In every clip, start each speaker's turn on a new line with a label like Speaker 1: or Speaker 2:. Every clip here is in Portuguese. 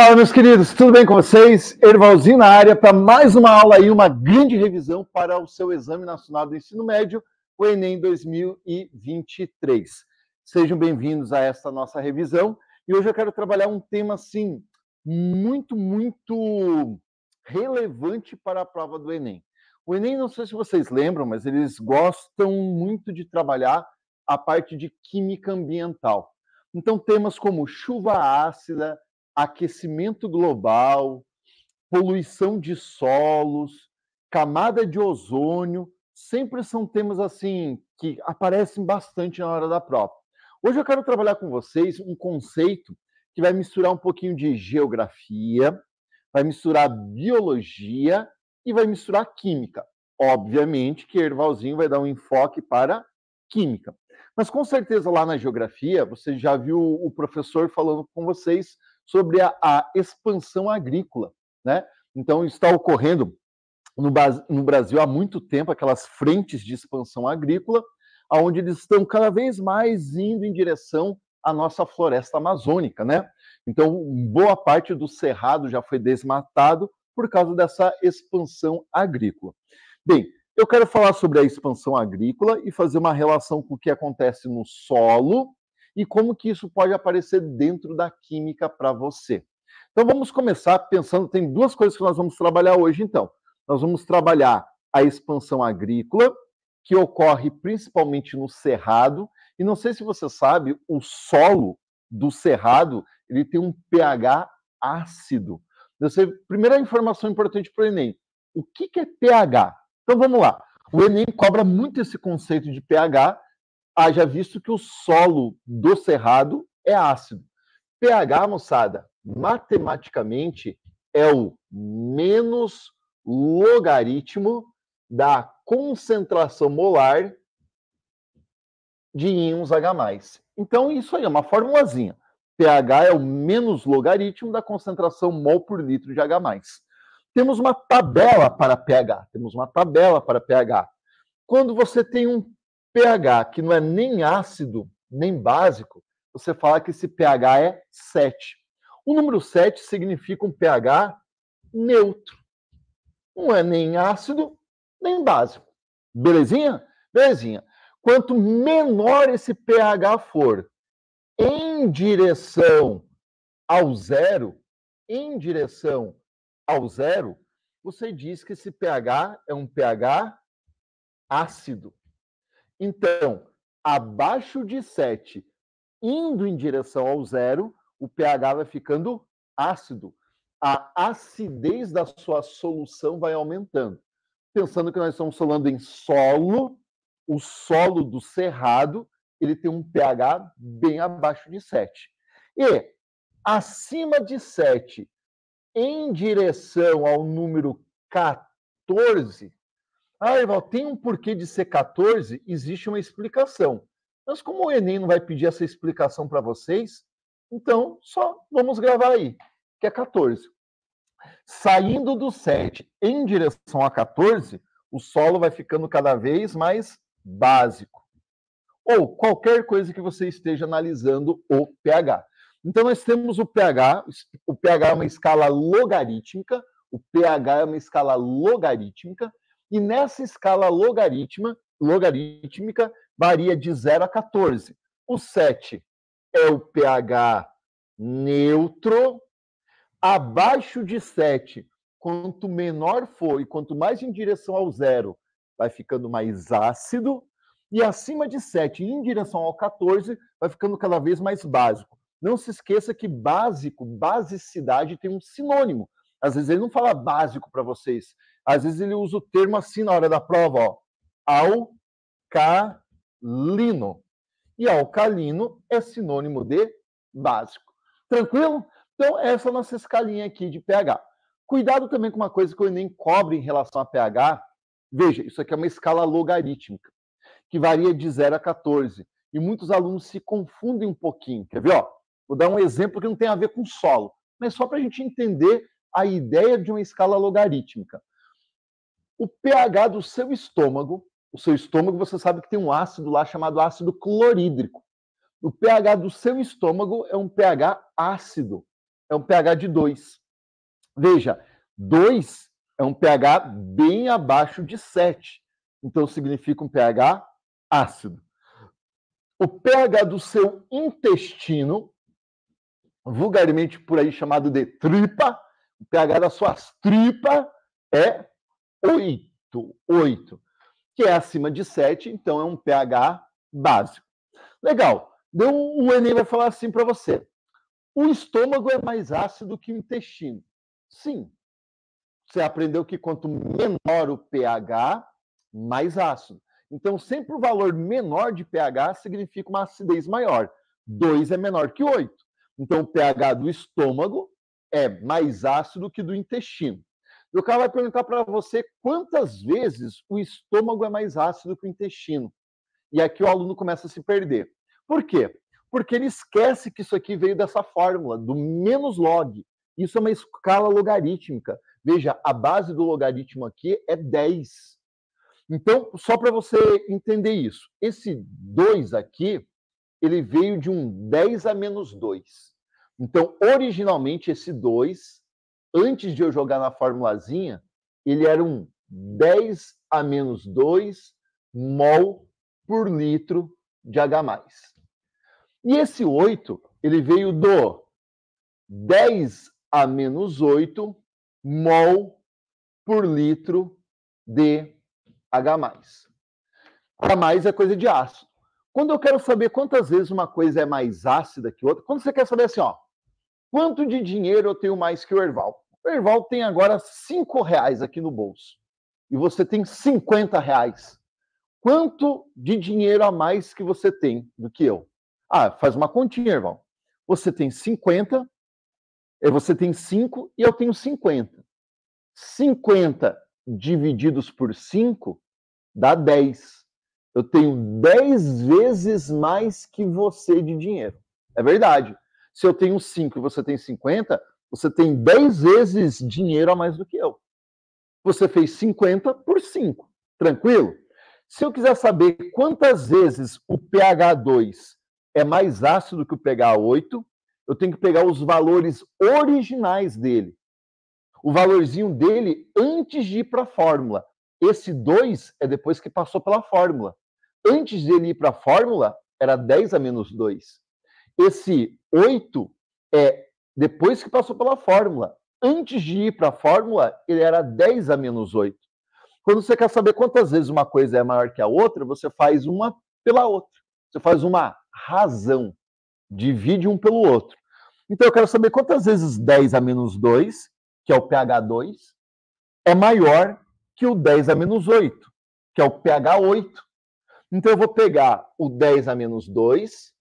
Speaker 1: Fala, meus queridos, tudo bem com vocês? Ervalzinho na área para mais uma aula e uma grande revisão para o seu Exame Nacional do Ensino Médio, o Enem 2023. Sejam bem-vindos a esta nossa revisão e hoje eu quero trabalhar um tema, assim, muito, muito relevante para a prova do Enem. O Enem, não sei se vocês lembram, mas eles gostam muito de trabalhar a parte de química ambiental. Então, temas como chuva ácida, aquecimento global, poluição de solos, camada de ozônio, sempre são temas assim que aparecem bastante na hora da prova. Hoje eu quero trabalhar com vocês um conceito que vai misturar um pouquinho de geografia, vai misturar biologia e vai misturar química. Obviamente que Ervalzinho vai dar um enfoque para química. Mas com certeza lá na geografia, você já viu o professor falando com vocês sobre a, a expansão agrícola. Né? Então, está ocorrendo no, no Brasil há muito tempo aquelas frentes de expansão agrícola, onde eles estão cada vez mais indo em direção à nossa floresta amazônica. Né? Então, boa parte do cerrado já foi desmatado por causa dessa expansão agrícola. Bem, eu quero falar sobre a expansão agrícola e fazer uma relação com o que acontece no solo e como que isso pode aparecer dentro da química para você. Então vamos começar pensando, tem duas coisas que nós vamos trabalhar hoje então. Nós vamos trabalhar a expansão agrícola, que ocorre principalmente no cerrado, e não sei se você sabe, o solo do cerrado, ele tem um pH ácido. Você, primeira informação importante para o Enem, o que, que é pH? Então vamos lá. O Enem cobra muito esse conceito de pH, haja visto que o solo do cerrado é ácido. pH, moçada, matematicamente é o menos logaritmo da concentração molar de íons H+. Então, isso aí é uma formulazinha. pH é o menos logaritmo da concentração mol por litro de H+. Temos uma tabela para pH. Temos uma tabela para pH. Quando você tem um pH que não é nem ácido, nem básico, você fala que esse pH é 7. O número 7 significa um pH neutro. Não é nem ácido, nem básico. Belezinha? Belezinha. Quanto menor esse pH for em direção ao zero, em direção ao zero, você diz que esse pH é um pH ácido. Então, abaixo de 7, indo em direção ao zero, o pH vai ficando ácido. A acidez da sua solução vai aumentando. Pensando que nós estamos falando em solo, o solo do cerrado, ele tem um pH bem abaixo de 7. E acima de 7, em direção ao número 14, ah, Ival, tem um porquê de ser 14? Existe uma explicação. Mas como o Enem não vai pedir essa explicação para vocês, então só vamos gravar aí, que é 14. Saindo do 7 em direção a 14, o solo vai ficando cada vez mais básico. Ou qualquer coisa que você esteja analisando o pH. Então, nós temos o pH, o pH é uma escala logarítmica, o pH é uma escala logarítmica, e nessa escala logaritma, logarítmica, varia de 0 a 14. O 7 é o pH neutro. Abaixo de 7, quanto menor for e quanto mais em direção ao zero, vai ficando mais ácido. E acima de 7, em direção ao 14, vai ficando cada vez mais básico. Não se esqueça que básico, basicidade tem um sinônimo. Às vezes ele não fala básico para vocês, às vezes ele usa o termo assim na hora da prova, ó, alcalino. E alcalino é sinônimo de básico. Tranquilo? Então, essa é a nossa escalinha aqui de pH. Cuidado também com uma coisa que o enem cobre em relação a pH. Veja, isso aqui é uma escala logarítmica, que varia de 0 a 14. E muitos alunos se confundem um pouquinho. Quer ver? Ó, vou dar um exemplo que não tem a ver com solo, mas só para a gente entender a ideia de uma escala logarítmica o pH do seu estômago. O seu estômago, você sabe que tem um ácido lá chamado ácido clorídrico. O pH do seu estômago é um pH ácido, é um pH de 2. Veja, 2 é um pH bem abaixo de 7. Então significa um pH ácido. O pH do seu intestino, vulgarmente por aí chamado de tripa, o pH das suas tripas é 8, 8, que é acima de 7, então é um pH básico. Legal. Deu, o Enem vai falar assim para você. O estômago é mais ácido que o intestino. Sim. Você aprendeu que quanto menor o pH, mais ácido. Então, sempre o valor menor de pH significa uma acidez maior. 2 é menor que 8. Então, o pH do estômago é mais ácido que do intestino. E o cara vai perguntar para você quantas vezes o estômago é mais ácido que o intestino. E aqui o aluno começa a se perder. Por quê? Porque ele esquece que isso aqui veio dessa fórmula, do menos log. Isso é uma escala logarítmica. Veja, a base do logaritmo aqui é 10. Então, só para você entender isso, esse 2 aqui, ele veio de um 10 a menos 2. Então, originalmente, esse 2 antes de eu jogar na formulazinha, ele era um 10 a menos 2 mol por litro de H+. E esse 8, ele veio do 10 a menos 8 mol por litro de H+. H+, mais é coisa de ácido. Quando eu quero saber quantas vezes uma coisa é mais ácida que outra, quando você quer saber assim, ó, Quanto de dinheiro eu tenho mais que o Erval? O Erval tem agora cinco reais aqui no bolso. E você tem 50 reais. Quanto de dinheiro a mais que você tem do que eu? Ah, faz uma continha, Erval. Você tem 50, eh, você tem 5 e eu tenho 50. 50 divididos por 5 dá 10. Eu tenho 10 vezes mais que você de dinheiro. É verdade. Se eu tenho 5 e você tem 50, você tem 10 vezes dinheiro a mais do que eu. Você fez 50 por 5. Tranquilo? Se eu quiser saber quantas vezes o pH 2 é mais ácido que o pH 8, eu tenho que pegar os valores originais dele. O valorzinho dele antes de ir para a fórmula. Esse 2 é depois que passou pela fórmula. Antes dele ir para a fórmula, era 10 a menos 2. Esse 8 é depois que passou pela fórmula. Antes de ir para a fórmula, ele era 10 a menos 8. Quando você quer saber quantas vezes uma coisa é maior que a outra, você faz uma pela outra. Você faz uma razão. Divide um pelo outro. Então eu quero saber quantas vezes 10 a menos 2, que é o pH 2, é maior que o 10 a menos 8, que é o pH 8. Então eu vou pegar o 10 a menos 2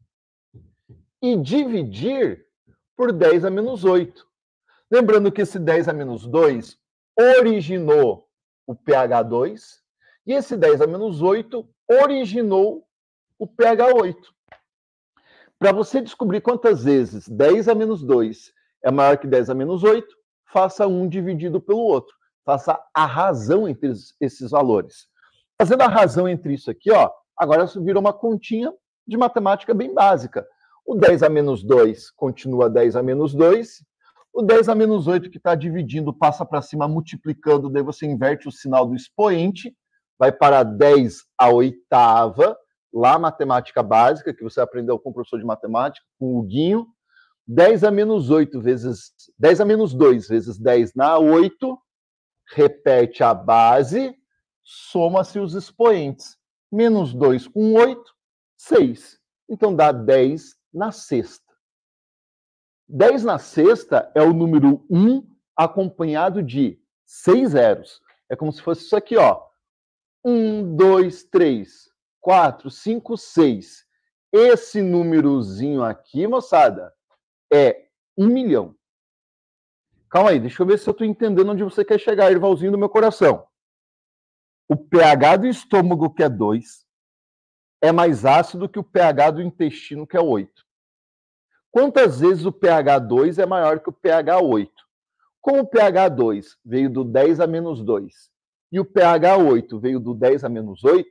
Speaker 1: e dividir por 10 a menos 8. Lembrando que esse 10 a menos 2 originou o pH2 e esse 10 a menos 8 originou o pH8. Para você descobrir quantas vezes 10 a menos 2 é maior que 10 a menos 8, faça um dividido pelo outro. Faça a razão entre esses valores. Fazendo a razão entre isso aqui, ó, agora isso virou uma continha de matemática bem básica. O 10 a menos 2 continua 10 a menos 2. O 10 a menos 8 que está dividindo passa para cima multiplicando, daí você inverte o sinal do expoente, vai para 10 a oitava, lá matemática básica, que você aprendeu com o professor de matemática, com o Guinho. 10 a menos 8 vezes 10 a menos 2 vezes 10 na 8, repete a base, soma-se os expoentes. Menos 2 com 8, 6. Então dá 10 na sexta. 10 na sexta é o número 1 acompanhado de 6 zeros. É como se fosse isso aqui, ó. 1, 2, 3, 4, 5, 6. Esse númerozinho aqui, moçada, é 1 milhão. Calma aí, deixa eu ver se eu estou entendendo onde você quer chegar, Irvalzinho do meu coração. O pH do estômago, que é 2, é mais ácido que o pH do intestino, que é 8. Quantas vezes o pH 2 é maior que o pH 8? Como o pH 2 veio do 10 a menos 2 e o pH 8 veio do 10 a menos 8,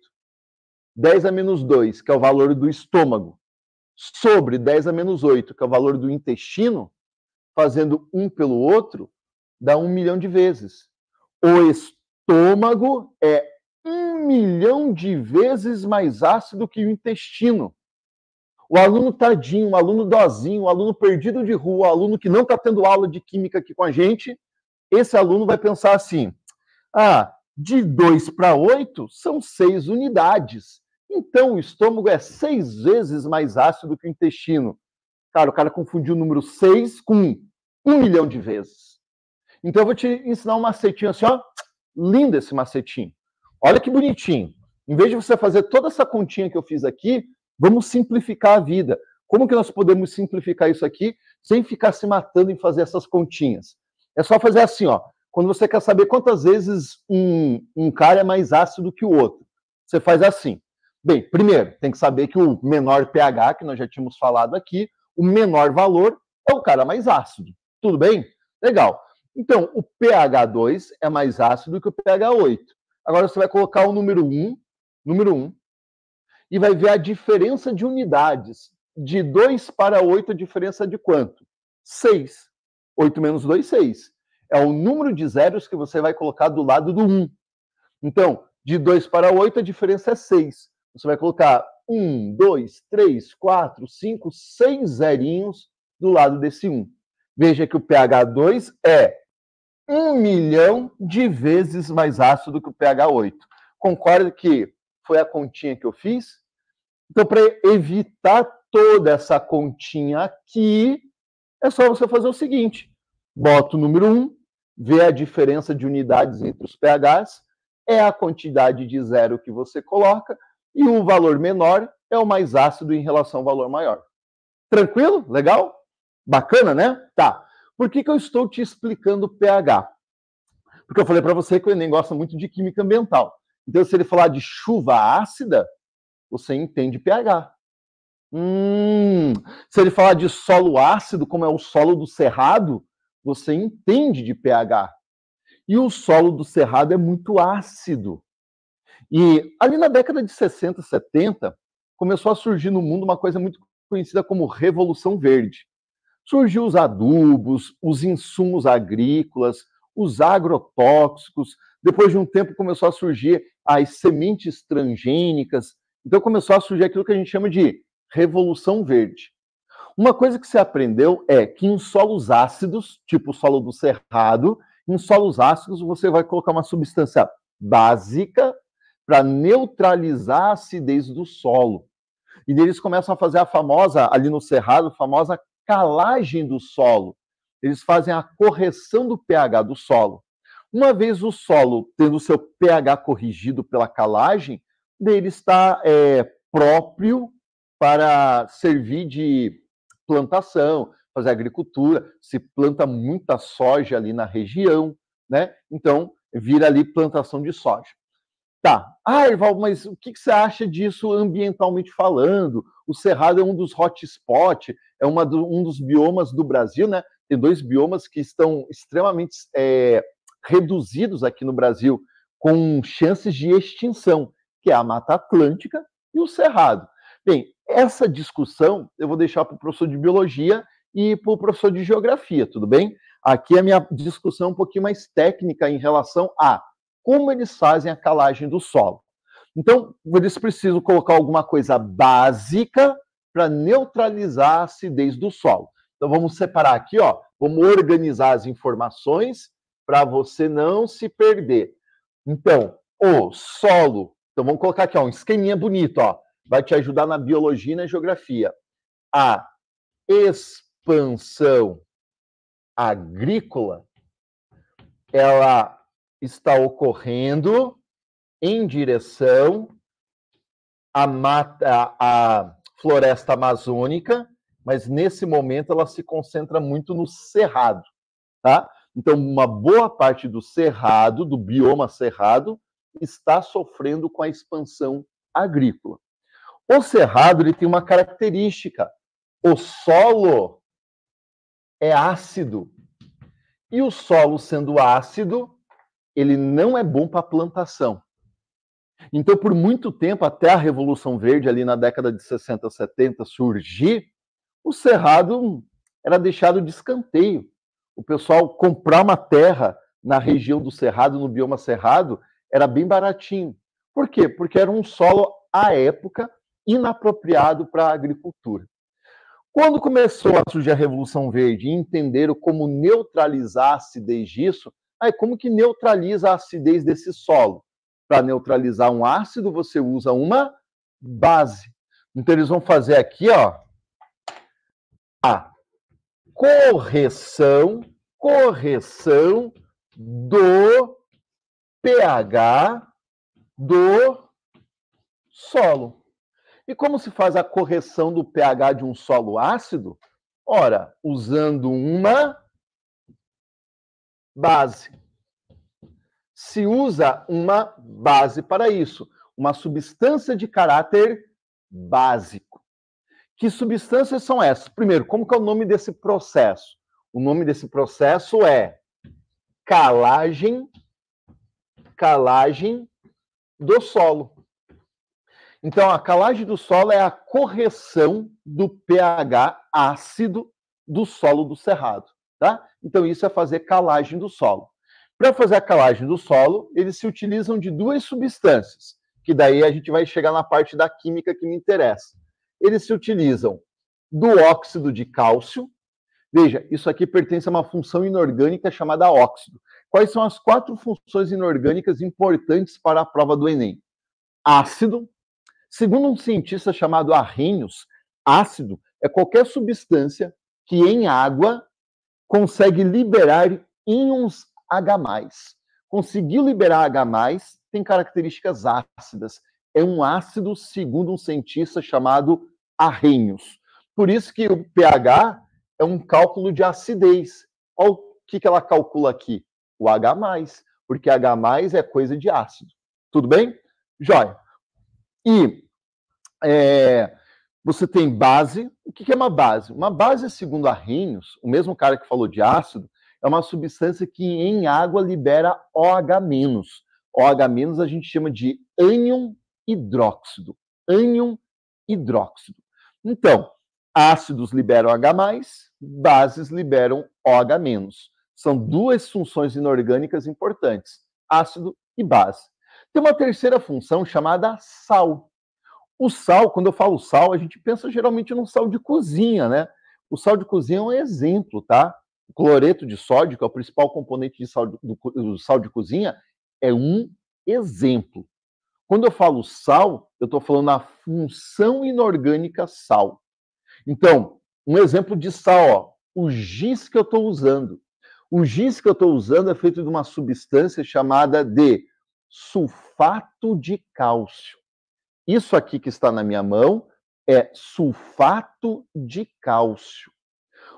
Speaker 1: 10 a menos 2, que é o valor do estômago, sobre 10 a menos 8, que é o valor do intestino, fazendo um pelo outro, dá um milhão de vezes. O estômago é um milhão de vezes mais ácido que o intestino. O aluno tadinho, o aluno dozinho, o aluno perdido de rua, o aluno que não está tendo aula de química aqui com a gente, esse aluno vai pensar assim: ah, de 2 para 8 são 6 unidades. Então o estômago é seis vezes mais ácido que o intestino. Cara, o cara confundiu o número 6 com 1 um milhão de vezes. Então eu vou te ensinar um macetinho assim, ó. Lindo esse macetinho. Olha que bonitinho. Em vez de você fazer toda essa continha que eu fiz aqui, Vamos simplificar a vida. Como que nós podemos simplificar isso aqui sem ficar se matando em fazer essas continhas? É só fazer assim, ó. Quando você quer saber quantas vezes um, um cara é mais ácido que o outro, você faz assim. Bem, primeiro, tem que saber que o menor pH, que nós já tínhamos falado aqui, o menor valor é o cara mais ácido. Tudo bem? Legal. Então, o pH 2 é mais ácido que o pH 8. Agora você vai colocar o número 1, número 1, e vai ver a diferença de unidades. De 2 para 8, a diferença de quanto? 6. 8 menos 2, 6. É o número de zeros que você vai colocar do lado do 1. Então, de 2 para 8, a diferença é 6. Você vai colocar 1, 2, 3, 4, 5, 6 zerinhos do lado desse 1. Veja que o pH 2 é 1 milhão de vezes mais ácido que o pH 8. Concorda que foi a continha que eu fiz. Então, para evitar toda essa continha aqui, é só você fazer o seguinte: bota o número 1, vê a diferença de unidades entre os pHs, é a quantidade de zero que você coloca, e o valor menor é o mais ácido em relação ao valor maior. Tranquilo? Legal? Bacana, né? Tá. Por que, que eu estou te explicando pH? Porque eu falei para você que o Enem gosta muito de química ambiental. Então, se ele falar de chuva ácida, você entende pH. Hum, se ele falar de solo ácido, como é o solo do cerrado, você entende de pH. E o solo do cerrado é muito ácido. E ali na década de 60, 70, começou a surgir no mundo uma coisa muito conhecida como Revolução Verde. Surgiu os adubos, os insumos agrícolas, os agrotóxicos. Depois de um tempo começou a surgir as sementes transgênicas. Então começou a surgir aquilo que a gente chama de revolução verde. Uma coisa que se aprendeu é que em solos ácidos, tipo o solo do cerrado, em solos ácidos você vai colocar uma substância básica para neutralizar a acidez do solo. E eles começam a fazer a famosa, ali no cerrado, a famosa calagem do solo. Eles fazem a correção do pH do solo. Uma vez o solo tendo seu pH corrigido pela calagem, ele está é, próprio para servir de plantação, fazer agricultura. Se planta muita soja ali na região, né? Então vira ali plantação de soja. Tá. Ah, Erval, mas o que você acha disso ambientalmente falando? O Cerrado é um dos hotspots, é uma do, um dos biomas do Brasil, né? Tem dois biomas que estão extremamente é, reduzidos aqui no Brasil com chances de extinção, que é a Mata Atlântica e o Cerrado. Bem, essa discussão eu vou deixar para o professor de Biologia e para o professor de Geografia, tudo bem? Aqui é a minha discussão é um pouquinho mais técnica em relação a como eles fazem a calagem do solo. Então, eles precisam colocar alguma coisa básica para neutralizar a acidez do solo. Então, vamos separar aqui, ó, vamos organizar as informações para você não se perder. Então, o solo. Então vamos colocar aqui ó, um esqueminha bonito, ó. Vai te ajudar na biologia e na geografia. A expansão agrícola ela está ocorrendo em direção à mata, à floresta amazônica, mas nesse momento ela se concentra muito no cerrado, tá? Então, uma boa parte do cerrado, do bioma cerrado, está sofrendo com a expansão agrícola. O cerrado ele tem uma característica: o solo é ácido. E o solo sendo ácido, ele não é bom para plantação. Então, por muito tempo, até a Revolução Verde, ali na década de 60, 70, surgir, o cerrado era deixado de escanteio o pessoal comprar uma terra na região do Cerrado, no bioma Cerrado, era bem baratinho. Por quê? Porque era um solo, à época, inapropriado para a agricultura. Quando começou a surgir a Revolução Verde e entenderam como neutralizar a acidez disso, aí como que neutraliza a acidez desse solo? Para neutralizar um ácido, você usa uma base. Então eles vão fazer aqui, ó. a correção, correção do pH do solo. E como se faz a correção do pH de um solo ácido? Ora, usando uma base. Se usa uma base para isso, uma substância de caráter básico. Que substâncias são essas? Primeiro, como que é o nome desse processo? O nome desse processo é calagem, calagem do solo. Então, a calagem do solo é a correção do pH ácido do solo do cerrado, tá? Então, isso é fazer calagem do solo. Para fazer a calagem do solo, eles se utilizam de duas substâncias, que daí a gente vai chegar na parte da química que me interessa eles se utilizam do óxido de cálcio. Veja, isso aqui pertence a uma função inorgânica chamada óxido. Quais são as quatro funções inorgânicas importantes para a prova do Enem? Ácido. Segundo um cientista chamado Arrhenius, ácido é qualquer substância que em água consegue liberar íons H+. Conseguiu liberar H+, tem características ácidas é um ácido, segundo um cientista chamado Arrhenius. Por isso que o pH é um cálculo de acidez. Olha o que, que ela calcula aqui? O H+, porque H+, é coisa de ácido. Tudo bem? Joia. E é, você tem base. O que, que é uma base? Uma base, segundo Arrhenius, o mesmo cara que falou de ácido, é uma substância que em água libera OH-. OH- a gente chama de ânion hidróxido, ânion hidróxido. Então, ácidos liberam H+, bases liberam OH-. São duas funções inorgânicas importantes, ácido e base. Tem uma terceira função chamada sal. O sal, quando eu falo sal, a gente pensa geralmente no sal de cozinha, né? O sal de cozinha é um exemplo, tá? O cloreto de sódio, que é o principal componente de sal, do, do sal de cozinha, é um exemplo. Quando eu falo sal, eu estou falando a função inorgânica sal. Então, um exemplo de sal, ó, o giz que eu estou usando. O giz que eu estou usando é feito de uma substância chamada de sulfato de cálcio. Isso aqui que está na minha mão é sulfato de cálcio.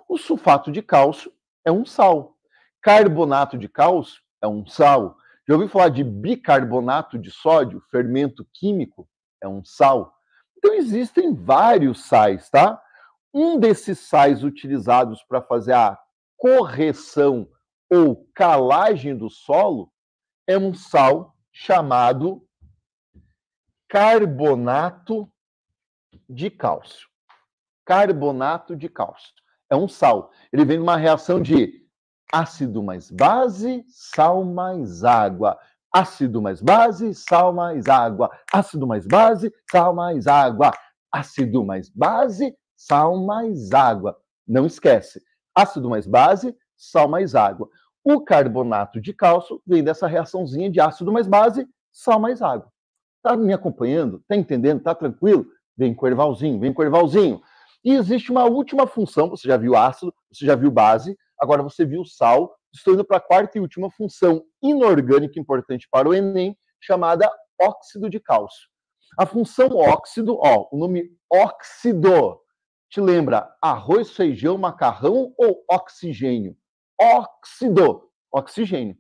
Speaker 1: O sulfato de cálcio é um sal. Carbonato de cálcio é um sal. Já ouviu falar de bicarbonato de sódio, fermento químico? É um sal. Então existem vários sais, tá? Um desses sais utilizados para fazer a correção ou calagem do solo é um sal chamado carbonato de cálcio. Carbonato de cálcio. É um sal. Ele vem de uma reação de ácido mais base, sal mais água. Ácido mais base, sal mais água. Ácido mais base, sal mais água. Ácido mais base, sal mais água. Não esquece. Ácido mais base, sal mais água. O carbonato de cálcio vem dessa reaçãozinha de ácido mais base, sal mais água. Tá me acompanhando? Tá entendendo? Tá tranquilo? Vem Corvalzinho, vem Corvalzinho. E existe uma última função, você já viu ácido, você já viu base, Agora você viu o sal destruindo para a quarta e última função inorgânica importante para o Enem, chamada óxido de cálcio. A função óxido, ó, o nome óxido, te lembra arroz, feijão, macarrão ou oxigênio? Óxido, oxigênio.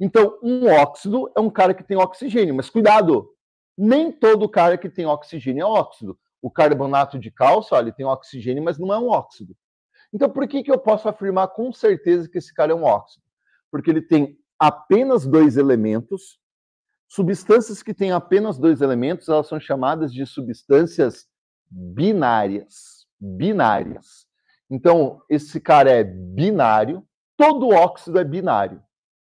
Speaker 1: Então, um óxido é um cara que tem oxigênio, mas cuidado, nem todo cara que tem oxigênio é óxido. O carbonato de cálcio, ó, ele tem oxigênio, mas não é um óxido. Então, por que, que eu posso afirmar com certeza que esse cara é um óxido? Porque ele tem apenas dois elementos. Substâncias que têm apenas dois elementos, elas são chamadas de substâncias binárias. Binárias. Então, esse cara é binário. Todo óxido é binário.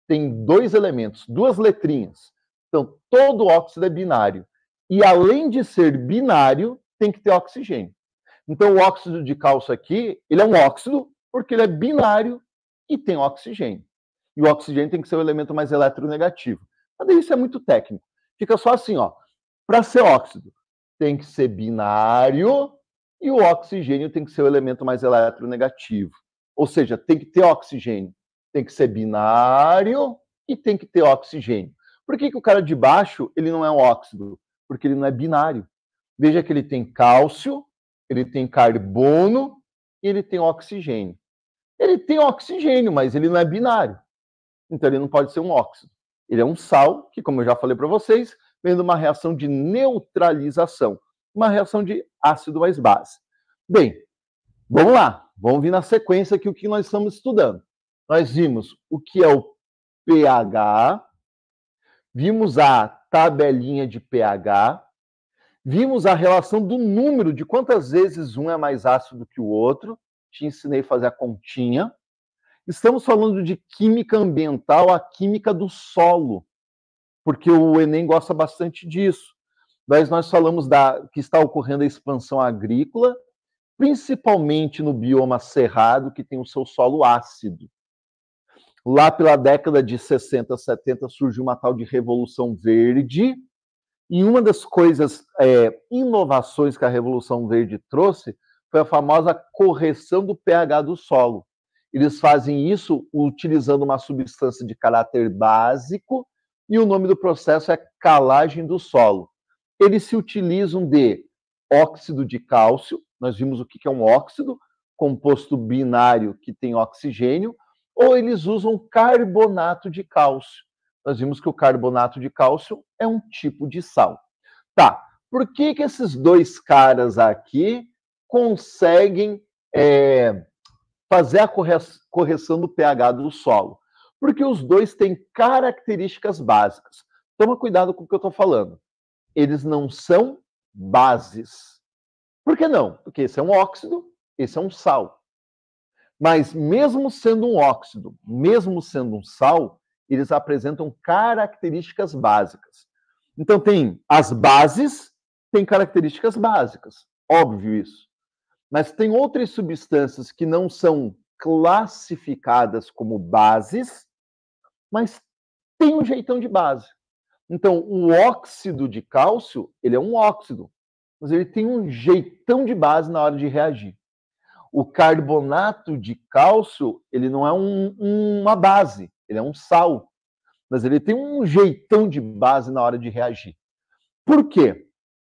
Speaker 1: Tem dois elementos, duas letrinhas. Então, todo óxido é binário. E além de ser binário, tem que ter oxigênio. Então, o óxido de cálcio aqui, ele é um óxido, porque ele é binário e tem oxigênio. E o oxigênio tem que ser o elemento mais eletronegativo. Mas isso é muito técnico. Fica só assim, ó. Para ser óxido, tem que ser binário e o oxigênio tem que ser o elemento mais eletronegativo. Ou seja, tem que ter oxigênio. Tem que ser binário e tem que ter oxigênio. Por que, que o cara de baixo ele não é um óxido? Porque ele não é binário. Veja que ele tem cálcio ele tem carbono e ele tem oxigênio. Ele tem oxigênio, mas ele não é binário. Então ele não pode ser um óxido. Ele é um sal, que, como eu já falei para vocês, vem de uma reação de neutralização, uma reação de ácido mais base. Bem, vamos lá, vamos vir na sequência aqui o que nós estamos estudando. Nós vimos o que é o pH, vimos a tabelinha de pH, Vimos a relação do número de quantas vezes um é mais ácido que o outro. Te ensinei a fazer a continha. Estamos falando de química ambiental, a química do solo, porque o Enem gosta bastante disso. Mas nós falamos da que está ocorrendo a expansão agrícola, principalmente no bioma cerrado, que tem o seu solo ácido. Lá pela década de 60, 70 surge uma tal de Revolução Verde, e uma das coisas, é, inovações que a Revolução Verde trouxe foi a famosa correção do pH do solo. Eles fazem isso utilizando uma substância de caráter básico e o nome do processo é calagem do solo. Eles se utilizam de óxido de cálcio, nós vimos o que é um óxido, composto binário que tem oxigênio, ou eles usam carbonato de cálcio. Nós vimos que o carbonato de cálcio é um tipo de sal. Tá, por que, que esses dois caras aqui conseguem é, fazer a correção do pH do solo? Porque os dois têm características básicas. Toma cuidado com o que eu estou falando. Eles não são bases. Por que não? Porque esse é um óxido, esse é um sal. Mas mesmo sendo um óxido, mesmo sendo um sal, eles apresentam características básicas. Então, tem as bases, tem características básicas, óbvio isso. Mas tem outras substâncias que não são classificadas como bases, mas tem um jeitão de base. Então, o óxido de cálcio, ele é um óxido, mas ele tem um jeitão de base na hora de reagir. O carbonato de cálcio, ele não é um, uma base, ele é um sal, mas ele tem um jeitão de base na hora de reagir. Por quê?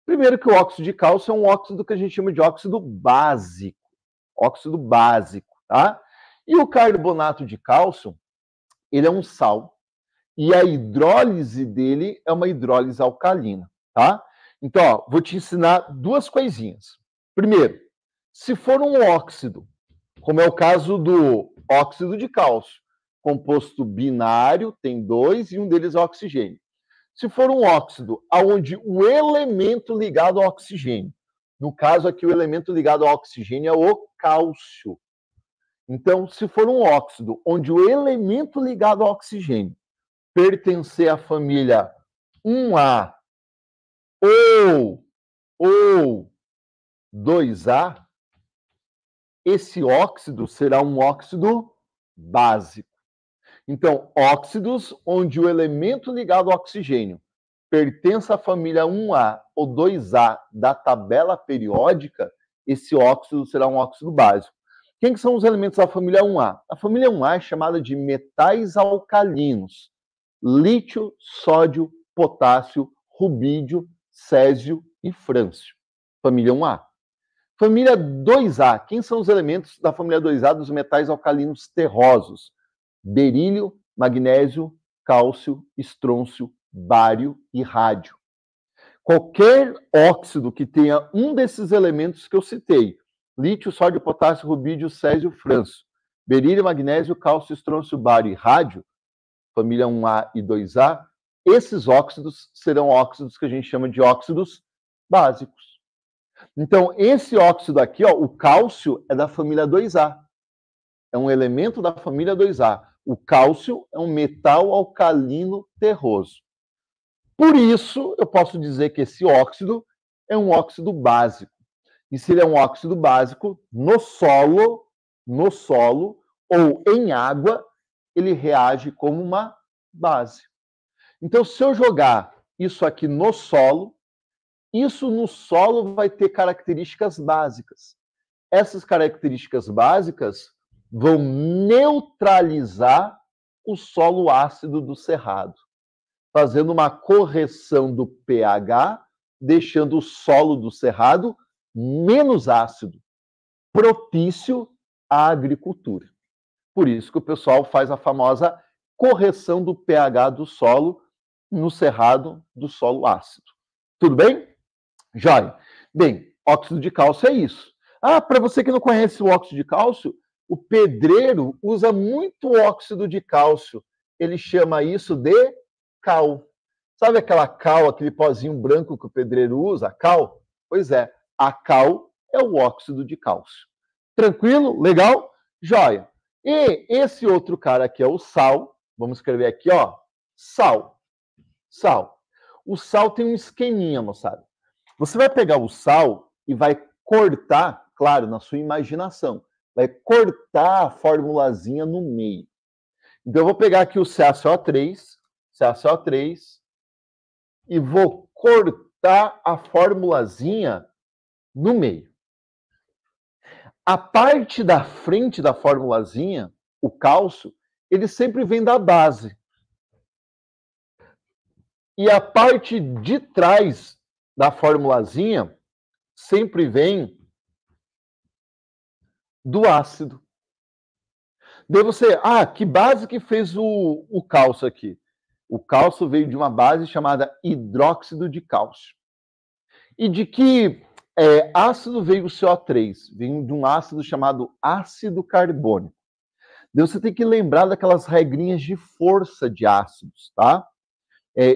Speaker 1: Primeiro que o óxido de cálcio é um óxido que a gente chama de óxido básico, óxido básico, tá? E o carbonato de cálcio, ele é um sal e a hidrólise dele é uma hidrólise alcalina, tá? Então, ó, vou te ensinar duas coisinhas. Primeiro, se for um óxido, como é o caso do óxido de cálcio, composto binário, tem dois, e um deles é oxigênio. Se for um óxido, aonde o elemento ligado ao oxigênio, no caso aqui o elemento ligado ao oxigênio é o cálcio. Então, se for um óxido, onde o elemento ligado ao oxigênio pertencer à família 1A ou ou 2A, esse óxido será um óxido básico. Então, óxidos, onde o elemento ligado ao oxigênio pertence à família 1A ou 2A da tabela periódica, esse óxido será um óxido básico. Quem que são os elementos da família 1A? A família 1A é chamada de metais alcalinos: lítio, sódio, potássio, rubídio, césio e frâncio. Família 1A. Família 2A. Quem são os elementos da família 2A dos metais alcalinos terrosos? berílio, magnésio, cálcio, estrôncio, bário e rádio. Qualquer óxido que tenha um desses elementos que eu citei, lítio, sódio, potássio, rubídio, césio, franço, berílio, magnésio, cálcio, estrôncio, bário e rádio, família 1A e 2A, esses óxidos serão óxidos que a gente chama de óxidos básicos. Então, esse óxido aqui, ó, o cálcio, é da família 2A. É um elemento da família 2A. O cálcio é um metal alcalino terroso. Por isso, eu posso dizer que esse óxido é um óxido básico. E se ele é um óxido básico, no solo, no solo ou em água, ele reage como uma base. Então, se eu jogar isso aqui no solo, isso no solo vai ter características básicas. Essas características básicas vão neutralizar o solo ácido do cerrado, fazendo uma correção do pH, deixando o solo do cerrado menos ácido, propício à agricultura. Por isso que o pessoal faz a famosa correção do pH do solo no cerrado do solo ácido. Tudo bem? Jóia. Bem, óxido de cálcio é isso. Ah, para você que não conhece o óxido de cálcio, o pedreiro usa muito óxido de cálcio. Ele chama isso de cal. Sabe aquela cal, aquele pozinho branco que o pedreiro usa, a cal? Pois é, a cal é o óxido de cálcio. Tranquilo? Legal? Joia. E esse outro cara aqui é o sal. Vamos escrever aqui, ó. Sal. Sal. O sal tem um esqueminha, moçada. Você vai pegar o sal e vai cortar, claro, na sua imaginação vai cortar a formulazinha no meio. Então eu vou pegar aqui o CaCO3, CaCO3, e vou cortar a formulazinha no meio. A parte da frente da formulazinha, o cálcio, ele sempre vem da base. E a parte de trás da formulazinha sempre vem do ácido. Daí você, ah, que base que fez o, o cálcio aqui? O cálcio veio de uma base chamada hidróxido de cálcio. E de que é, ácido veio o CO3? Veio de um ácido chamado ácido carbônico. Daí você tem que lembrar daquelas regrinhas de força de ácidos, tá? É,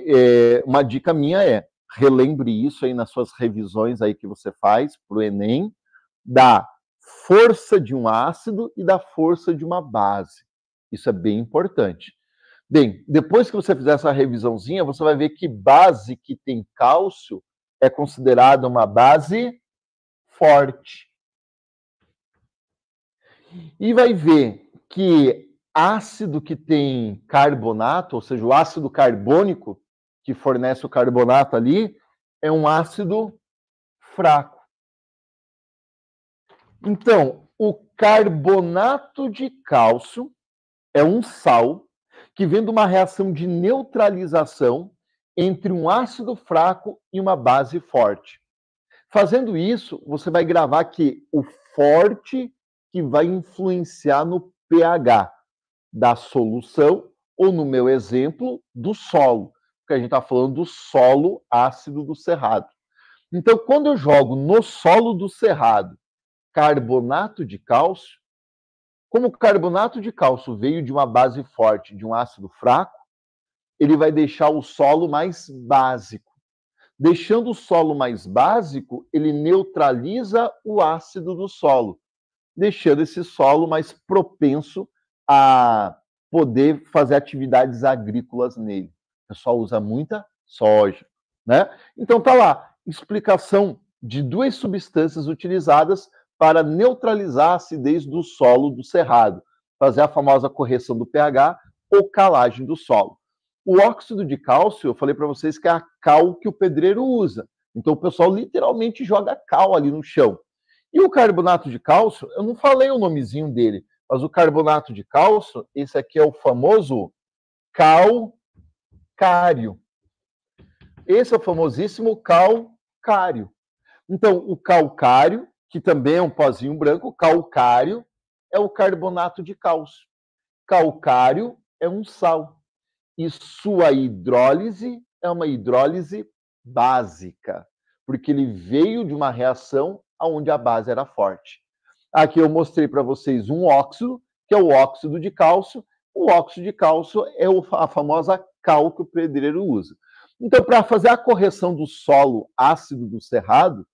Speaker 1: é, uma dica minha é relembre isso aí nas suas revisões aí que você faz para o Enem, da força de um ácido e da força de uma base. Isso é bem importante. Bem, depois que você fizer essa revisãozinha, você vai ver que base que tem cálcio é considerada uma base forte. E vai ver que ácido que tem carbonato, ou seja, o ácido carbônico que fornece o carbonato ali, é um ácido fraco. Então, o carbonato de cálcio é um sal que vem de uma reação de neutralização entre um ácido fraco e uma base forte. Fazendo isso, você vai gravar que o forte que vai influenciar no pH da solução, ou no meu exemplo, do solo, porque a gente está falando do solo ácido do cerrado. Então, quando eu jogo no solo do cerrado carbonato de cálcio. Como o carbonato de cálcio veio de uma base forte, de um ácido fraco, ele vai deixar o solo mais básico. Deixando o solo mais básico, ele neutraliza o ácido do solo, deixando esse solo mais propenso a poder fazer atividades agrícolas nele. O pessoal usa muita soja, né? Então tá lá, explicação de duas substâncias utilizadas para neutralizar a acidez do solo do cerrado, fazer a famosa correção do pH ou calagem do solo. O óxido de cálcio, eu falei para vocês que é a cal que o pedreiro usa. Então o pessoal literalmente joga cal ali no chão. E o carbonato de cálcio, eu não falei o nomezinho dele, mas o carbonato de cálcio, esse aqui é o famoso calcário. Esse é o famosíssimo calcário. Então, o calcário que também é um pozinho branco, calcário, é o carbonato de cálcio. Calcário é um sal. E sua hidrólise é uma hidrólise básica, porque ele veio de uma reação onde a base era forte. Aqui eu mostrei para vocês um óxido, que é o óxido de cálcio. O óxido de cálcio é a famosa cal que o pedreiro usa. Então, para fazer a correção do solo ácido do cerrado,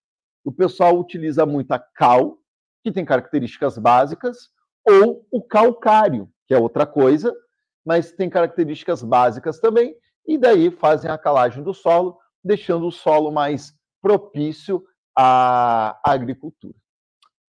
Speaker 1: o pessoal utiliza muito a cal, que tem características básicas, ou o calcário, que é outra coisa, mas tem características básicas também, e daí fazem a calagem do solo, deixando o solo mais propício à agricultura.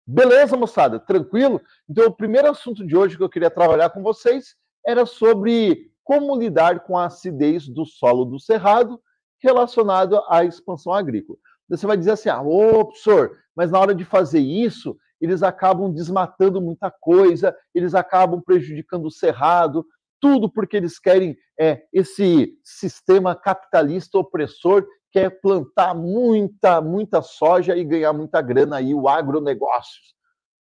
Speaker 1: Beleza, moçada? Tranquilo? Então, o primeiro assunto de hoje que eu queria trabalhar com vocês era sobre como lidar com a acidez do solo do cerrado relacionado à expansão agrícola. Você vai dizer assim, ah, ô, professor, mas na hora de fazer isso, eles acabam desmatando muita coisa, eles acabam prejudicando o cerrado, tudo porque eles querem é, esse sistema capitalista opressor quer é plantar muita, muita soja e ganhar muita grana aí, o agronegócio.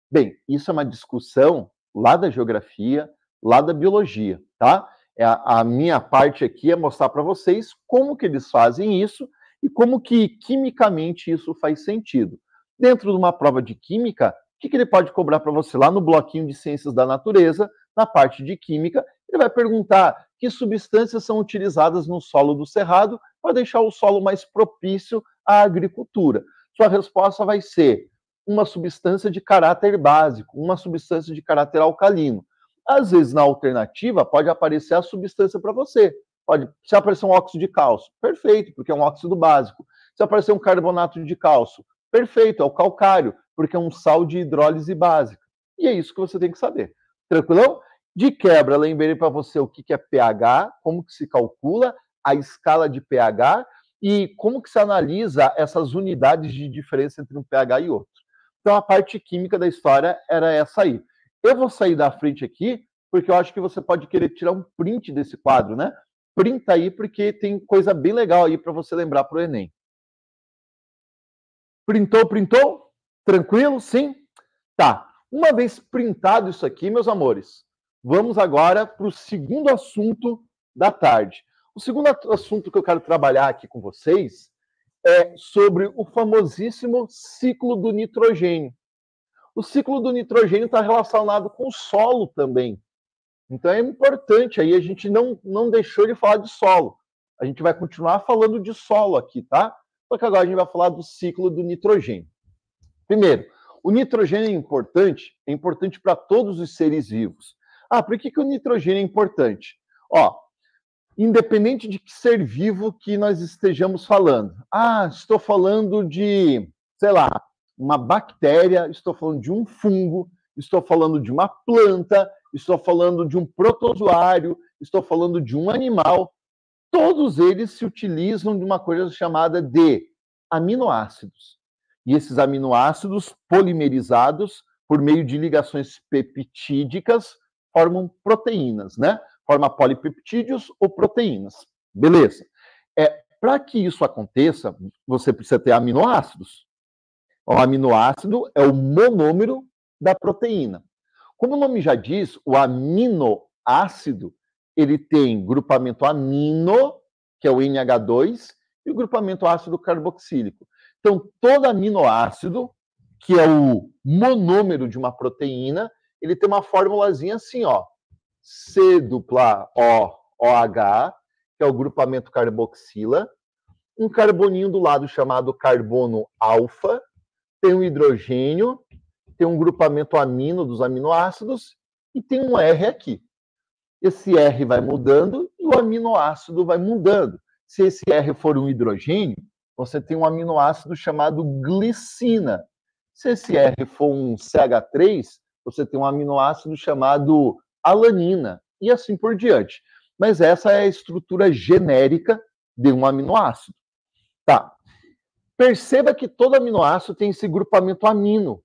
Speaker 1: Bem, isso é uma discussão lá da geografia, lá da biologia, tá? A, é, a minha parte aqui é mostrar para vocês como que eles fazem isso e como que quimicamente isso faz sentido. Dentro de uma prova de química, o que, que ele pode cobrar para você lá no bloquinho de ciências da natureza, na parte de química? Ele vai perguntar que substâncias são utilizadas no solo do cerrado para deixar o solo mais propício à agricultura. Sua resposta vai ser uma substância de caráter básico, uma substância de caráter alcalino. Às vezes, na alternativa, pode aparecer a substância para você. Olha, se aparecer um óxido de cálcio, perfeito, porque é um óxido básico. Se aparecer um carbonato de cálcio, perfeito, é o calcário, porque é um sal de hidrólise básica. E é isso que você tem que saber. Tranquilão? De quebra, lembrei para você o que, que é pH, como que se calcula a escala de pH e como que se analisa essas unidades de diferença entre um pH e outro. Então a parte química da história era essa aí. Eu vou sair da frente aqui porque eu acho que você pode querer tirar um print desse quadro, né? printa aí, porque tem coisa bem legal aí para você lembrar para o Enem. Printou, printou? Tranquilo? Sim? Tá. Uma vez printado isso aqui, meus amores, vamos agora para o segundo assunto da tarde. O segundo assunto que eu quero trabalhar aqui com vocês é sobre o famosíssimo ciclo do nitrogênio. O ciclo do nitrogênio está relacionado com o solo também. Então é importante aí, a gente não, não deixou de falar de solo. A gente vai continuar falando de solo aqui, tá? Porque agora a gente vai falar do ciclo do nitrogênio. Primeiro, o nitrogênio é importante, é importante para todos os seres vivos. Ah, por que, que o nitrogênio é importante? Ó, independente de que ser vivo que nós estejamos falando. Ah, estou falando de, sei lá, uma bactéria, estou falando de um fungo, estou falando de uma planta, estou falando de um protozoário, estou falando de um animal. Todos eles se utilizam de uma coisa chamada de aminoácidos. E esses aminoácidos polimerizados por meio de ligações peptídicas formam proteínas, né? Forma polipeptídeos ou proteínas. Beleza. É, para que isso aconteça, você precisa ter aminoácidos. O aminoácido é o monômero da proteína. Como o nome já diz, o aminoácido ele tem grupamento amino, que é o NH2, e o grupamento ácido carboxílico. Então, todo aminoácido, que é o monômero de uma proteína, ele tem uma formulazinha assim, ó. C dupla O, OH, que é o grupamento carboxila, um carboninho do lado chamado carbono alfa, tem um hidrogênio, tem um grupamento amino dos aminoácidos e tem um R aqui. Esse R vai mudando e o aminoácido vai mudando. Se esse R for um hidrogênio, você tem um aminoácido chamado glicina. Se esse R for um CH3, você tem um aminoácido chamado alanina e assim por diante. Mas essa é a estrutura genérica de um aminoácido. Tá. Perceba que todo aminoácido tem esse grupamento amino.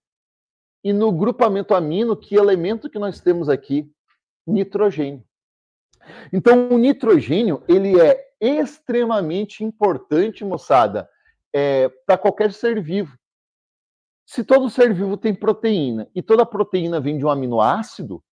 Speaker 1: E no grupamento amino, que elemento que nós temos aqui? Nitrogênio. Então, o nitrogênio, ele é extremamente importante, moçada, é, para qualquer ser vivo. Se todo ser vivo tem proteína e toda proteína vem de um aminoácido,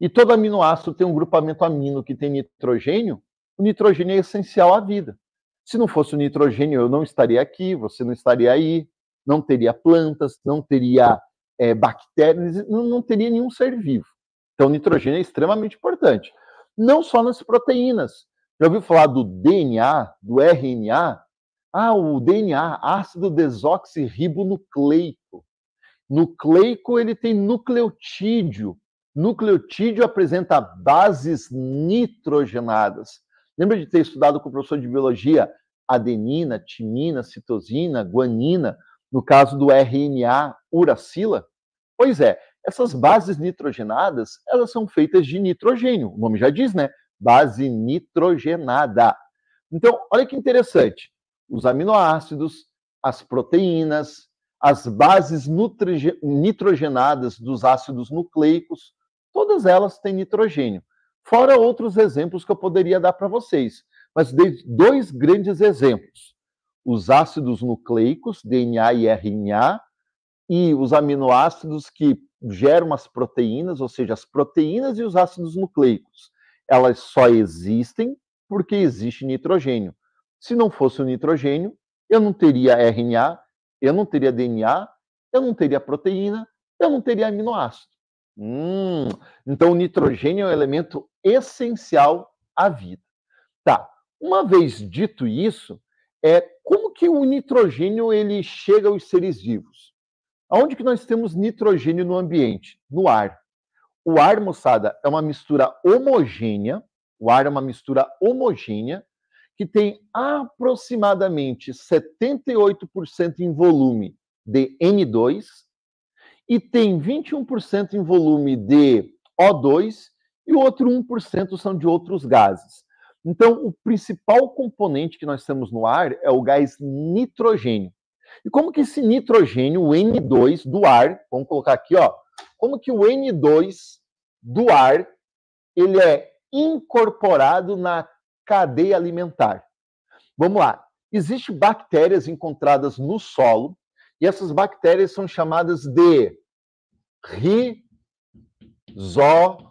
Speaker 1: e todo aminoácido tem um grupamento amino que tem nitrogênio, o nitrogênio é essencial à vida. Se não fosse o nitrogênio, eu não estaria aqui, você não estaria aí, não teria plantas, não teria é, bactérias, não, não teria nenhum ser vivo. Então, o nitrogênio é extremamente importante. Não só nas proteínas. Já ouviu falar do DNA, do RNA? Ah, o DNA, ácido desoxirribonucleico. Nucleico, ele tem nucleotídeo. Nucleotídeo apresenta bases nitrogenadas. Lembra de ter estudado com o professor de biologia adenina, timina, citosina, guanina? no caso do RNA uracila? Pois é, essas bases nitrogenadas, elas são feitas de nitrogênio, o nome já diz, né? Base nitrogenada. Então, olha que interessante. Os aminoácidos, as proteínas, as bases nitrogenadas dos ácidos nucleicos, todas elas têm nitrogênio. Fora outros exemplos que eu poderia dar para vocês, mas dei dois grandes exemplos os ácidos nucleicos, DNA e RNA, e os aminoácidos que geram as proteínas, ou seja, as proteínas e os ácidos nucleicos. Elas só existem porque existe nitrogênio. Se não fosse o nitrogênio, eu não teria RNA, eu não teria DNA, eu não teria proteína, eu não teria aminoácido. Hum, então, o nitrogênio é um elemento essencial à vida. Tá, uma vez dito isso, é como que o nitrogênio ele chega aos seres vivos? Aonde que nós temos nitrogênio no ambiente? No ar. O ar, moçada, é uma mistura homogênea, o ar é uma mistura homogênea que tem aproximadamente 78% em volume de N2 e tem 21% em volume de O2 e o outro 1% são de outros gases. Então, o principal componente que nós temos no ar é o gás nitrogênio. E como que esse nitrogênio, o N2 do ar, vamos colocar aqui, ó, como que o N2 do ar, ele é incorporado na cadeia alimentar? Vamos lá. Existem bactérias encontradas no solo, e essas bactérias são chamadas de rizobium.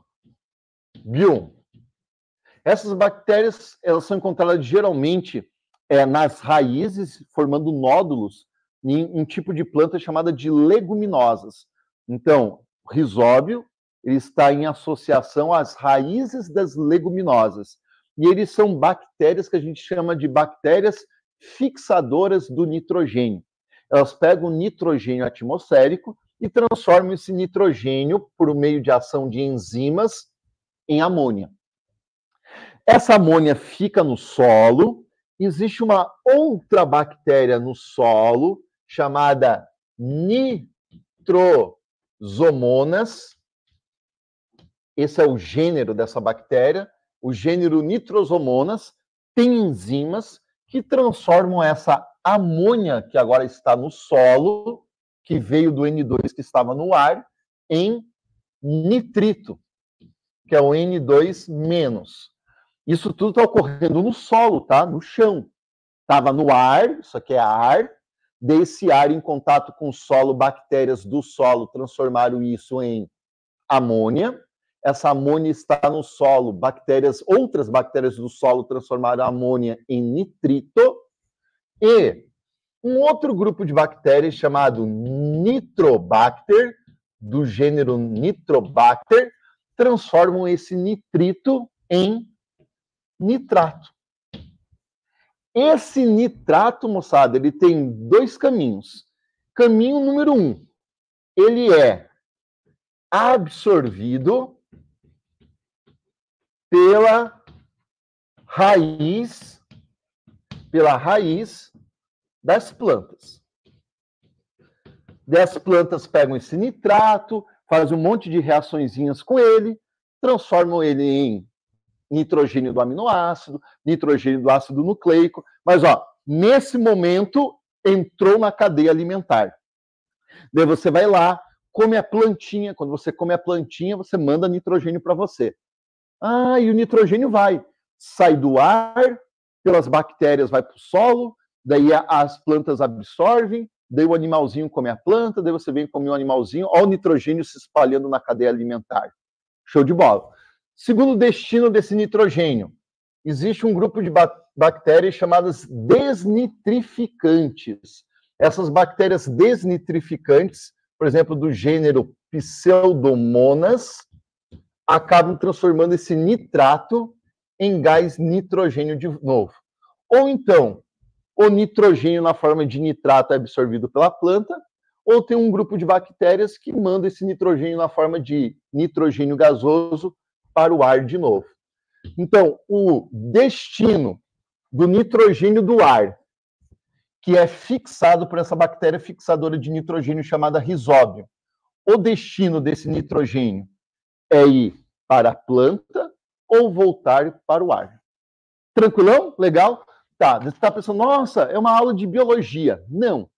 Speaker 1: Essas bactérias elas são encontradas geralmente é, nas raízes, formando nódulos, em um tipo de planta chamada de leguminosas. Então, risóbio ele está em associação às raízes das leguminosas. E eles são bactérias que a gente chama de bactérias fixadoras do nitrogênio. Elas pegam nitrogênio atmosférico e transformam esse nitrogênio, por meio de ação de enzimas, em amônia. Essa amônia fica no solo. Existe uma outra bactéria no solo chamada nitrosomonas. Esse é o gênero dessa bactéria. O gênero nitrosomonas tem enzimas que transformam essa amônia que agora está no solo, que veio do N2 que estava no ar, em nitrito, que é o N2 menos. Isso tudo está ocorrendo no solo, tá? No chão. Estava no ar, isso aqui é ar. Desse ar em contato com o solo, bactérias do solo transformaram isso em amônia. Essa amônia está no solo, bactérias, outras bactérias do solo transformaram a amônia em nitrito. E um outro grupo de bactérias chamado Nitrobacter, do gênero Nitrobacter, transformam esse nitrito em nitrato. Esse nitrato, moçada, ele tem dois caminhos. Caminho número um, ele é absorvido pela raiz, pela raiz das plantas. Das plantas pegam esse nitrato, fazem um monte de reaçõezinhas com ele, transformam ele em nitrogênio do aminoácido, nitrogênio do ácido nucleico, mas ó, nesse momento entrou na cadeia alimentar. Daí você vai lá, come a plantinha, quando você come a plantinha, você manda nitrogênio para você. Ah, e o nitrogênio vai, sai do ar, pelas bactérias vai para o solo, daí as plantas absorvem, daí o animalzinho come a planta, daí você vem comer o um animalzinho, olha o nitrogênio se espalhando na cadeia alimentar. Show de bola. Segundo destino desse nitrogênio, existe um grupo de bactérias chamadas desnitrificantes. Essas bactérias desnitrificantes, por exemplo, do gênero Pseudomonas, acabam transformando esse nitrato em gás nitrogênio de novo. Ou então, o nitrogênio na forma de nitrato é absorvido pela planta, ou tem um grupo de bactérias que manda esse nitrogênio na forma de nitrogênio gasoso para o ar de novo. Então, o destino do nitrogênio do ar, que é fixado por essa bactéria fixadora de nitrogênio chamada risóbio, o destino desse nitrogênio é ir para a planta ou voltar para o ar. Tranquilão? Legal? Tá, você está pensando, nossa, é uma aula de biologia. Não.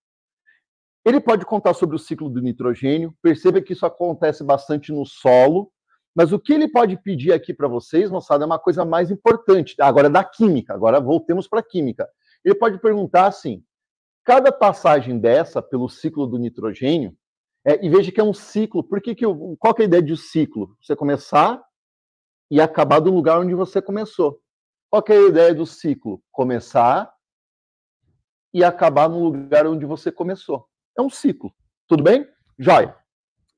Speaker 1: Ele pode contar sobre o ciclo do nitrogênio. Perceba que isso acontece bastante no solo, mas o que ele pode pedir aqui para vocês, moçada, é uma coisa mais importante. Agora é da química, agora voltemos para a química. Ele pode perguntar assim: cada passagem dessa pelo ciclo do nitrogênio, é, e veja que é um ciclo. Por que que eu, qual que é a ideia de um ciclo? Você começar e acabar do lugar onde você começou. Qual que é a ideia do ciclo? Começar e acabar no lugar onde você começou. É um ciclo. Tudo bem? Joia.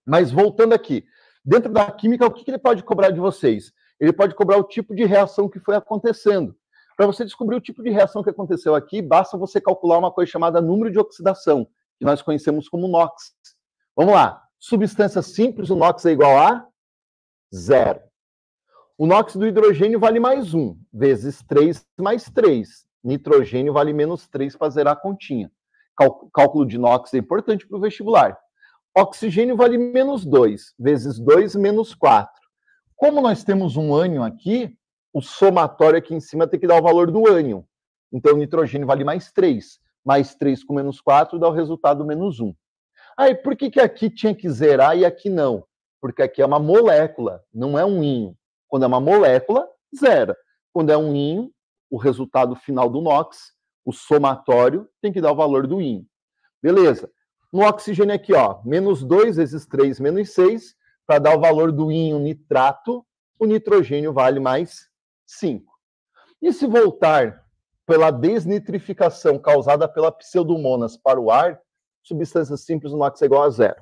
Speaker 1: Mas voltando aqui, Dentro da química, o que, ele pode cobrar de vocês? Ele pode cobrar o tipo de reação que foi acontecendo. Para você descobrir o tipo de reação que aconteceu aqui, basta você calcular uma coisa chamada número de oxidação, que nós conhecemos como NOx. Vamos lá. Substância simples, o NOx é igual a zero. O NOx do hidrogênio vale mais um, vezes 3 mais 3. Nitrogênio vale menos 3 para zerar a continha. Cálculo de NOx é importante para o vestibular. Oxigênio vale menos 2, vezes 2, menos 4. Como nós temos um ânion aqui, o somatório aqui em cima tem que dar o valor do ânion. Então, nitrogênio vale mais 3. Mais 3 com menos 4 dá o resultado menos 1. Aí, por que, que aqui tinha que zerar e aqui não? Porque aqui é uma molécula, não é um íon. Quando é uma molécula, zera. Quando é um íon, o resultado final do NOx, o somatório, tem que dar o valor do íon. Beleza. No oxigênio aqui, ó, menos 2 vezes 3, menos 6, para dar o valor do íon nitrato, o nitrogênio vale mais 5. E se voltar pela desnitrificação causada pela pseudomonas para o ar, substância simples no ox é igual a zero.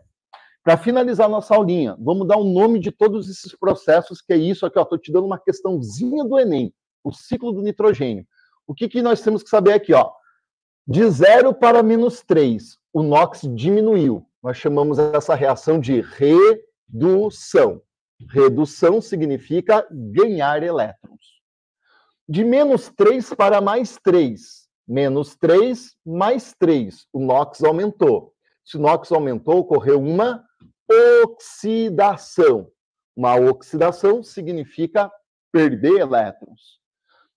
Speaker 1: Para finalizar nossa aulinha, vamos dar o um nome de todos esses processos, que é isso aqui, ó, estou te dando uma questãozinha do Enem, o ciclo do nitrogênio. O que, que nós temos que saber aqui, ó? De 0 para menos 3, o NOx diminuiu. Nós chamamos essa reação de redução. Redução significa ganhar elétrons. De menos 3 para mais 3. Menos 3 mais 3. O NOx aumentou. Se o NOx aumentou, ocorreu uma oxidação. Uma oxidação significa perder elétrons.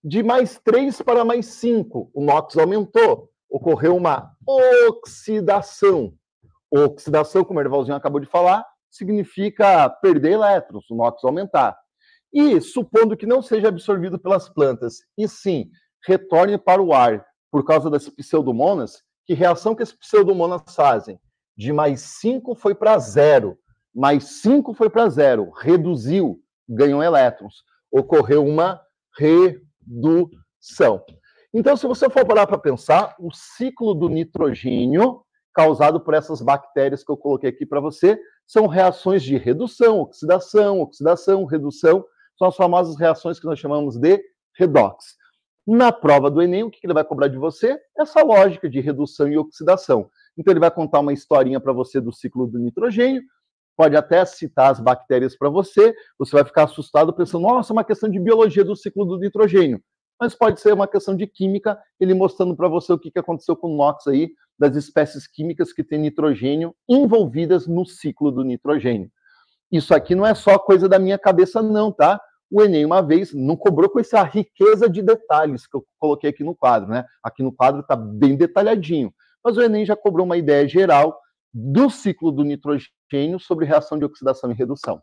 Speaker 1: De mais 3 para mais 5, o NOx aumentou ocorreu uma oxidação. Oxidação, como o Ervalzinho acabou de falar, significa perder elétrons, o NOx aumentar. E, supondo que não seja absorvido pelas plantas, e sim retorne para o ar por causa das pseudomonas, que reação que as pseudomonas fazem? De mais 5 foi para zero, mais 5 foi para zero, reduziu, ganhou elétrons. Ocorreu uma redução. Então, se você for parar para pensar, o ciclo do nitrogênio causado por essas bactérias que eu coloquei aqui para você são reações de redução, oxidação, oxidação, redução, são as famosas reações que nós chamamos de redox. Na prova do Enem, o que ele vai cobrar de você? Essa lógica de redução e oxidação. Então, ele vai contar uma historinha para você do ciclo do nitrogênio, pode até citar as bactérias para você, você vai ficar assustado pensando, nossa, é uma questão de biologia do ciclo do nitrogênio mas pode ser uma questão de química, ele mostrando para você o que, que aconteceu com o NOx aí, das espécies químicas que tem nitrogênio envolvidas no ciclo do nitrogênio. Isso aqui não é só coisa da minha cabeça, não, tá? O Enem, uma vez, não cobrou com essa riqueza de detalhes que eu coloquei aqui no quadro, né? Aqui no quadro está bem detalhadinho. Mas o Enem já cobrou uma ideia geral do ciclo do nitrogênio sobre reação de oxidação e redução.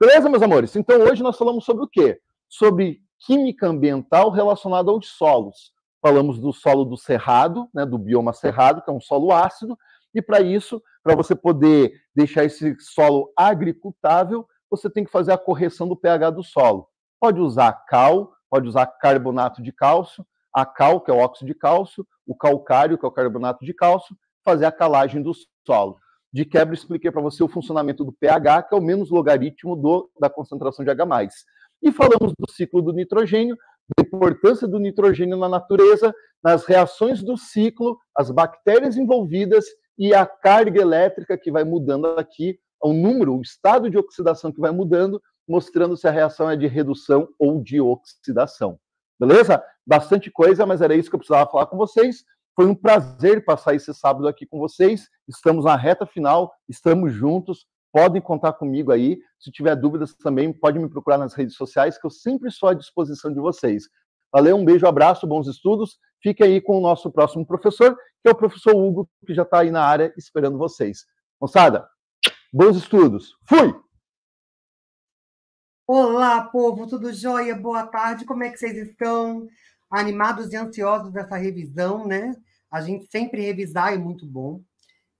Speaker 1: Beleza, meus amores? Então, hoje nós falamos sobre o quê? Sobre química ambiental relacionada aos solos. Falamos do solo do cerrado, né, do bioma cerrado, que é um solo ácido, e para isso, para você poder deixar esse solo agricultável, você tem que fazer a correção do pH do solo. Pode usar cal, pode usar carbonato de cálcio, a cal, que é o óxido de cálcio, o calcário, que é o carbonato de cálcio, fazer a calagem do solo. De quebra, expliquei para você o funcionamento do pH, que é o menos logaritmo do, da concentração de H. E falamos do ciclo do nitrogênio, da importância do nitrogênio na natureza, nas reações do ciclo, as bactérias envolvidas e a carga elétrica que vai mudando aqui, o número, o estado de oxidação que vai mudando, mostrando se a reação é de redução ou de oxidação. Beleza? Bastante coisa, mas era isso que eu precisava falar com vocês. Foi um prazer passar esse sábado aqui com vocês. Estamos na reta final, estamos juntos podem contar comigo aí. Se tiver dúvidas também, pode me procurar nas redes sociais, que eu sempre estou à disposição de vocês. Valeu, um beijo, abraço, bons estudos. Fique aí com o nosso próximo professor, que é o professor Hugo, que já está aí na área esperando vocês. Moçada, bons estudos. Fui!
Speaker 2: Olá, povo, tudo jóia? Boa tarde, como é que vocês estão? Animados e ansiosos dessa revisão, né? A gente sempre revisar é muito bom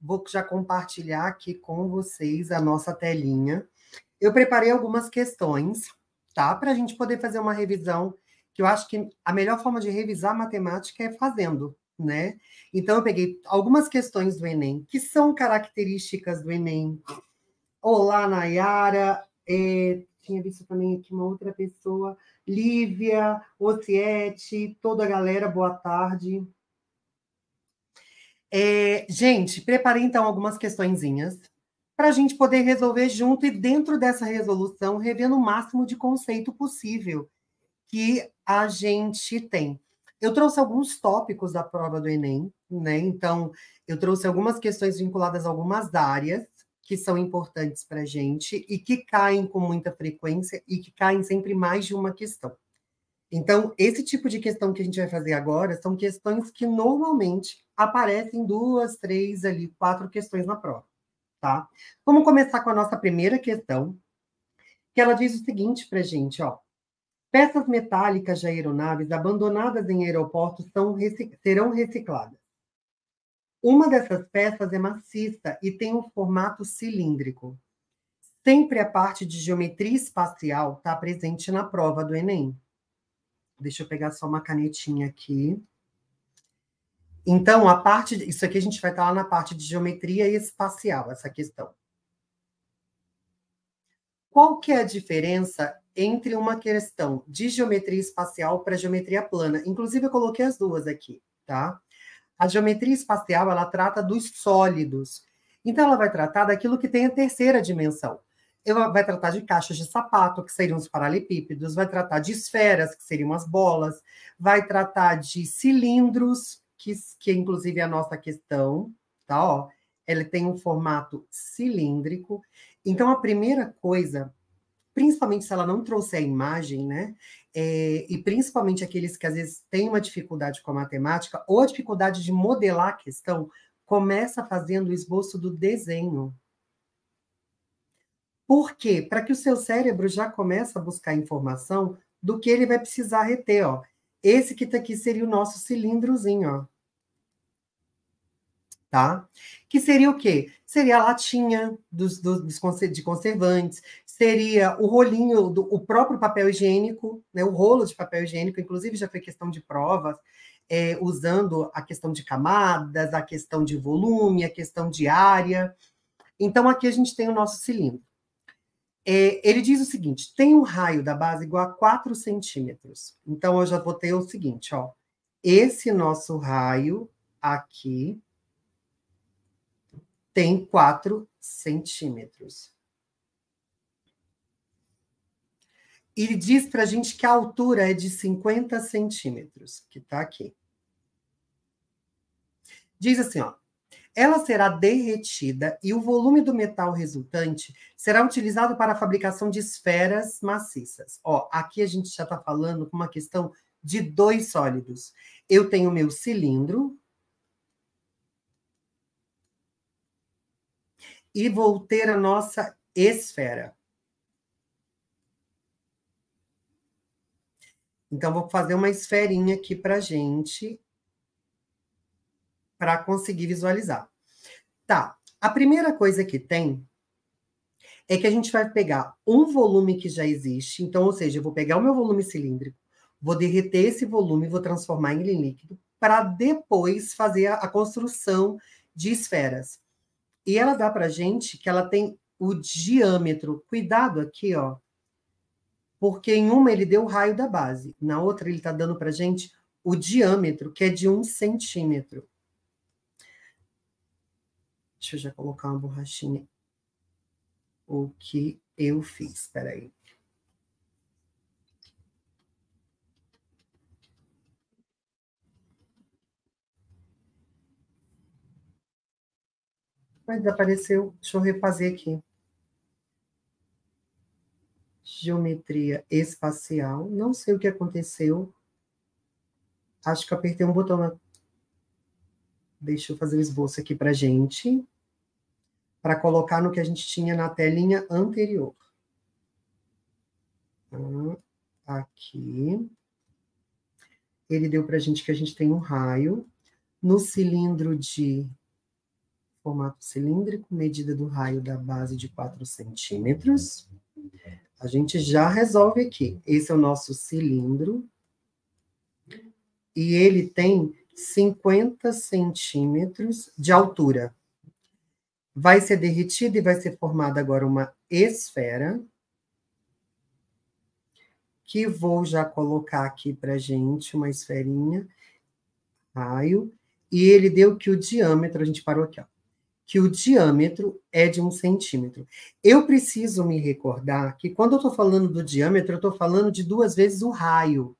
Speaker 2: vou já compartilhar aqui com vocês a nossa telinha. Eu preparei algumas questões, tá? Para a gente poder fazer uma revisão, que eu acho que a melhor forma de revisar matemática é fazendo, né? Então, eu peguei algumas questões do Enem, que são características do Enem. Olá, Nayara. É, tinha visto também aqui uma outra pessoa. Lívia, Ociete, toda a galera, boa tarde. É, gente, preparei então algumas questõezinhas para a gente poder resolver junto e dentro dessa resolução revendo o máximo de conceito possível que a gente tem. Eu trouxe alguns tópicos da prova do Enem, né? Então, eu trouxe algumas questões vinculadas a algumas áreas que são importantes para a gente e que caem com muita frequência e que caem sempre mais de uma questão. Então, esse tipo de questão que a gente vai fazer agora são questões que normalmente aparecem duas, três ali, quatro questões na prova, tá? Vamos começar com a nossa primeira questão, que ela diz o seguinte pra gente, ó. Peças metálicas de aeronaves abandonadas em aeroportos são serão recicladas. Uma dessas peças é maciça e tem um formato cilíndrico. Sempre a parte de geometria espacial está presente na prova do Enem. Deixa eu pegar só uma canetinha aqui. Então, a parte. Isso aqui a gente vai estar lá na parte de geometria espacial, essa questão. Qual que é a diferença entre uma questão de geometria espacial para geometria plana? Inclusive, eu coloquei as duas aqui, tá? A geometria espacial, ela trata dos sólidos. Então, ela vai tratar daquilo que tem a terceira dimensão. Ela vai tratar de caixas de sapato, que seriam os paralelepípedos, vai tratar de esferas, que seriam as bolas, vai tratar de cilindros, que, que é, inclusive a nossa questão, tá? Ó, ela tem um formato cilíndrico. Então, a primeira coisa, principalmente se ela não trouxer a imagem, né? É, e principalmente aqueles que às vezes têm uma dificuldade com a matemática ou a dificuldade de modelar a questão, começa fazendo o esboço do desenho. Por quê? Para que o seu cérebro já comece a buscar informação do que ele vai precisar reter, ó. Esse que tá aqui seria o nosso cilindrozinho, ó. Tá? Que seria o quê? Seria a latinha dos, dos, de conservantes, seria o rolinho, do, o próprio papel higiênico, né, o rolo de papel higiênico, inclusive já foi questão de provas, é, usando a questão de camadas, a questão de volume, a questão de área. Então, aqui a gente tem o nosso cilindro. É, ele diz o seguinte: tem um raio da base igual a 4 centímetros. Então, eu já botei o seguinte, ó. Esse nosso raio aqui tem 4 centímetros. Ele diz para a gente que a altura é de 50 centímetros, que está aqui. Diz assim, ó, ela será derretida e o volume do metal resultante será utilizado para a fabricação de esferas maciças. Ó, aqui a gente já está falando com uma questão de dois sólidos. Eu tenho meu cilindro e vou ter a nossa esfera. Então, vou fazer uma esferinha aqui para gente para conseguir visualizar. Tá. A primeira coisa que tem é que a gente vai pegar um volume que já existe, então, ou seja, eu vou pegar o meu volume cilíndrico, vou derreter esse volume, vou transformar ele em líquido, para depois fazer a, a, construção de esferas. E ela dá para gente que ela tem o diâmetro. Cuidado aqui, ó. Porque em uma ele deu o raio da base, na outra ele está dando para gente o diâmetro, que é de um centímetro. Deixa eu já colocar uma borrachinha. O que eu fiz, aí. Mas apareceu, deixa eu refazer aqui. Geometria espacial, não sei o que aconteceu. Acho que apertei um botão na Deixa eu fazer o esboço aqui para gente, para colocar no que a gente tinha na telinha anterior. Ah, aqui. Ele deu para a gente que a gente tem um raio. No cilindro de formato cilíndrico, medida do raio da base de 4 centímetros. A gente já resolve aqui. Esse é o nosso cilindro. E ele tem 50 centímetros de altura. Vai ser derretida e vai ser formada agora uma esfera, que vou já colocar aqui para gente, uma esferinha, raio, e ele deu que o diâmetro, a gente parou aqui, ó, que o diâmetro é de um centímetro. Eu preciso me recordar que quando eu estou falando do diâmetro, eu estou falando de duas vezes o raio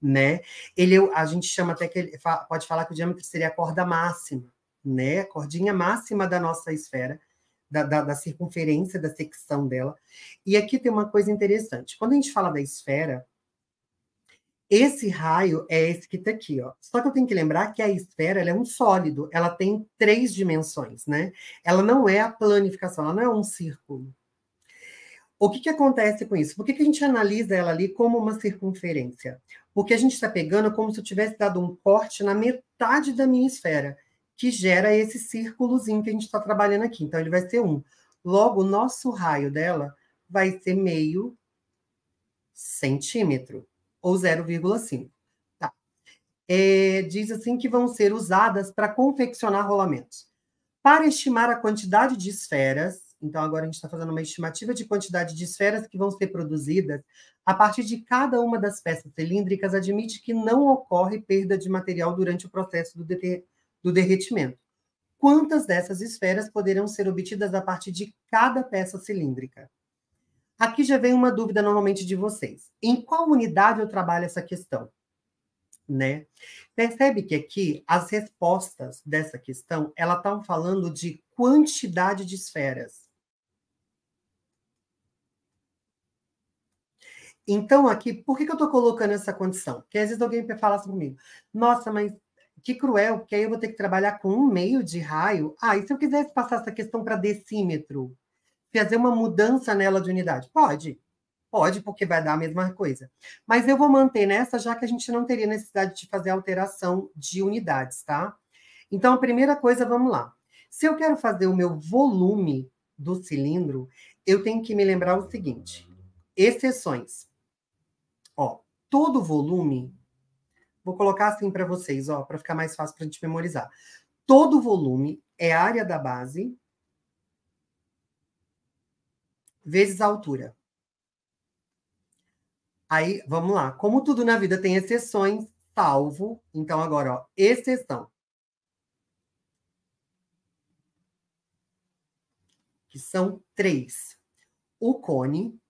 Speaker 2: né? Ele, a gente chama até que ele pode falar que o diâmetro seria a corda máxima, né? A cordinha máxima da nossa esfera, da, da, da circunferência, da secção dela. E aqui tem uma coisa interessante. Quando a gente fala da esfera, esse raio é esse que está aqui, ó. Só que eu tenho que lembrar que a esfera é um sólido, ela tem três dimensões, né? Ela não é a planificação, ela não é um círculo. O que, que acontece com isso? Por que, que a gente analisa ela ali como uma circunferência? O que a gente está pegando é como se eu tivesse dado um corte na metade da minha esfera, que gera esse círculozinho que a gente está trabalhando aqui. Então, ele vai ser um. Logo, o nosso raio dela vai ser meio centímetro, ou 0,5. Tá. É, diz assim que vão ser usadas para confeccionar rolamentos. Para estimar a quantidade de esferas, então, agora a gente está fazendo uma estimativa de quantidade de esferas que vão ser produzidas a partir de cada uma das peças cilíndricas, admite que não ocorre perda de material durante o processo do, do derretimento. Quantas dessas esferas poderão ser obtidas a partir de cada peça cilíndrica? Aqui já vem uma dúvida normalmente de vocês. Em qual unidade eu trabalho essa questão? Né? Percebe que aqui as respostas dessa questão, ela estão tá falando de quantidade de esferas. Então, aqui, por que, que eu estou colocando essa condição? Porque às vezes alguém fala assim comigo, nossa, mas que cruel, porque aí eu vou ter que trabalhar com um meio de raio. Ah, e se eu quisesse passar essa questão para decímetro? Fazer uma mudança nela de unidade? Pode, pode, porque vai dar a mesma coisa. Mas eu vou manter nessa, já que a gente não teria necessidade de fazer alteração de unidades, tá? Então, a primeira coisa, vamos lá. Se eu quero fazer o meu volume do cilindro, eu tenho que me lembrar o seguinte: exceções todo o volume. Vou colocar assim para vocês, ó, para ficar mais fácil para a gente memorizar. Todo o volume é a área da base vezes a altura. Aí, vamos lá. Como tudo na vida tem exceções, salvo. Então, agora, ó, exceção. Que são três. O cone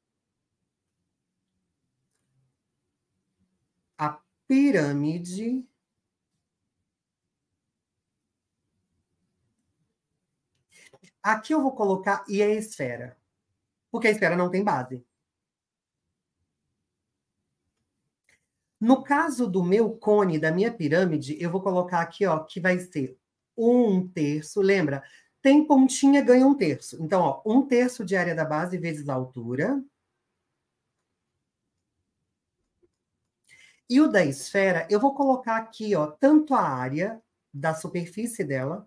Speaker 2: pirâmide Aqui eu vou colocar e a esfera, porque a esfera não tem base. No caso do meu cone, da minha pirâmide, eu vou colocar aqui, ó, que vai ser um terço. Lembra? Tem pontinha, ganha um terço. Então, ó, um terço de área da base vezes a altura. E o da esfera, eu vou colocar aqui, ó, tanto a área da superfície dela,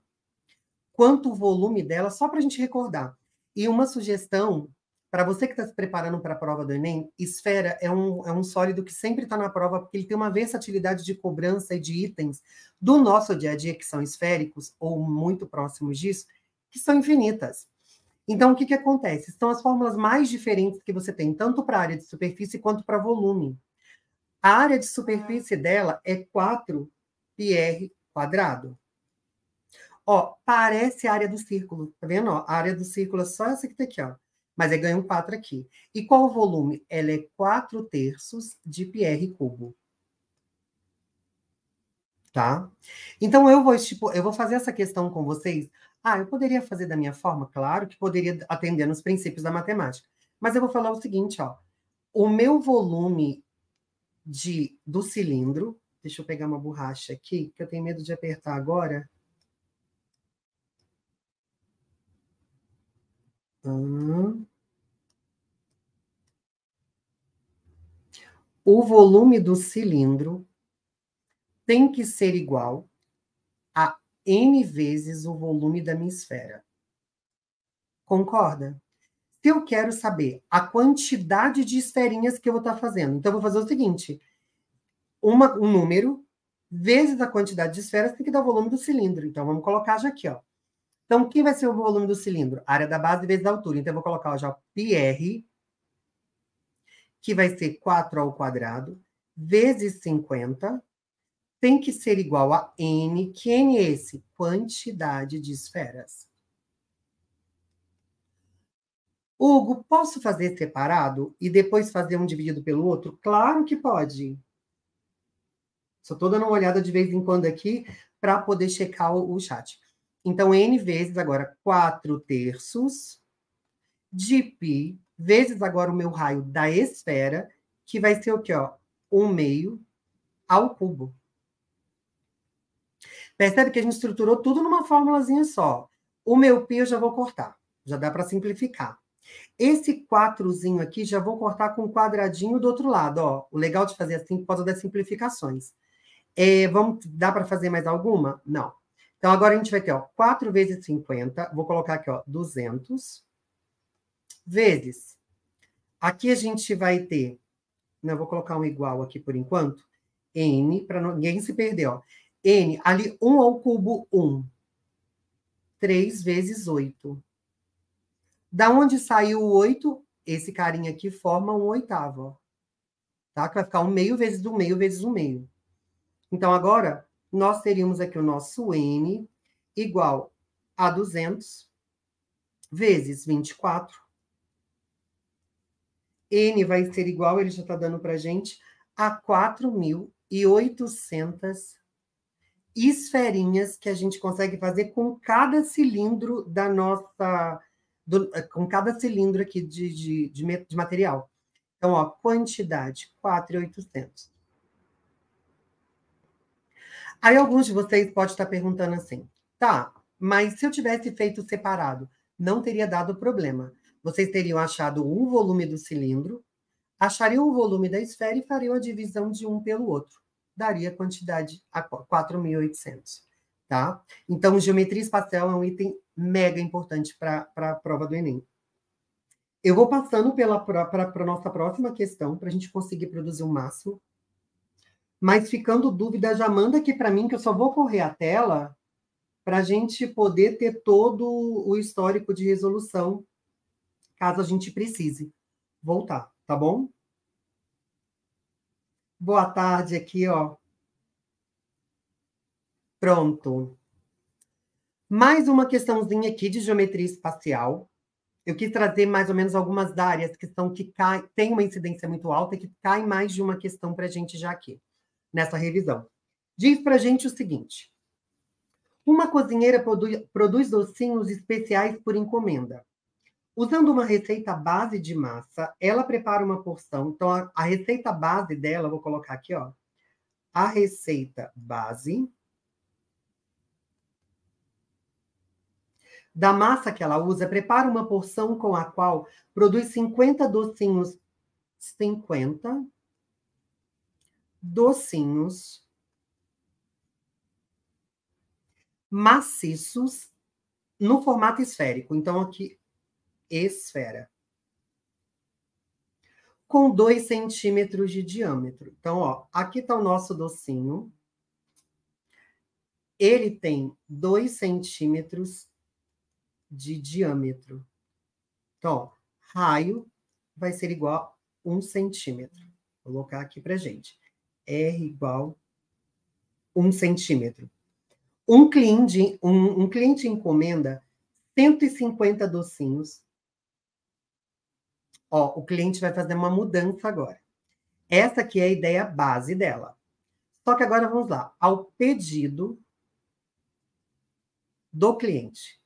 Speaker 2: quanto o volume dela, só para a gente recordar. E uma sugestão, para você que está se preparando para a prova do Enem, esfera é um, é um sólido que sempre está na prova, porque ele tem uma versatilidade de cobrança e de itens do nosso dia a dia, que são esféricos, ou muito próximos disso, que são infinitas. Então, o que, que acontece? São as fórmulas mais diferentes que você tem, tanto para a área de superfície quanto para volume. A área de superfície ah. dela é 4 πr quadrado. Ó, parece a área do círculo, tá vendo? Ó, a área do círculo é só essa que tá aqui, ó. Mas é ganho 4 aqui. E qual o volume? Ela é 4 terços de πr cubo. Tá? Então eu vou, tipo, eu vou fazer essa questão com vocês. Ah, eu poderia fazer da minha forma, claro, que poderia atender nos princípios da matemática. Mas eu vou falar o seguinte, ó. O meu volume de do cilindro. Deixa eu pegar uma borracha aqui, que eu tenho medo de apertar agora. Hum. O volume do cilindro tem que ser igual a n vezes o volume da minha esfera. Concorda? eu quero saber a quantidade de esferinhas que eu vou estar tá fazendo, então eu vou fazer o seguinte: uma, um número vezes a quantidade de esferas tem que dar o volume do cilindro. Então vamos colocar já aqui, ó. Então quem vai ser o volume do cilindro? área da base vezes a altura. Então eu vou colocar ó, já πr que vai ser 4 ao quadrado vezes 50 tem que ser igual a n, que n é esse? Quantidade de esferas. Hugo, posso fazer separado e depois fazer um dividido pelo outro? Claro que pode. Só estou dando uma olhada de vez em quando aqui para poder checar o, o chat. Então, N vezes agora 4 terços de π, vezes agora o meu raio da esfera, que vai ser o quê? Ó? 1 meio ao cubo. Percebe que a gente estruturou tudo numa formulazinha só. O meu π eu já vou cortar, já dá para simplificar. Esse quatrozinho aqui, já vou cortar com um quadradinho do outro lado, ó. O legal de fazer assim, por causa das simplificações. É, vamos, dá para fazer mais alguma? Não. Então, agora a gente vai ter, ó, 4 vezes 50, vou colocar aqui, ó, 200, vezes. Aqui a gente vai ter, não, vou colocar um igual aqui por enquanto, n, para ninguém se perder, ó. n, ali 1 ao cubo, 1. 3 vezes 8. Da onde saiu o 8, esse carinha aqui forma um oitavo, ó. Tá? Que vai ficar um meio vezes um meio vezes um meio. Então, agora, nós teríamos aqui o nosso N igual a 200 vezes 24. N vai ser igual, ele já está dando para gente, a 4.800 esferinhas que a gente consegue fazer com cada cilindro da nossa do, eh, com cada cilindro aqui de, de, de, de material. Então, ó, quantidade, 4,800. Aí alguns de vocês podem estar perguntando assim, tá, mas se eu tivesse feito separado, não teria dado problema. Vocês teriam achado um volume do cilindro, achariam o volume da esfera e fariam a divisão de um pelo outro. Daria a quantidade a 4.800, tá? Então, geometria espacial é um item mega importante para a prova do Enem. Eu vou passando para a nossa próxima questão, para a gente conseguir produzir o um máximo. Mas ficando dúvida, já manda aqui para mim, que eu só vou correr a tela, para a gente poder ter todo o histórico de resolução, caso a gente precise voltar, tá bom? Boa tarde aqui, ó. Pronto. Mais uma questãozinha aqui de geometria espacial. Eu quis trazer mais ou menos algumas áreas que são que caem, tem uma incidência muito alta e que cai mais de uma questão para a gente já aqui, nessa revisão. Diz para a gente o seguinte: uma cozinheira produ produz docinhos especiais por encomenda. Usando uma receita base de massa, ela prepara uma porção. Então, a, a receita base dela, vou colocar aqui, ó. A receita base Da massa que ela usa, prepara uma porção com a qual produz 50 docinhos. 50 docinhos maciços no formato esférico. Então, aqui, esfera. Com 2 centímetros de diâmetro. Então, ó, aqui está o nosso docinho. Ele tem 2 centímetros de diâmetro. Então, raio vai ser igual a 1 centímetro. Vou colocar aqui para gente. R igual 1 centímetro. Um cliente, um, um cliente encomenda 150 docinhos. Ó, o cliente vai fazer uma mudança agora. Essa aqui é a ideia base dela. Só que agora vamos lá. Ao pedido do cliente.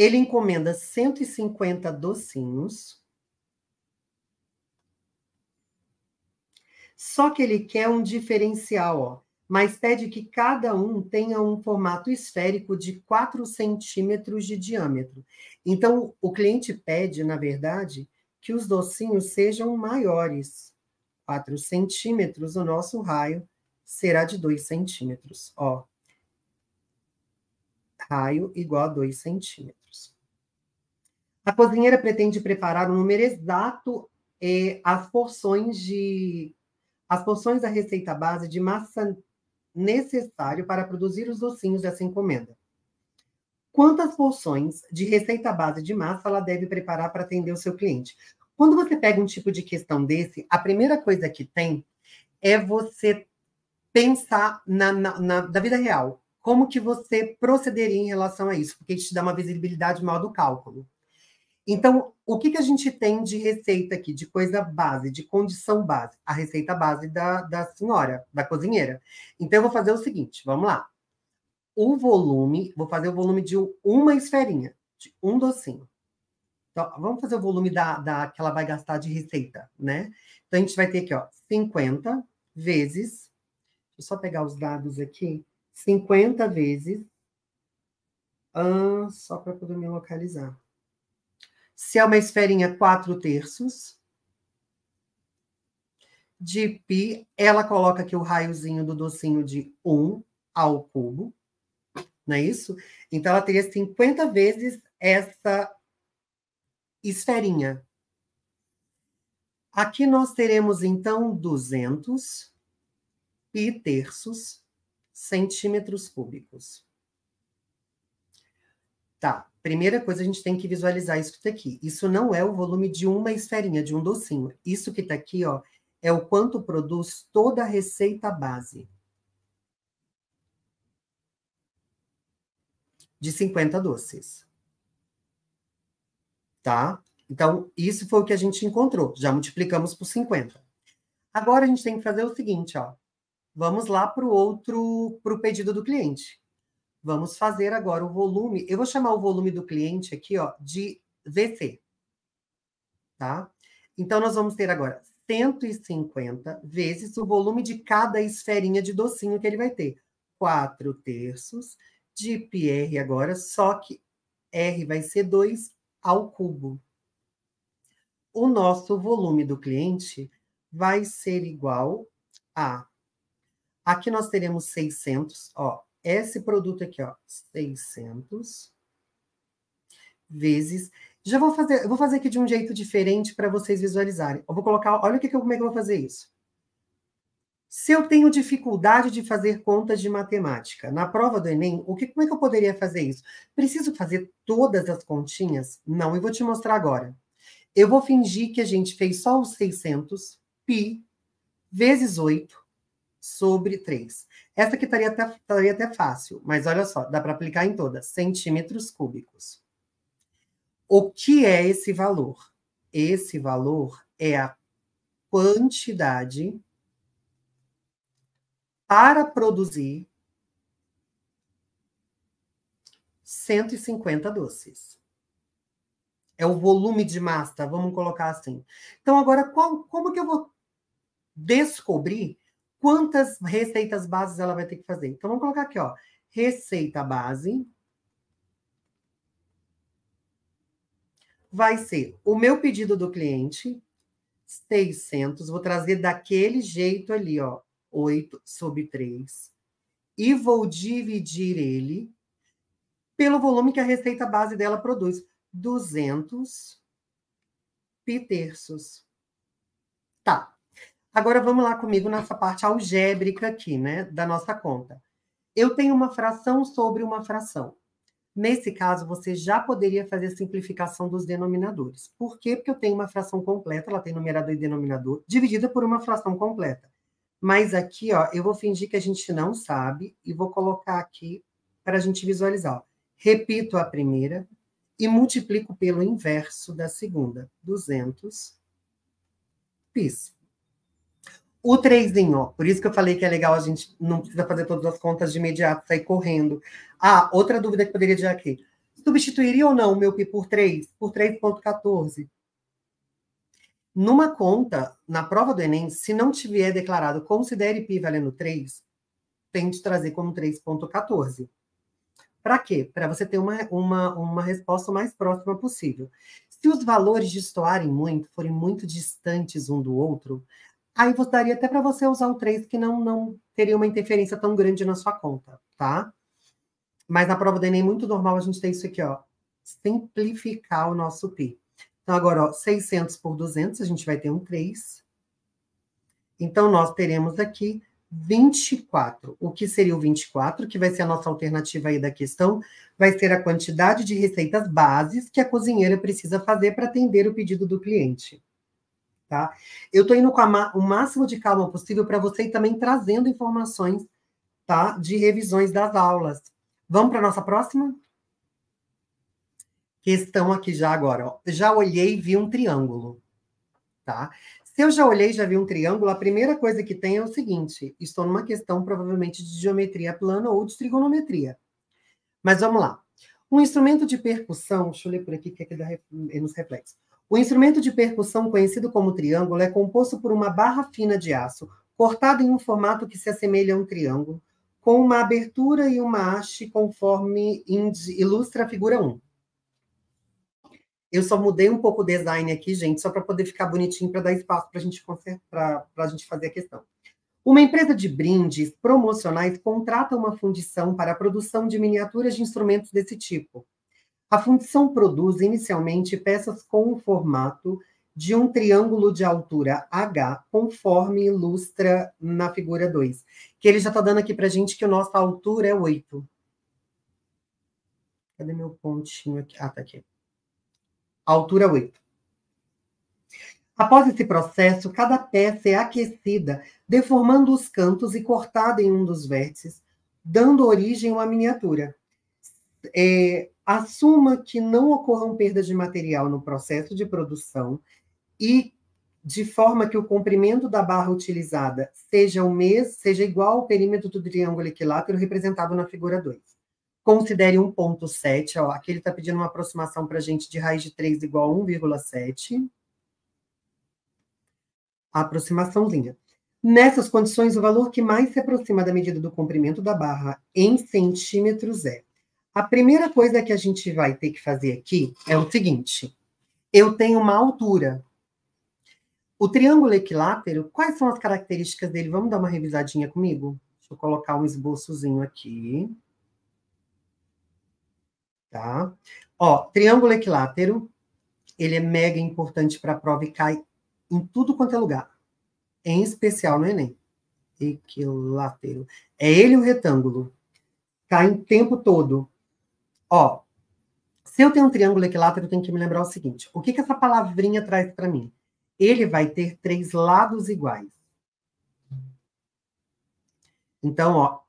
Speaker 2: Ele encomenda 150 docinhos. Só que ele quer um diferencial, ó, mas pede que cada um tenha um formato esférico de 4 centímetros de diâmetro. Então, o cliente pede, na verdade, que os docinhos sejam maiores. 4 centímetros, o nosso raio será de 2 centímetros, ó. Raio igual a 2 centímetros. A cozinheira pretende preparar o número exato é, as porções de as porções da receita base de massa necessário para produzir os docinhos dessa encomenda. Quantas porções de receita base de massa ela deve preparar para atender o seu cliente? Quando você pega um tipo de questão desse, a primeira coisa que tem é você pensar na, na, na, da vida real. Como que você procederia em relação a isso? Porque isso te dá uma visibilidade maior do cálculo. Então, o que, que a gente tem de receita aqui, de coisa base, de condição base? A receita base da, da senhora, da cozinheira. Então, eu vou fazer o seguinte: vamos lá. O volume, vou fazer o volume de uma esferinha, de um docinho. Então, vamos fazer o volume da, da que ela vai gastar de receita, né? Então, a gente vai ter aqui, ó, 50 vezes. Deixa eu só pegar os dados aqui. 50 vezes. Ah, só para poder me localizar se é uma esferinha 4 terços de pi, ela coloca aqui o raiozinho do docinho de 1 ao cubo, não é isso? Então, ela teria 50 vezes essa esferinha. Aqui nós teremos, então, 200 pi terços centímetros cúbicos. Tá. Primeira coisa, a gente tem que visualizar isso que está aqui. Isso não é o volume de uma esferinha, de um docinho. Isso que está aqui, ó, é o quanto produz toda a receita base. De 50 doces. Tá? Então, isso foi o que a gente encontrou. Já multiplicamos por 50. Agora a gente tem que fazer o seguinte, ó. Vamos lá para o outro, para o pedido do cliente. Vamos fazer agora o volume. Eu vou chamar o volume do cliente aqui, ó, de VC. Tá? Então, nós vamos ter agora 150 vezes o volume de cada esferinha de docinho que ele vai ter. 4 terços de PR agora, só que r vai ser 2 ao cubo. O nosso volume do cliente vai ser igual a... Aqui nós teremos 600, ó, esse produto aqui, ó, 600 vezes. Já vou fazer, vou fazer aqui de um jeito diferente para vocês visualizarem. Eu vou colocar, olha o que, como é que eu vou fazer isso. Se eu tenho dificuldade de fazer contas de matemática na prova do Enem, o que, como é que eu poderia fazer isso? Preciso fazer todas as continhas? Não, e vou te mostrar agora. Eu vou fingir que a gente fez só os 600, pi, vezes 8, sobre 3. Essa aqui estaria até, estaria até fácil, mas olha só, dá para aplicar em todas, centímetros cúbicos. O que é esse valor? Esse valor é a quantidade para produzir 150 doces. É o volume de massa, vamos colocar assim. Então, agora, qual, como que eu vou descobrir quantas receitas bases ela vai ter que fazer. Então, vamos colocar aqui, ó, receita base. Vai ser o meu pedido do cliente, 600, vou trazer daquele jeito ali, ó, 8 sobre 3. E vou dividir ele pelo volume que a receita base dela produz, 200 pi terços. Tá, Agora vamos lá comigo nessa parte algébrica aqui, né, da nossa conta. Eu tenho uma fração sobre uma fração. Nesse caso, você já poderia fazer simplificação dos denominadores. Por quê? Porque eu tenho uma fração completa, ela tem numerador e denominador, dividida por uma fração completa. Mas aqui, ó, eu vou fingir que a gente não sabe e vou colocar aqui para a gente visualizar. Repito a primeira e multiplico pelo inverso da segunda, 200 pis o 3 ó, por isso que eu falei que é legal a gente não precisa fazer todas as contas de imediato, sair correndo. Ah, outra dúvida que poderia dizer aqui. Substituiria ou não o meu PI por 3? Por 3.14? Numa conta, na prova do Enem, se não tiver declarado considere PI valendo 3, tente trazer como 3.14. Para quê? Para você ter uma, uma, uma resposta mais próxima possível. Se os valores destoarem muito, forem muito distantes um do outro, aí daria até para você usar o 3, que não, não teria uma interferência tão grande na sua conta, tá? Mas na prova do Enem, é muito normal a gente ter isso aqui, ó. Simplificar o nosso P. Então, agora, ó, 600 por 200, a gente vai ter um 3. Então, nós teremos aqui 24. O que seria o 24, que vai ser a nossa alternativa aí da questão, vai ser a quantidade de receitas bases que a cozinheira precisa fazer para atender o pedido do cliente tá? Eu tô indo com o máximo de calma possível para você e também trazendo informações, tá? De revisões das aulas. Vamos para nossa próxima? Questão aqui já agora, ó. Já olhei e vi um triângulo, tá? Se eu já olhei e já vi um triângulo, a primeira coisa que tem é o seguinte: estou numa questão provavelmente de geometria plana ou de trigonometria. Mas vamos lá. Um instrumento de percussão, deixa eu ler por aqui que é que dá é nos reflexos. O instrumento de percussão conhecido como triângulo é composto por uma barra fina de aço, cortada em um formato que se assemelha a um triângulo, com uma abertura e uma haste conforme ilustra a figura 1. Eu só mudei um pouco o design aqui, gente, só para poder ficar bonitinho, para dar espaço para para a gente fazer a questão. Uma empresa de brindes promocionais contrata uma fundição para a produção de miniaturas de instrumentos desse tipo. A função produz inicialmente peças com o formato de um triângulo de altura H, conforme ilustra na figura 2. Que ele já está dando aqui para gente que a nossa altura é 8. Cadê meu pontinho aqui? Ah, tá aqui. Altura 8. É Após esse processo, cada peça é aquecida, deformando os cantos e cortada em um dos vértices, dando origem a uma miniatura é, assuma que não ocorram perdas de material no processo de produção e de forma que o comprimento da barra utilizada seja o mesmo, seja igual ao perímetro do triângulo equilátero representado na figura 2. Considere 1.7, ó, aqui ele está pedindo uma aproximação para a gente de raiz de 3 igual a 1,7. Aproximaçãozinha. Nessas condições, o valor que mais se aproxima da medida do comprimento da barra em centímetros é a primeira coisa que a gente vai ter que fazer aqui é o seguinte: eu tenho uma altura. O triângulo equilátero, quais são as características dele? Vamos dar uma revisadinha comigo? Deixa eu colocar um esboçozinho aqui. Tá? Ó, triângulo equilátero, ele é mega importante para a prova e cai em tudo quanto é lugar, em especial no Enem. Equilátero. É ele o retângulo. Cai o tempo todo. Ó, se eu tenho um triângulo equilátero, eu tenho que me lembrar o seguinte: o que, que essa palavrinha traz para mim? Ele vai ter três lados iguais. Então, ó,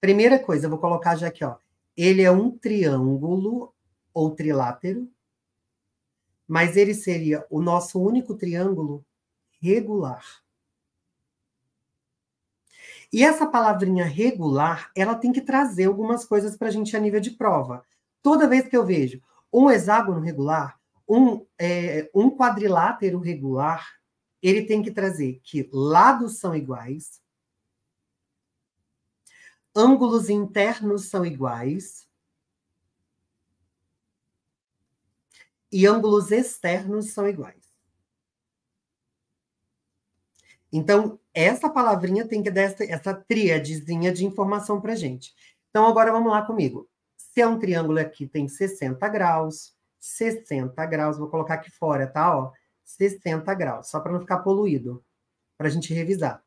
Speaker 2: primeira coisa, eu vou colocar já aqui, ó. Ele é um triângulo ou trilátero, mas ele seria o nosso único triângulo regular. E essa palavrinha regular, ela tem que trazer algumas coisas para a gente a nível de prova. Toda vez que eu vejo um hexágono regular, um, é, um quadrilátero regular, ele tem que trazer que lados são iguais, ângulos internos são iguais e ângulos externos são iguais. Então, essa palavrinha tem que dar essa, essa tríadezinha de informação para gente. Então, agora vamos lá comigo. Se é um triângulo aqui, tem 60 graus, 60 graus, vou colocar aqui fora, tá? Ó, 60 graus, só para não ficar poluído, para a gente revisar.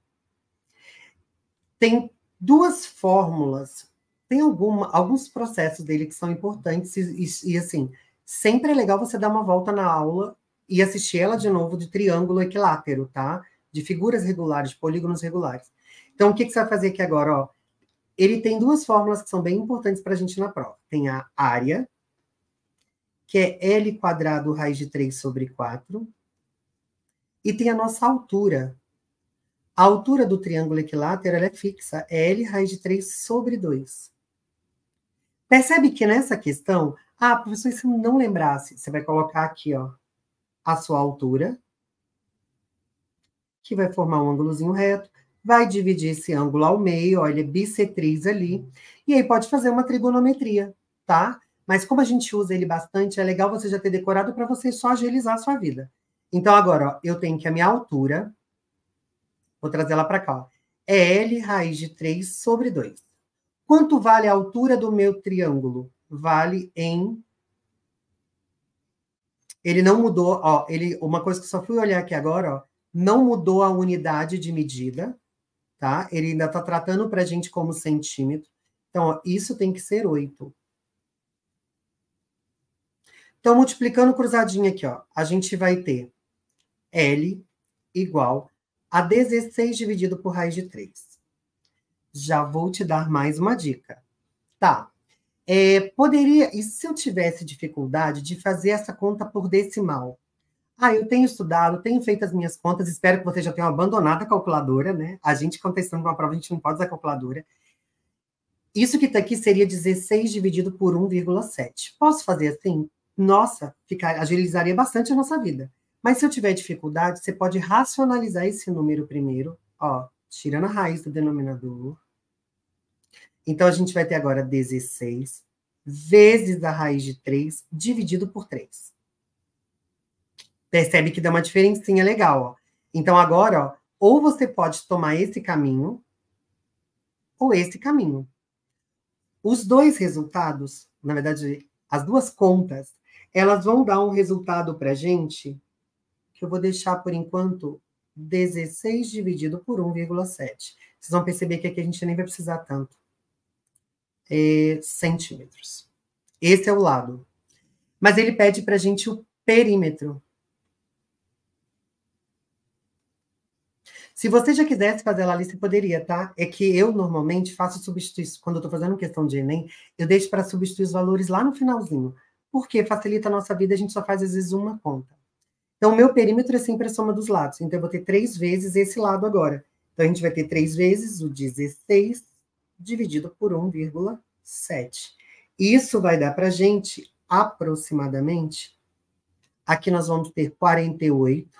Speaker 2: Tem duas fórmulas, tem alguma, alguns processos dele que são importantes, e, e, e assim, sempre é legal você dar uma volta na aula e assistir ela de novo de triângulo equilátero, tá? de figuras regulares, de polígonos regulares. Então, o que, que você vai fazer aqui agora? Ó? Ele tem duas fórmulas que são bem importantes para a gente na prova. Tem a área, que é L quadrado raiz de 3 sobre 4. E tem a nossa altura. A altura do triângulo equilátero é fixa, é L raiz de 3 sobre 2. Percebe que nessa questão, ah, professor, se não lembrasse, você vai colocar aqui, ó, a sua altura, que vai formar um ângulozinho reto, vai dividir esse ângulo ao meio, olha, é bissetriz ali, e aí pode fazer uma trigonometria, tá? Mas como a gente usa ele bastante, é legal você já ter decorado para você só agilizar a sua vida. Então agora, ó, eu tenho que a minha altura, vou trazer ela para cá, ó, é L raiz de 3 sobre 2. Quanto vale a altura do meu triângulo? Vale em ele não mudou, ó, ele, uma coisa que só fui olhar aqui agora, ó, não mudou a unidade de medida, tá? Ele ainda está tratando para a gente como centímetro. Então, ó, isso tem que ser 8. Então, multiplicando cruzadinha aqui, ó, a gente vai ter L igual a 16 dividido por raiz de 3. Já vou te dar mais uma dica. Tá. É, poderia, e se eu tivesse dificuldade de fazer essa conta por decimal? Ah, eu tenho estudado, tenho feito as minhas contas, espero que vocês já tenham abandonado a calculadora, né? A gente, quando tá uma prova, a gente não pode usar a calculadora. Isso que está aqui seria 16 dividido por 1,7. Posso fazer assim? Nossa, ficar, agilizaria bastante a nossa vida. Mas se eu tiver dificuldade, você pode racionalizar esse número primeiro, ó, tirando a raiz do denominador. Então, a gente vai ter agora 16 vezes a raiz de 3, dividido por 3 percebe que dá uma diferencinha legal. Ó. Então agora, ó, ou você pode tomar esse caminho ou esse caminho. Os dois resultados, na verdade, as duas contas, elas vão dar um resultado para gente que eu vou deixar por enquanto 16 dividido por 1,7. Vocês vão perceber que aqui a gente nem vai precisar tanto. É, centímetros. Esse é o lado. Mas ele pede para gente o perímetro. Se você já quisesse fazer a lista, você poderia, tá? É que eu normalmente faço substituição, quando eu estou fazendo questão de Enem, eu deixo para substituir os valores lá no finalzinho. Porque facilita a nossa vida, a gente só faz às vezes uma conta. Então, o meu perímetro é sempre a soma dos lados. Então, eu vou ter três vezes esse lado agora. Então, a gente vai ter três vezes o 16 dividido por 1,7. Isso vai dar para gente aproximadamente. Aqui nós vamos ter 48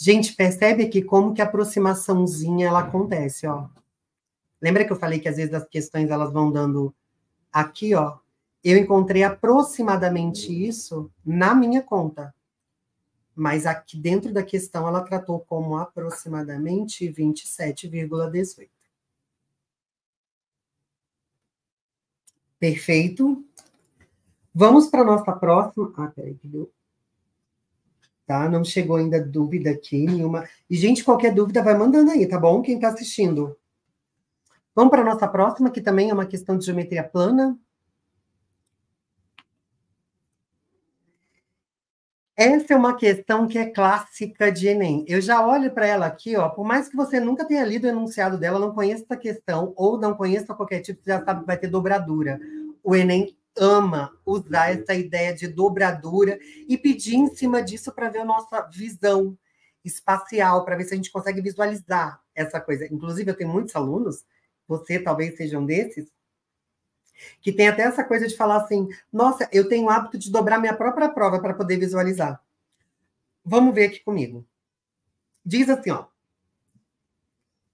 Speaker 2: Gente, percebe aqui como que a aproximaçãozinha ela acontece, ó. Lembra que eu falei que às vezes as questões elas vão dando aqui, ó. Eu encontrei aproximadamente isso na minha conta. Mas aqui dentro da questão ela tratou como aproximadamente 27,18. Perfeito. Vamos para a nossa próxima. Ah, peraí, que deu tá? Não chegou ainda dúvida aqui, nenhuma. E, gente, qualquer dúvida vai mandando aí, tá bom? Quem está assistindo. Vamos para a nossa próxima, que também é uma questão de geometria plana. Essa é uma questão que é clássica de Enem. Eu já olho para ela aqui, ó. Por mais que você nunca tenha lido o enunciado dela, não conheça essa questão, ou não conheça qualquer tipo, já sabe que vai ter dobradura. O Enem ama usar uhum. essa ideia de dobradura e pedir em cima disso para ver a nossa visão espacial, para ver se a gente consegue visualizar essa coisa. Inclusive, eu tenho muitos alunos, você talvez seja um desses, que tem até essa coisa de falar assim: nossa, eu tenho o hábito de dobrar minha própria prova para poder visualizar. Vamos ver aqui comigo. Diz assim, ó.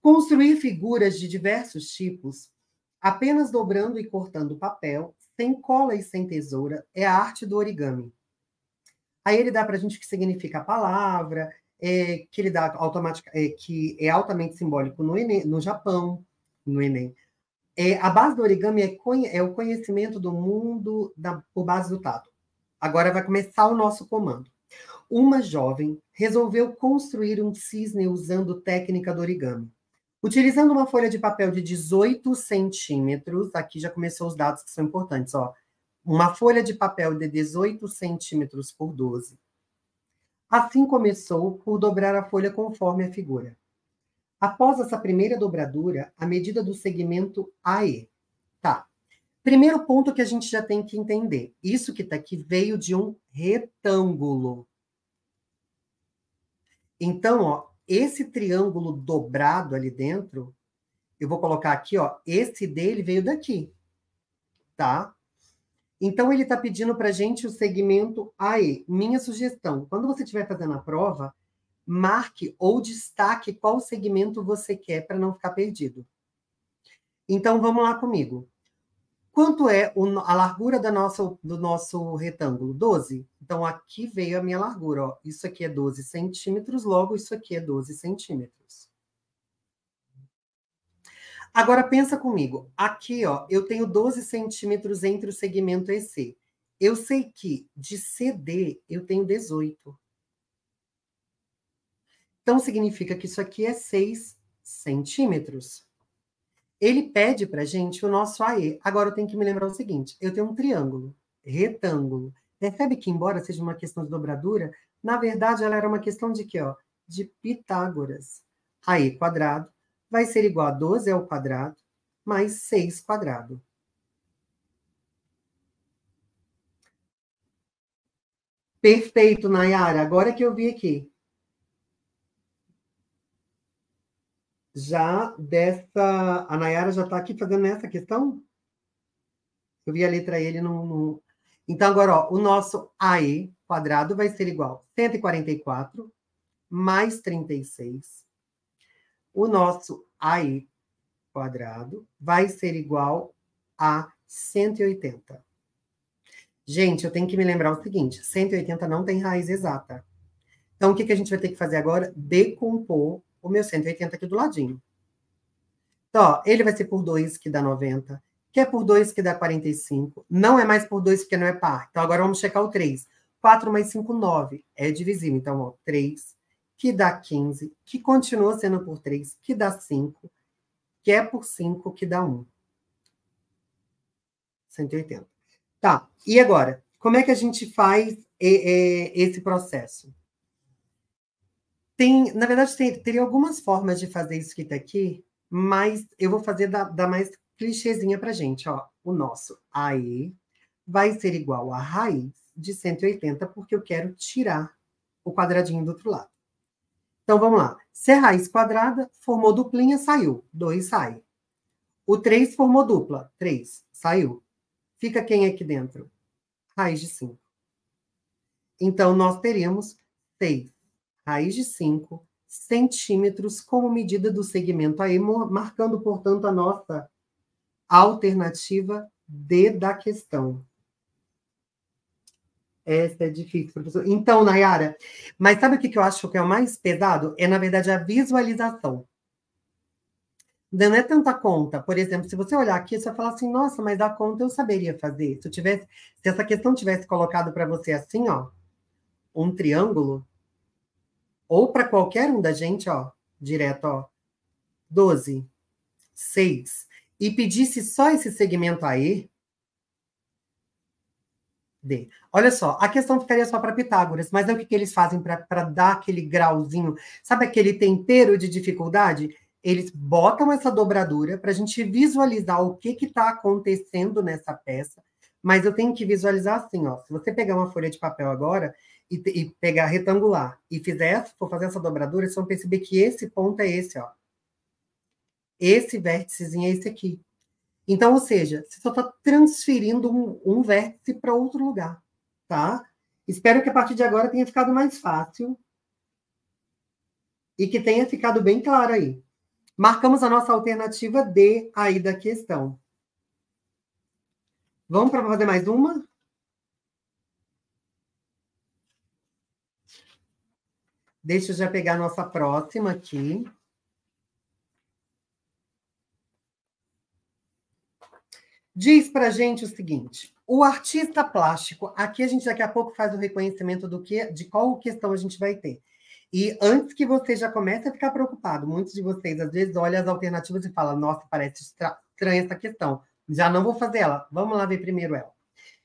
Speaker 2: Construir figuras de diversos tipos, apenas dobrando e cortando papel, sem cola e sem tesoura, é a arte do origami. Aí ele dá para a gente o que significa a palavra, é, que ele dá automática, é, que é altamente simbólico no, Enem, no Japão, no Enem. É, a base do origami é, é, o conhecimento do mundo da, por base do tato. Agora vai começar o nosso comando. Uma jovem resolveu construir um cisne usando técnica do origami. Utilizando uma folha de papel de 18 centímetros, aqui já começou os dados que são importantes, ó. Uma folha de papel de 18 centímetros por 12. Assim começou por dobrar a folha conforme a figura. Após essa primeira dobradura, a medida do segmento AE. Tá. Primeiro ponto que a gente já tem que entender: isso que está aqui veio de um retângulo. Então, ó, esse triângulo dobrado ali dentro, eu vou colocar aqui, ó, esse dele veio daqui, tá? Então, ele está pedindo para gente o segmento AE. Minha sugestão, quando você estiver fazendo a prova, marque ou destaque qual segmento você quer para não ficar perdido. Então, vamos lá comigo. Quanto é a largura da nossa, do nosso retângulo? 12. Então, aqui veio a minha largura. Ó. Isso aqui é 12 centímetros, logo isso aqui é 12 centímetros. Agora, pensa comigo. Aqui, ó, eu tenho 12 centímetros entre o segmento EC. Eu sei que de CD eu tenho 18. Então, significa que isso aqui é 6 centímetros. Ele pede para gente o nosso AE. Agora eu tenho que me lembrar o seguinte: eu tenho um triângulo, retângulo. Percebe que, embora seja uma questão de dobradura, na verdade ela era uma questão de quê? Ó? De Pitágoras. AE quadrado vai ser igual a 12 ao quadrado mais 6 quadrado. Perfeito, Nayara. Agora que eu vi aqui. já dessa. A Nayara já está aqui fazendo essa questão? Eu vi a letra ele não. não... Então, agora, ó, o nosso AE quadrado vai ser igual a 144 mais 36. O nosso AE quadrado vai ser igual a 180. Gente, eu tenho que me lembrar o seguinte: 180 não tem raiz exata. Então, o que, que a gente vai ter que fazer agora? Decompor o meu 180 aqui do ladinho. Então, ó, ele vai ser por 2, que dá 90, que é por 2, que dá 45, não é mais por 2, porque não é par. Então, agora vamos checar o 3. 4 mais 5, 9. É divisível. Então, ó, 3, que dá 15, que continua sendo por 3, que dá 5, que é por 5, que dá 1. 180. Tá, e agora? Como é que a gente faz esse processo? Tem, na verdade, tem, teria algumas formas de fazer isso que está aqui, mas eu vou fazer da, da mais clichêzinha para gente, ó. O nosso AE vai ser igual a raiz de 180, porque eu quero tirar o quadradinho do outro lado. Então, vamos lá. Se a é raiz quadrada, formou duplinha, saiu. 2 sai. O 3 formou dupla. 3 saiu. Fica quem é aqui dentro? Raiz de 5. Então, nós teríamos 6 raiz de 5 centímetros como medida do segmento aí, marcando, portanto, a nossa alternativa D da questão. Essa é difícil, professor. Então, Nayara, mas sabe o que eu acho que é o mais pesado? É, na verdade, a visualização. Não é tanta conta. Por exemplo, se você olhar aqui, você vai falar assim, nossa, mas a conta eu saberia fazer. Se, tivesse, se essa questão tivesse colocado para você assim, ó, um triângulo, ou para qualquer um da gente, ó, direto, ó, 12, 6, e pedisse só esse segmento aí, D. Olha só, a questão ficaria só para Pitágoras, mas é o que, que eles fazem para dar aquele grauzinho, sabe aquele tempero de dificuldade? Eles botam essa dobradura para a gente visualizar o que está acontecendo nessa peça, mas eu tenho que visualizar assim, ó. Se você pegar uma folha de papel agora e, e pegar retangular e fizer, for fazer essa dobradura, vocês vão perceber que esse ponto é esse, ó. Esse vérticezinho é esse aqui. Então, ou seja, você só está transferindo um, um vértice para outro lugar, tá? Espero que a partir de agora tenha ficado mais fácil e que tenha ficado bem claro aí. Marcamos a nossa alternativa D aí da questão. Vamos para fazer mais uma? Deixa eu já pegar a nossa próxima aqui. Diz para gente o seguinte: o artista plástico, aqui a gente daqui a pouco faz o reconhecimento do que, de qual questão a gente vai ter. E antes que você já comece a ficar preocupado, muitos de vocês às vezes olham as alternativas e falam: nossa, parece estranha essa questão, já não vou fazer ela. Vamos lá ver primeiro ela.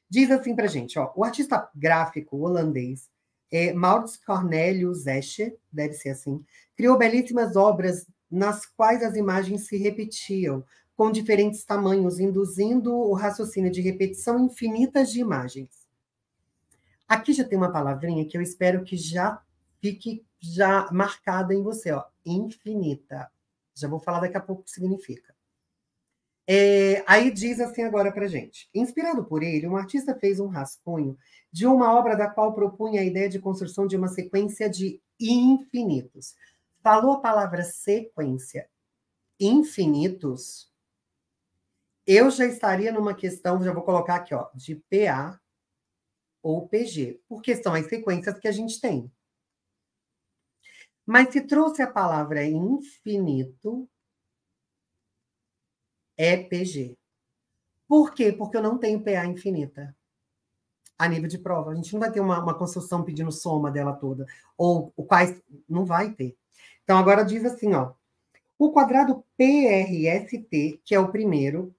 Speaker 2: Diz assim para gente: ó, o artista gráfico holandês é, Cornélio Cornelius Escher, deve ser assim, criou belíssimas obras nas quais as imagens se repetiam, com diferentes tamanhos, induzindo o raciocínio de repetição infinitas de imagens. Aqui já tem uma palavrinha que eu espero que já fique já marcada em você, ó, infinita. Já vou falar daqui a pouco o que significa. É, aí diz assim agora para gente. Inspirado por ele, um artista fez um rascunho de uma obra da qual propunha a ideia de construção de uma sequência de infinitos. Falou a palavra sequência, infinitos, eu já estaria numa questão, já vou colocar aqui, ó, de PA ou PG, porque são as sequências que a gente tem. Mas se trouxe a palavra infinito, é PG. Por quê? Porque eu não tenho PA infinita a nível de prova. A gente não vai ter uma, uma construção pedindo soma dela toda, ou o quais. Não vai ter. Então, agora diz assim, ó. O quadrado PRST, que é o primeiro,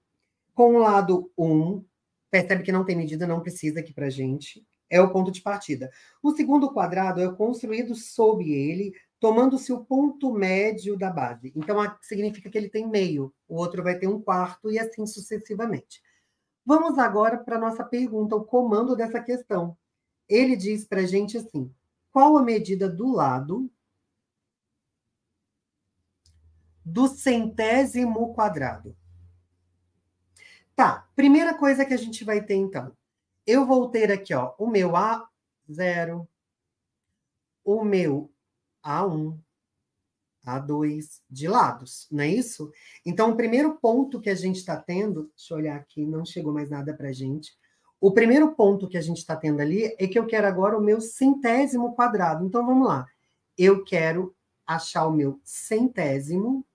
Speaker 2: com o lado 1, percebe que não tem medida, não precisa aqui para gente, é o ponto de partida. O segundo quadrado é construído sob ele tomando-se o ponto médio da base. Então, significa que ele tem meio, o outro vai ter um quarto e assim sucessivamente. Vamos agora para a nossa pergunta, o comando dessa questão. Ele diz para a gente assim: qual a medida do lado do centésimo quadrado? Tá, primeira coisa que a gente vai ter então. Eu vou ter aqui, ó, o meu A, zero. O meu a1, A2 de lados, não é isso? Então, o primeiro ponto que a gente está tendo, deixa eu olhar aqui, não chegou mais nada para a gente. O primeiro ponto que a gente está tendo ali é que eu quero agora o meu centésimo quadrado. Então, vamos lá. Eu quero achar o meu centésimo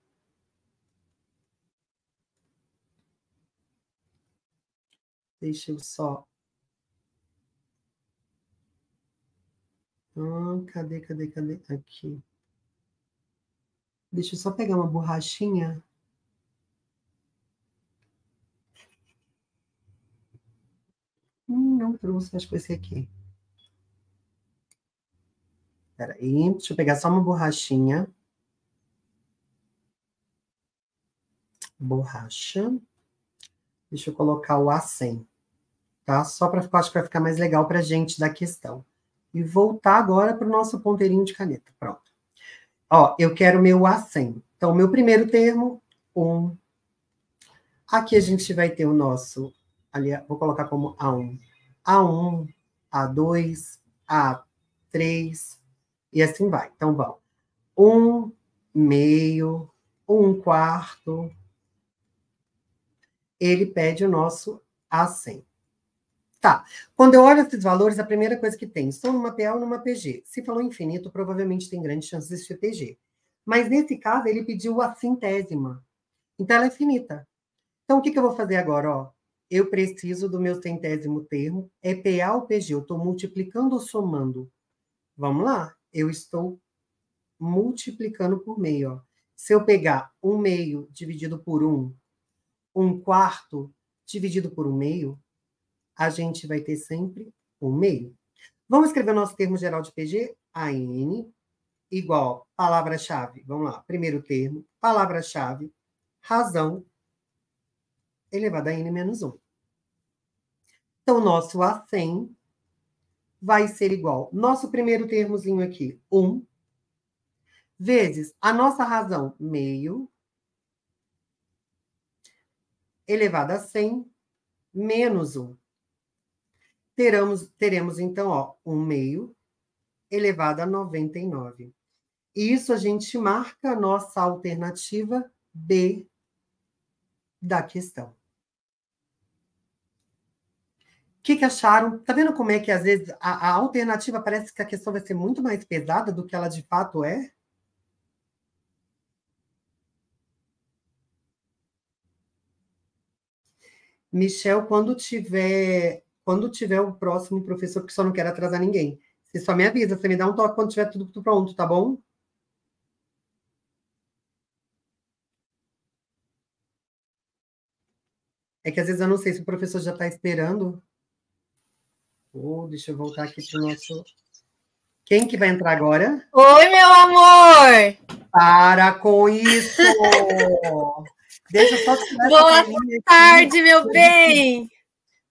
Speaker 2: Deixa eu só Hum, cadê, cadê, cadê? Aqui. Deixa eu só pegar uma borrachinha. Hum, não trouxe, acho que foi esse aqui. Peraí, deixa eu pegar só uma borrachinha. Borracha. Deixa eu colocar o acento tá? Só para acho que vai ficar mais legal para gente da questão e voltar agora para o nosso ponteirinho de caneta. Pronto. Ó, eu quero meu A100. Então, meu primeiro termo, 1. Um. Aqui a gente vai ter o nosso, ali, vou colocar como A1. A1, A2, A3, e assim vai. Então, vão. 1, um, meio, 1 um quarto. Ele pede o nosso A100. Tá. Quando eu olho esses valores, a primeira coisa que tem, estou numa PA ou numa PG. Se falou infinito, provavelmente tem grandes chances de ser PG. Mas nesse caso, ele pediu a centésima. Então, ela é finita. Então, o que, que eu vou fazer agora? Ó, eu preciso do meu centésimo termo. É PA ou PG? Eu estou multiplicando ou somando? Vamos lá? Eu estou multiplicando por meio. Ó. Se eu pegar um meio dividido por um, um quarto dividido por um meio, a gente vai ter sempre um meio. Vamos escrever o nosso termo geral de PG? AN igual palavra-chave. Vamos lá, primeiro termo, palavra-chave, razão elevado a n menos 1. Então, nosso A100 vai ser igual, nosso primeiro termozinho aqui, 1, vezes a nossa razão, meio, elevado a 100, menos 1 teremos, teremos então ó, um meio elevado a 99. E isso a gente marca a nossa alternativa B da questão. O que, que acharam? Tá vendo como é que às vezes a, a alternativa parece que a questão vai ser muito mais pesada do que ela de fato é? Michel, quando tiver quando tiver o próximo professor, porque só não quero atrasar ninguém. Você só me avisa, você me dá um toque quando tiver tudo pronto, tá bom? É que às vezes eu não sei se o professor já está esperando. Oh, deixa eu voltar aqui para o nosso. Quem que vai entrar agora? Oi, meu amor! Para com isso! deixa eu só Boa tarde, aqui. meu bem!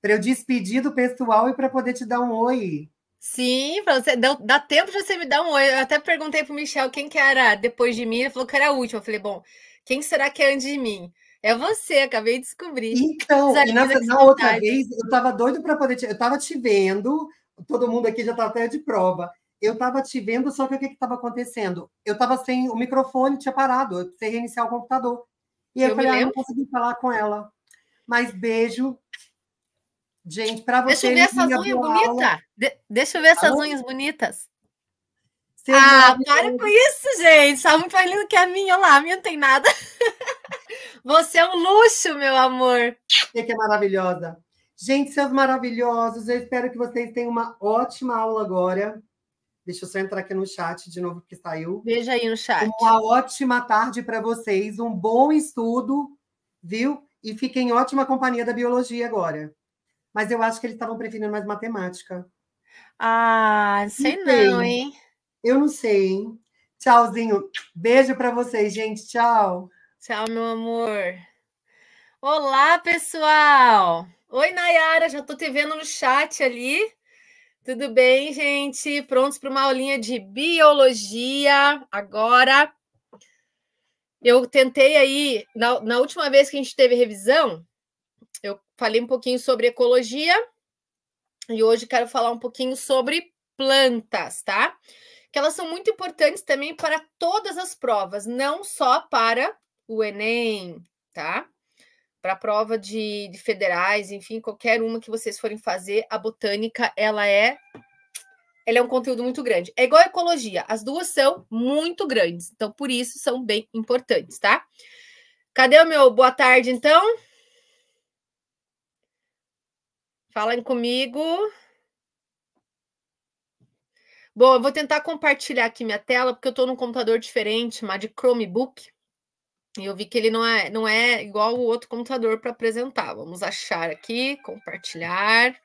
Speaker 2: para eu despedir do pessoal
Speaker 3: e para poder te dar um oi. Sim, você deu, dá tempo de você me dar um oi. Eu até perguntei para o Michel quem que era depois de mim, ele falou que era a última. Eu falei, bom, quem será que é antes de mim? É você, acabei de descobrir. Então, nessa, na outra vez,
Speaker 2: eu estava doido para poder te, Eu estava te vendo, todo mundo aqui já está até de prova. Eu estava te vendo, só que o que estava acontecendo? Eu estava sem o microfone, tinha parado, eu precisei reiniciar o computador.
Speaker 3: E eu, eu falei, ah, não consegui falar com ela. Mas beijo, Gente, para vocês. Deixa eu ver essas unhas bonitas. De deixa eu ver essas Alô? unhas bonitas. ah, para com isso, gente. Só muito mais lindo que é a minha. Olha lá, a minha não tem nada. Você
Speaker 2: é um luxo, meu amor. Você que é maravilhosa. Gente, seus maravilhosos, eu espero que vocês tenham uma ótima aula agora. Deixa eu só entrar aqui no chat de novo, que saiu. Veja aí no chat. Uma ótima tarde para vocês, um bom estudo, viu? E fiquem em ótima companhia da biologia agora mas eu acho que eles estavam preferindo mais matemática. Ah, sei não, não hein? Eu não sei, hein?
Speaker 3: Tchauzinho. Beijo para vocês, gente. Tchau. Tchau, meu amor. Olá, pessoal. Oi, Nayara, já estou te vendo no chat ali. Tudo bem, gente? Prontos para uma aulinha de biologia agora. Eu tentei aí, na, na última vez que a gente teve revisão, eu falei um pouquinho sobre ecologia e hoje quero falar um pouquinho sobre plantas, tá? Que elas são muito importantes também para todas as provas, não só para o Enem, tá? Para a prova de, de federais, enfim, qualquer uma que vocês forem fazer, a botânica ela é ela é um conteúdo muito grande. É igual a ecologia, as duas são muito grandes, então por isso são bem importantes, tá? Cadê o meu boa tarde, então? Falem comigo. Bom, eu vou tentar compartilhar aqui minha tela, porque eu estou num computador diferente, mas de Chromebook. E eu vi que ele não é, não é igual o outro computador para apresentar. Vamos achar aqui, compartilhar.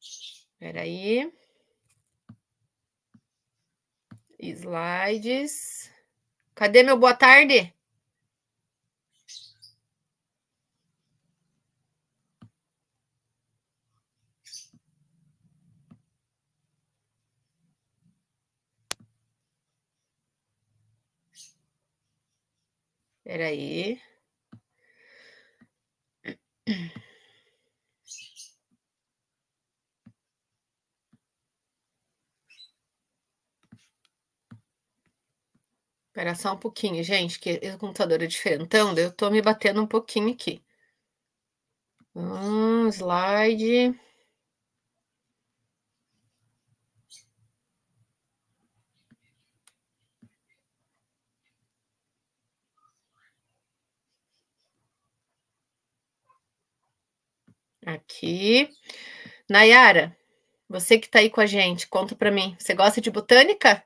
Speaker 3: Espera aí. Slides. Cadê meu boa tarde? Espera aí. Espera só um pouquinho, gente, que o computador é diferentão, eu estou me batendo um pouquinho aqui. Um ah, slide. Aqui. Nayara, você que está aí com a gente, conta para mim. Você gosta de botânica?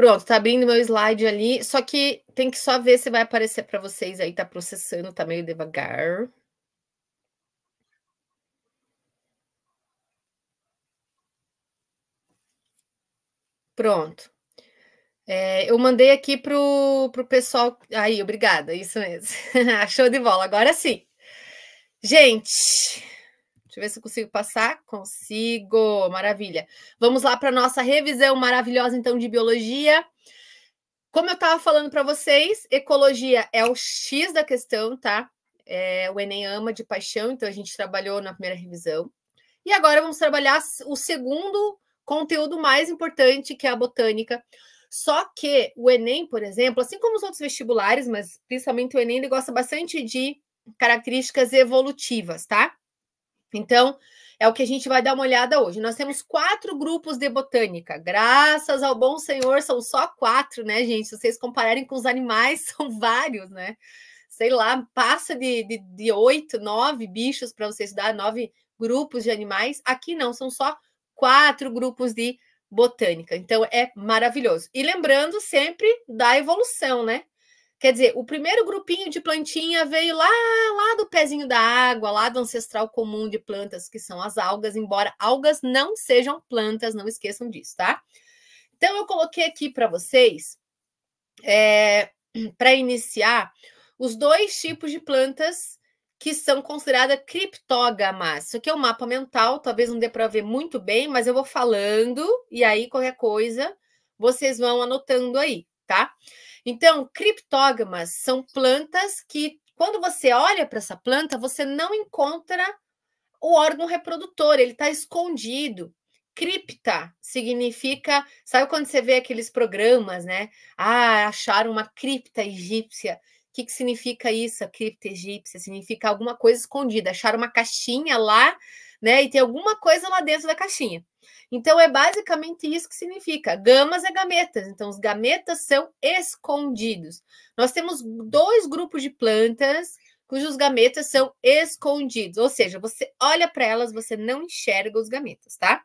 Speaker 3: Pronto, tá abrindo meu slide ali, só que tem que só ver se vai aparecer para vocês aí, tá processando, tá meio devagar. Pronto. É, eu mandei aqui pro, pro pessoal. Aí, obrigada, isso mesmo. Show de bola, agora sim. Gente, Deixa eu ver se eu consigo passar. Consigo. Maravilha. Vamos lá para nossa revisão maravilhosa, então, de biologia. Como eu estava falando para vocês, ecologia é o X da questão, tá? É, o Enem ama de paixão, então a gente trabalhou na primeira revisão. E agora vamos trabalhar o segundo conteúdo mais importante, que é a botânica. Só que o Enem, por exemplo, assim como os outros vestibulares, mas principalmente o Enem, ele gosta bastante de características evolutivas, tá? Então, é o que a gente vai dar uma olhada hoje. Nós temos quatro grupos de botânica. Graças ao bom Senhor, são só quatro, né, gente? Se vocês compararem com os animais, são vários, né? Sei lá, passa de, de, de oito, nove bichos para vocês dar nove grupos de animais. Aqui não, são só quatro grupos de botânica. Então, é maravilhoso. E lembrando sempre da evolução, né? Quer dizer, o primeiro grupinho de plantinha veio lá, lá do pezinho da água, lá do ancestral comum de plantas, que são as algas, embora algas não sejam plantas, não esqueçam disso, tá? Então, eu coloquei aqui para vocês, é, para iniciar, os dois tipos de plantas que são consideradas criptógamas. Isso aqui é um mapa mental, talvez não dê para ver muito bem, mas eu vou falando, e aí qualquer coisa vocês vão anotando aí, tá? Tá? Então, criptógamas são plantas que, quando você olha para essa planta, você não encontra o órgão reprodutor, ele está escondido. Cripta significa, sabe quando você vê aqueles programas, né? Ah, acharam uma cripta egípcia. O que, que significa isso, a cripta egípcia? Significa alguma coisa escondida. Acharam uma caixinha lá né? E tem alguma coisa lá dentro da caixinha. Então, é basicamente isso que significa. Gamas é gametas. Então, os gametas são escondidos. Nós temos dois grupos de plantas cujos gametas são escondidos. Ou seja, você olha para elas, você não enxerga os gametas, tá?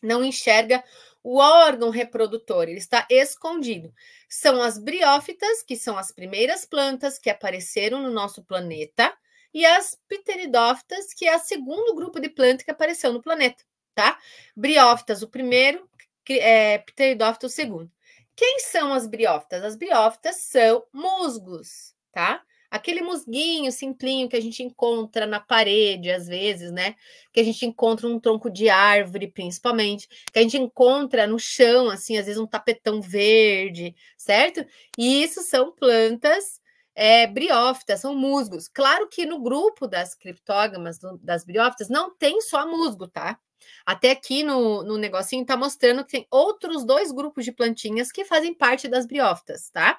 Speaker 3: Não enxerga o órgão reprodutor, ele está escondido. São as briófitas, que são as primeiras plantas que apareceram no nosso planeta, e as pteridófitas, que é o segundo grupo de planta que apareceu no planeta, tá? Briófitas, o primeiro, é, pteridófita, o segundo. Quem são as briófitas? As briófitas são musgos, tá? Aquele musguinho simplinho que a gente encontra na parede, às vezes, né? Que a gente encontra num tronco de árvore, principalmente. Que a gente encontra no chão, assim, às vezes um tapetão verde, certo? E isso são plantas é, briófita, são musgos. Claro que no grupo das criptógamas, do, das briófitas, não tem só musgo, tá? Até aqui no, no negocinho tá mostrando que tem outros dois grupos de plantinhas que fazem parte das briófitas, tá?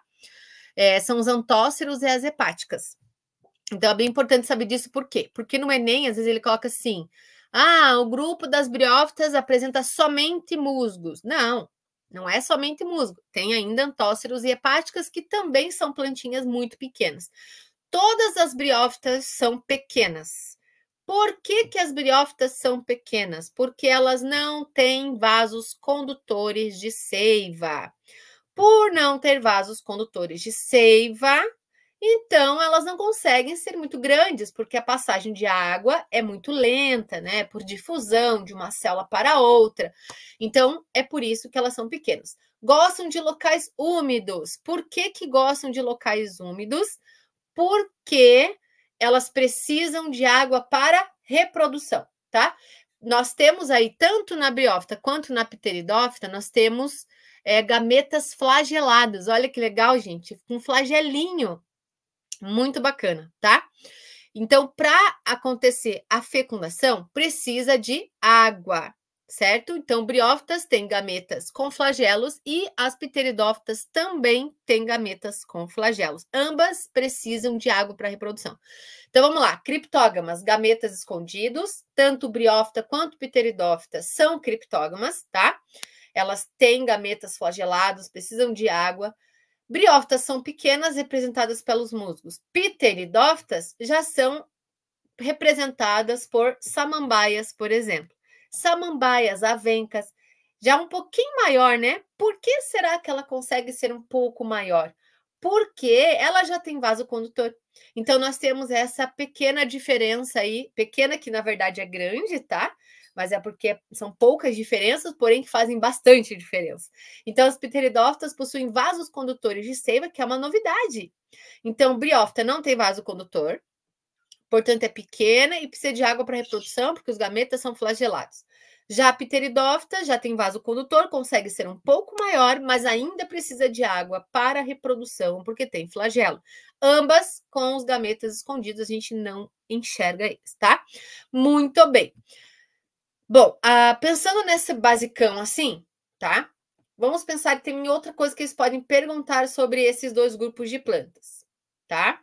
Speaker 3: É, são os antóceros e as hepáticas. Então é bem importante saber disso por quê? Porque no Enem, às vezes, ele coloca assim: ah, o grupo das briófitas apresenta somente musgos. Não, não é somente musgo, tem ainda antóceros e hepáticas, que também são plantinhas muito pequenas. Todas as briófitas são pequenas. Por que, que as briófitas são pequenas? Porque elas não têm vasos condutores de seiva. Por não ter vasos condutores de seiva, então, elas não conseguem ser muito grandes, porque a passagem de água é muito lenta, né? Por difusão de uma célula para outra. Então, é por isso que elas são pequenas. Gostam de locais úmidos. Por que, que gostam de locais úmidos? Porque elas precisam de água para reprodução, tá? Nós temos aí, tanto na briófita quanto na pteridófita, nós temos é, gametas flageladas. Olha que legal, gente, com um flagelinho muito bacana, tá? Então, para acontecer a fecundação, precisa de água, certo? Então, briófitas têm gametas com flagelos e as pteridófitas também têm gametas com flagelos. Ambas precisam de água para reprodução. Então, vamos lá. Criptógamas, gametas escondidos, tanto briófita quanto pteridófita são criptógamas, tá? Elas têm gametas flagelados, precisam de água. Briófitas são pequenas, representadas pelos musgos. Pteridófitas já são representadas por samambaias, por exemplo. Samambaias, avencas, já um pouquinho maior, né? Por que será que ela consegue ser um pouco maior? Porque ela já tem vaso condutor. Então, nós temos essa pequena diferença aí, pequena que na verdade é grande, tá? mas é porque são poucas diferenças, porém que fazem bastante diferença. Então, as pteridófitas possuem vasos condutores de seiva, que é uma novidade. Então, briófita não tem vaso condutor, portanto é pequena e precisa de água para reprodução, porque os gametas são flagelados. Já a pteridófita já tem vaso condutor, consegue ser um pouco maior, mas ainda precisa de água para reprodução, porque tem flagelo. Ambas com os gametas escondidos, a gente não enxerga eles, tá? Muito bem. Bom, ah, pensando nesse basicão assim, tá? Vamos pensar que tem outra coisa que eles podem perguntar sobre esses dois grupos de plantas, tá?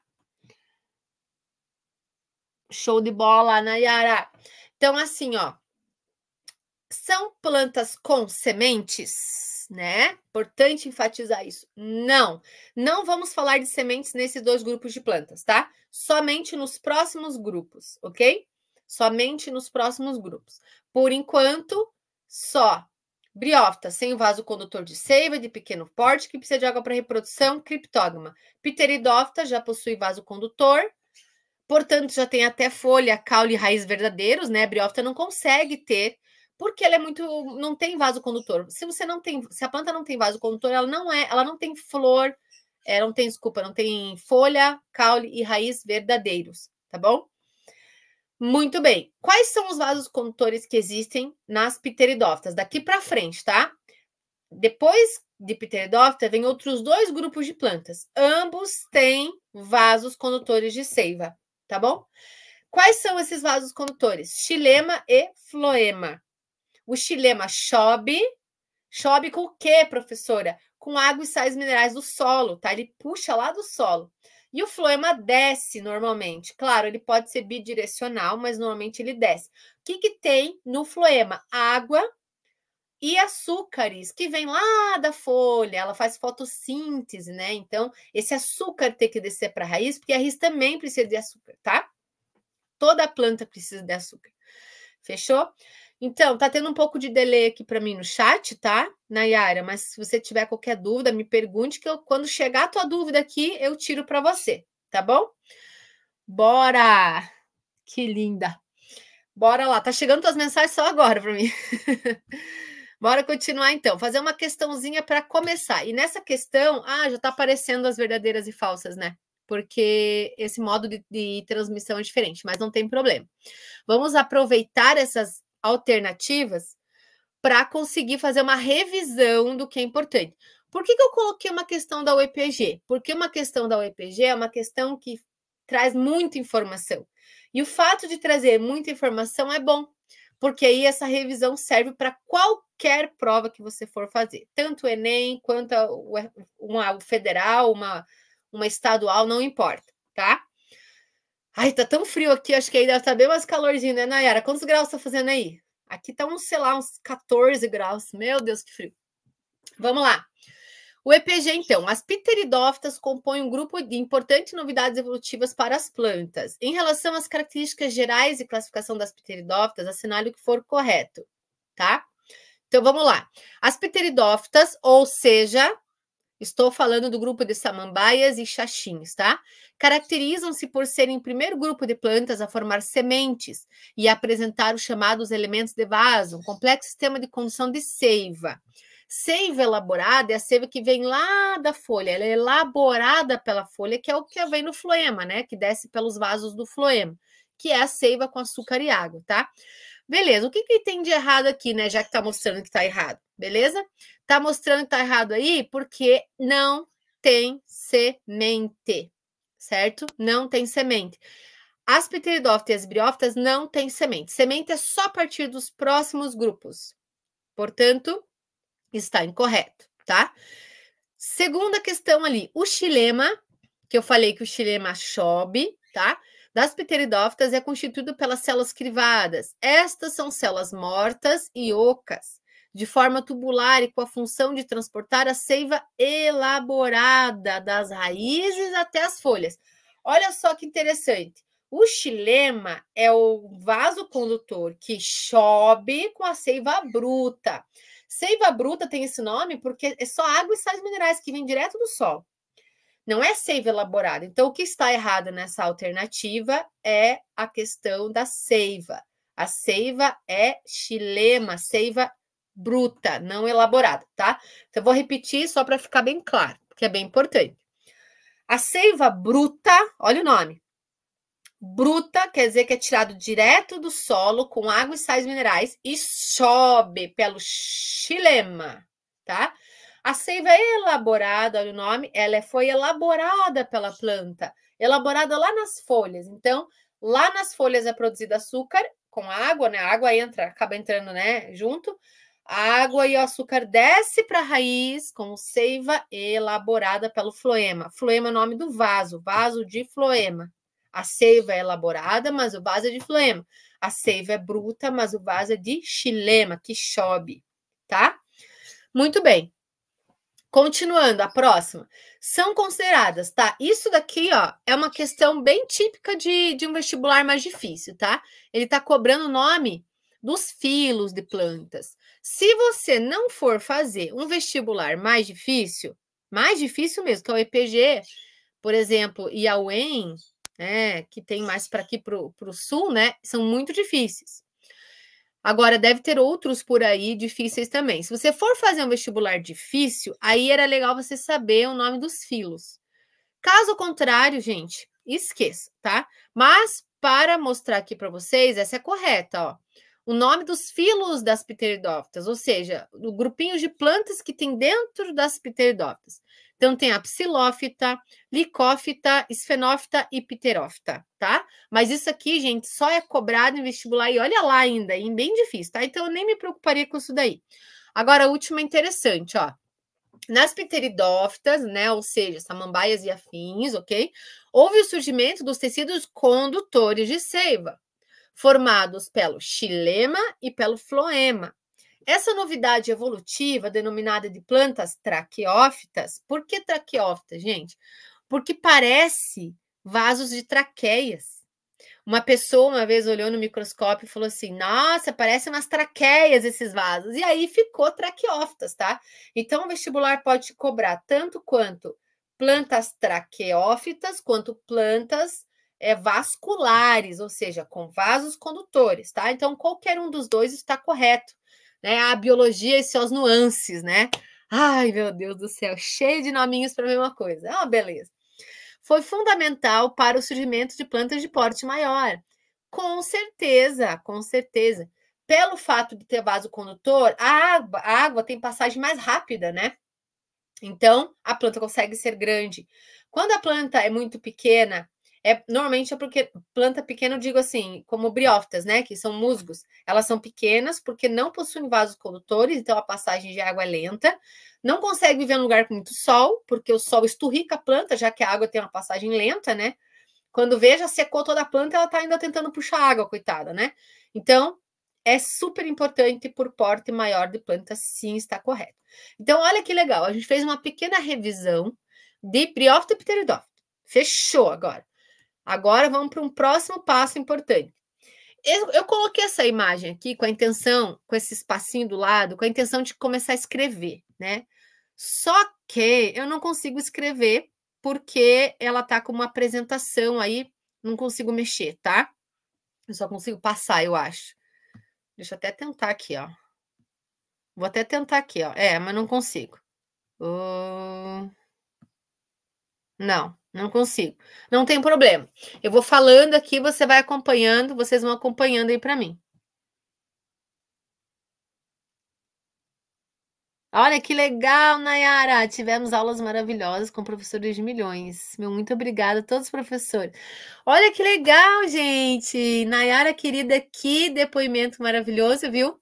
Speaker 3: Show de bola, Nayara. Então, assim, ó. São plantas com sementes, né? Importante enfatizar isso. Não, não vamos falar de sementes nesses dois grupos de plantas, tá? Somente nos próximos grupos, ok? Somente nos próximos grupos. Por enquanto, só Briófita, sem o vaso condutor de seiva, de pequeno porte, que precisa de água para reprodução, criptógama. Pteridófita já possui vaso condutor, portanto, já tem até folha, caule e raiz verdadeiros, né? Briófita não consegue ter, porque ela é muito. não tem vaso condutor. Se você não tem. Se a planta não tem vaso condutor, ela não é, ela não tem flor, é, não tem, desculpa, não tem folha, caule e raiz verdadeiros, tá bom? Muito bem. Quais são os vasos condutores que existem nas pteridófitas? Daqui para frente, tá? Depois de pteridófita, vem outros dois grupos de plantas. Ambos têm vasos condutores de seiva, tá bom? Quais são esses vasos condutores? Xilema e floema. O xilema chove. Chove com o quê, professora? Com água e sais minerais do solo, tá? Ele puxa lá do solo. E o floema desce normalmente. Claro, ele pode ser bidirecional, mas normalmente ele desce. O que, que tem no floema? Água e açúcares, que vem lá da folha, ela faz fotossíntese, né? Então, esse açúcar tem que descer para a raiz, porque a raiz também precisa de açúcar, tá? Toda planta precisa de açúcar. Fechou? Então, tá tendo um pouco de delay aqui para mim no chat, tá, Nayara? Mas se você tiver qualquer dúvida, me pergunte que eu, quando chegar a tua dúvida aqui, eu tiro para você, tá bom? Bora! Que linda! Bora lá, tá chegando tuas mensagens só agora para mim. Bora continuar então, fazer uma questãozinha para começar. E nessa questão, ah, já tá aparecendo as verdadeiras e falsas, né? porque esse modo de, de, transmissão é diferente, mas não tem problema. Vamos aproveitar essas alternativas para conseguir fazer uma revisão do que é importante. Por que, que eu coloquei uma questão da UEPG? Porque uma questão da UEPG é uma questão que traz muita informação. E o fato de trazer muita informação é bom, porque aí essa revisão serve para qualquer prova que você for fazer, tanto o Enem quanto uma federal, uma, uma estadual, não importa. Ai, tá tão frio aqui, acho que aí deve tá bem mais calorzinho, né, Nayara? Quantos graus tá fazendo aí? Aqui tá uns, sei lá, uns 14 graus. Meu Deus, que frio. Vamos lá. O EPG, então, as pteridófitas compõem um grupo de importantes novidades evolutivas para as plantas. Em relação às características gerais e classificação das pteridófitas, assinale o que for correto, tá? Então, vamos lá. As pteridófitas, ou seja, Estou falando do grupo de samambaias e xaxins, tá? Caracterizam-se por serem o primeiro grupo de plantas a formar sementes e apresentar os chamados elementos de vaso, um complexo sistema de condução de seiva. Seiva elaborada é a seiva que vem lá da folha, ela é elaborada pela folha, que é o que vem no floema, né? Que desce pelos vasos do floema, que é a seiva com açúcar e água, tá? Beleza, o que, que tem de errado aqui, né? Já que tá mostrando que tá errado, beleza? Tá mostrando que tá errado aí porque não tem semente, certo? Não tem semente. As pteridófitas e as briófitas não têm semente. Semente é só a partir dos próximos grupos. Portanto, está incorreto, tá? Segunda questão ali, o xilema, que eu falei que o xilema chove, tá? das pteridófitas é constituído pelas células crivadas. Estas são células mortas e ocas, de forma tubular e com a função de transportar a seiva elaborada das raízes até as folhas. Olha só que interessante. O xilema é o vaso condutor que chove com a seiva bruta. Seiva bruta tem esse nome porque é só água e sais minerais que vêm direto do sol. Não é seiva elaborada. Então, o que está errado nessa alternativa é a questão da seiva. A seiva é chilema, seiva bruta, não elaborada, tá? Então, eu vou repetir só para ficar bem claro, porque é bem importante. A seiva bruta, olha o nome. Bruta quer dizer que é tirado direto do solo com água e sais minerais e sobe pelo chilema, tá? A seiva é elaborada, olha o nome, ela é, foi elaborada pela planta, elaborada lá nas folhas. Então, lá nas folhas é produzido açúcar com água, né? A água entra, acaba entrando, né, junto. A água e o açúcar desce para a raiz com seiva elaborada pelo floema. Floema é o nome do vaso, vaso de floema. A seiva é elaborada, mas o vaso é de floema. A seiva é bruta, mas o vaso é de xilema, que chove, tá? Muito bem. Continuando, a próxima. São consideradas, tá? Isso daqui, ó, é uma questão bem típica de, de um vestibular mais difícil, tá? Ele tá cobrando o nome dos filos de plantas. Se você não for fazer um vestibular mais difícil, mais difícil mesmo, que é o EPG, por exemplo, e a UEM, né, que tem mais para aqui para o sul, né, são muito difíceis. Agora, deve ter outros por aí difíceis também. Se você for fazer um vestibular difícil, aí era legal você saber o nome dos filos. Caso contrário, gente, esqueça, tá? Mas, para mostrar aqui para vocês, essa é correta, ó. O nome dos filos das pteridófitas, ou seja, o grupinho de plantas que tem dentro das pteridófitas. Então, tem a psilófita, licófita, esfenófita e pterófita, tá? Mas isso aqui, gente, só é cobrado em vestibular e olha lá ainda, é bem difícil, tá? Então, eu nem me preocuparia com isso daí. Agora, a última é interessante, ó. Nas pteridófitas, né, ou seja, samambaias e afins, ok? Houve o surgimento dos tecidos condutores de seiva, formados pelo xilema e pelo floema. Essa novidade evolutiva, denominada de plantas traqueófitas, por que traqueófita, gente? Porque parece vasos de traqueias. Uma pessoa uma vez olhou no microscópio e falou assim: Nossa, parecem umas traqueias esses vasos. E aí ficou traqueófitas, tá? Então o vestibular pode cobrar tanto quanto plantas traqueófitas, quanto plantas é, vasculares, ou seja, com vasos condutores, tá? Então qualquer um dos dois está correto né? A biologia e suas nuances, né? Ai, meu Deus do céu, cheio de nominhos para a mesma coisa. É uma beleza. Foi fundamental para o surgimento de plantas de porte maior. Com certeza, com certeza. Pelo fato de ter vaso condutor, a água, a água tem passagem mais rápida, né? Então, a planta consegue ser grande. Quando a planta é muito pequena, é, normalmente é porque planta pequena, eu digo assim, como briófitas, né? Que são musgos. Elas são pequenas porque não possuem vasos condutores, então a passagem de água é lenta. Não consegue viver em um lugar com muito sol, porque o sol esturrica a planta, já que a água tem uma passagem lenta, né? Quando veja, secou toda a planta, ela está ainda tentando puxar água, coitada, né? Então, é super importante por porte maior de planta, sim, está correto. Então, olha que legal, a gente fez uma pequena revisão de briófito e pteridófito. Fechou agora. Agora vamos para um próximo passo importante. Eu, eu, coloquei essa imagem aqui com a intenção, com esse espacinho do lado, com a intenção de começar a escrever, né? Só que eu não consigo escrever porque ela tá com uma apresentação aí, não consigo mexer, tá? Eu só consigo passar, eu acho. Deixa eu até tentar aqui, ó. Vou até tentar aqui, ó. É, mas não consigo. Uh... Não, não consigo. Não tem problema. Eu vou falando aqui, você vai acompanhando, vocês vão acompanhando aí para mim. Olha que legal, Nayara! Tivemos aulas maravilhosas com professores de milhões. Meu muito obrigada a todos os professores. Olha que legal, gente! Nayara, querida, que depoimento maravilhoso, viu?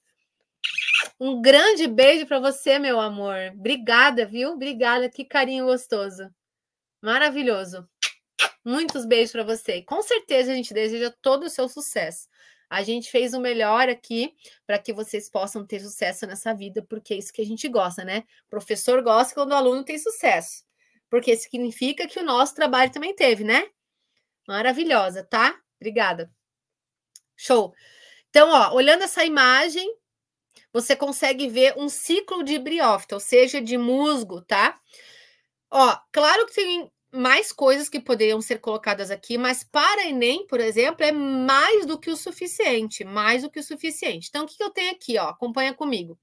Speaker 3: Um grande beijo para você, meu amor. Obrigada, viu? Obrigada, que carinho gostoso. Maravilhoso. Muitos beijos para você. Com certeza a gente deseja todo o seu sucesso. A gente fez o melhor aqui para que vocês possam ter sucesso nessa vida, porque é isso que a gente gosta, né? professor gosta quando o aluno tem sucesso, porque significa que o nosso trabalho também teve, né? Maravilhosa, tá? Obrigada. Show. Então, ó, olhando essa imagem, você consegue ver um ciclo de briófita, ou seja, de musgo, tá? Ó, claro que tem mais coisas que poderiam ser colocadas aqui, mas para Enem, por exemplo, é mais do que o suficiente, mais do que o suficiente. Então, o que, eu tenho aqui? Ó, acompanha comigo.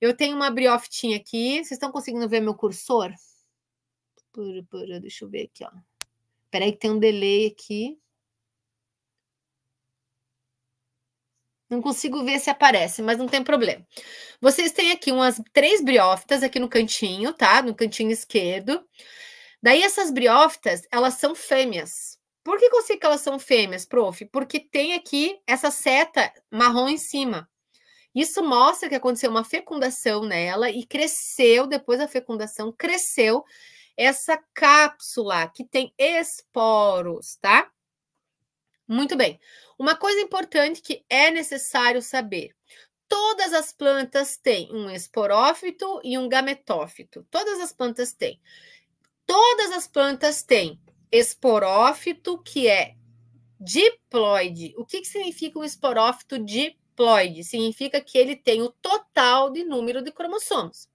Speaker 3: Eu tenho uma brioftinha aqui. Vocês estão conseguindo ver meu cursor? Deixa eu ver aqui, ó. Peraí que tem um delay aqui. Não consigo ver se aparece, mas não tem problema. Vocês têm aqui umas três briófitas aqui no cantinho, tá? No cantinho esquerdo. Daí essas briófitas, elas são fêmeas. Por que, eu sei que elas são fêmeas, prof? Porque tem aqui essa seta marrom em cima. Isso mostra que aconteceu uma fecundação nela e cresceu, depois da fecundação, cresceu essa cápsula que tem esporos, tá? Muito bem. Uma coisa importante que é necessário saber: todas as plantas têm um esporófito e um gametófito. Todas as plantas têm. Todas as plantas têm esporófito, que é diploide. O que, que significa um esporófito diploide? Significa que ele tem o total de número de cromossomos.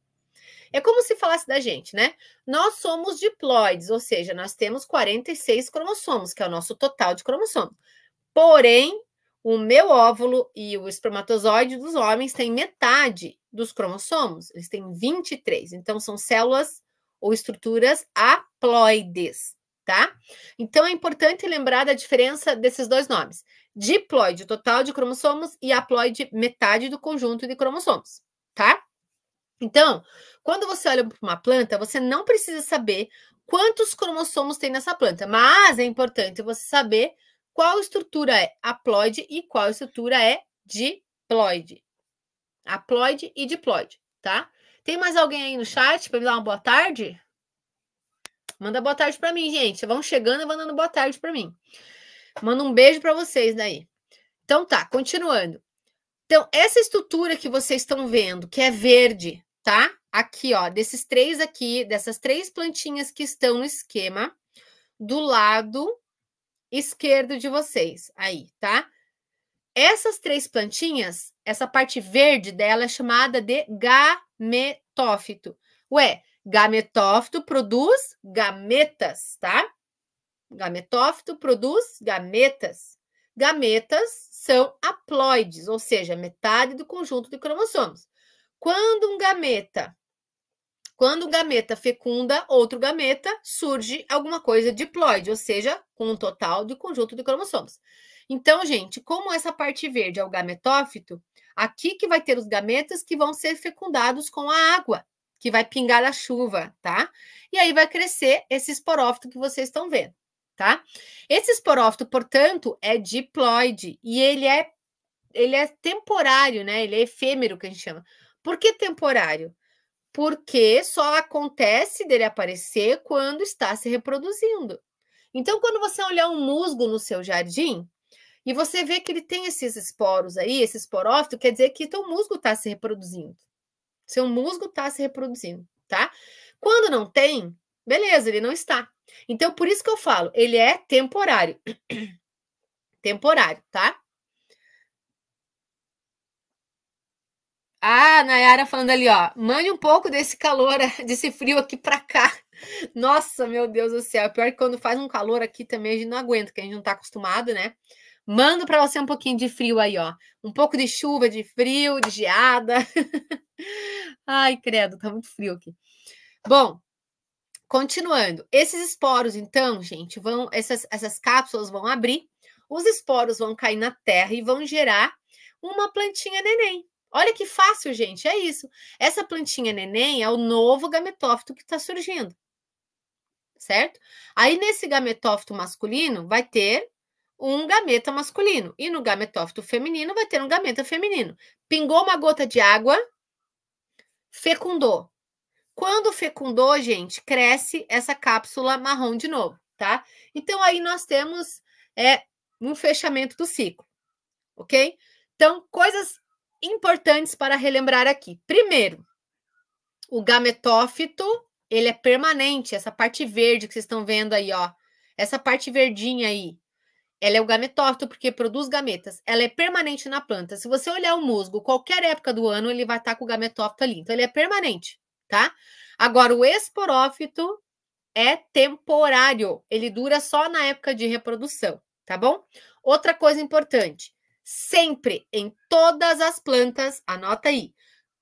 Speaker 3: É como se falasse da gente, né? Nós somos diploides, ou seja, nós temos 46 cromossomos, que é o nosso total de cromossomos. Porém, o meu óvulo e o espermatozoide dos homens têm metade dos cromossomos, eles têm 23. Então, são células ou estruturas haploides, tá? Então, é importante lembrar da diferença desses dois nomes. Diploide, total de cromossomos, e haploide, metade do conjunto de cromossomos, tá? Então, quando você olha para uma planta, você não precisa saber quantos cromossomos tem nessa planta, mas é importante você saber qual estrutura é haploide e qual estrutura é diploide. Haploide e diploide, tá? Tem mais alguém aí no chat para me dar uma boa tarde? Manda boa tarde para mim, gente. Vão chegando e vão dando boa tarde para mim. Manda um beijo para vocês daí. Então tá, continuando. Então, essa estrutura que vocês estão vendo, que é verde, tá? Aqui, ó, desses três aqui, dessas três plantinhas que estão no esquema, do lado esquerdo de vocês, aí, tá? Essas três plantinhas, essa parte verde dela é chamada de gametófito. Ué, gametófito produz gametas, tá? Gametófito produz gametas. Gametas são haploides, ou seja, metade do conjunto de cromossomos. Quando um gameta, quando um gameta fecunda outro gameta, surge alguma coisa diploide, ou seja, com um total de conjunto de cromossomos. Então, gente, como essa parte verde é o gametófito, aqui que vai ter os gametas que vão ser fecundados com a água, que vai pingar a chuva, tá? E aí vai crescer esse esporófito que vocês estão vendo, tá? Esse esporófito, portanto, é diploide e ele é ele é temporário, né? Ele é efêmero que a gente chama. Por que temporário? Porque só acontece dele aparecer quando está se reproduzindo. Então, quando você olhar um musgo no seu jardim e você vê que ele tem esses esporos aí, esse esporófito, quer dizer que seu musgo está se reproduzindo. Seu musgo está se reproduzindo, tá? Quando não tem, beleza, ele não está. Então, por isso que eu falo, ele é temporário. temporário, tá? Ah, Nayara falando ali, ó. Mande um pouco desse calor, desse frio aqui para cá. Nossa, meu Deus do céu. Pior que quando faz um calor aqui também a gente não aguenta, que a gente não tá acostumado, né? Mando para você um pouquinho de frio aí, ó. Um pouco de chuva, de frio, de geada. Ai, credo, tá muito frio aqui. Bom, continuando. Esses esporos, então, gente, vão essas, essas cápsulas vão abrir, os esporos vão cair na terra e vão gerar uma plantinha neném. Olha que fácil, gente. É isso. Essa plantinha neném é o novo gametófito que está surgindo. Certo? Aí, nesse gametófito masculino, vai ter um gameta masculino. E no gametófito feminino, vai ter um gameta feminino. Pingou uma gota de água, fecundou. Quando fecundou, gente, cresce essa cápsula marrom de novo, tá? Então, aí nós temos é, um fechamento do ciclo, ok? Então, coisas importantes para relembrar aqui. Primeiro, o gametófito, ele é permanente, essa parte verde que vocês estão vendo aí, ó. Essa parte verdinha aí, ela é o gametófito porque produz gametas. Ela é permanente na planta. Se você olhar o musgo, qualquer época do ano, ele vai estar tá com o gametófito ali. Então, ele é permanente, tá? Agora, o esporófito é temporário. Ele dura só na época de reprodução, tá bom? Outra coisa importante. Sempre em todas as plantas, anota aí,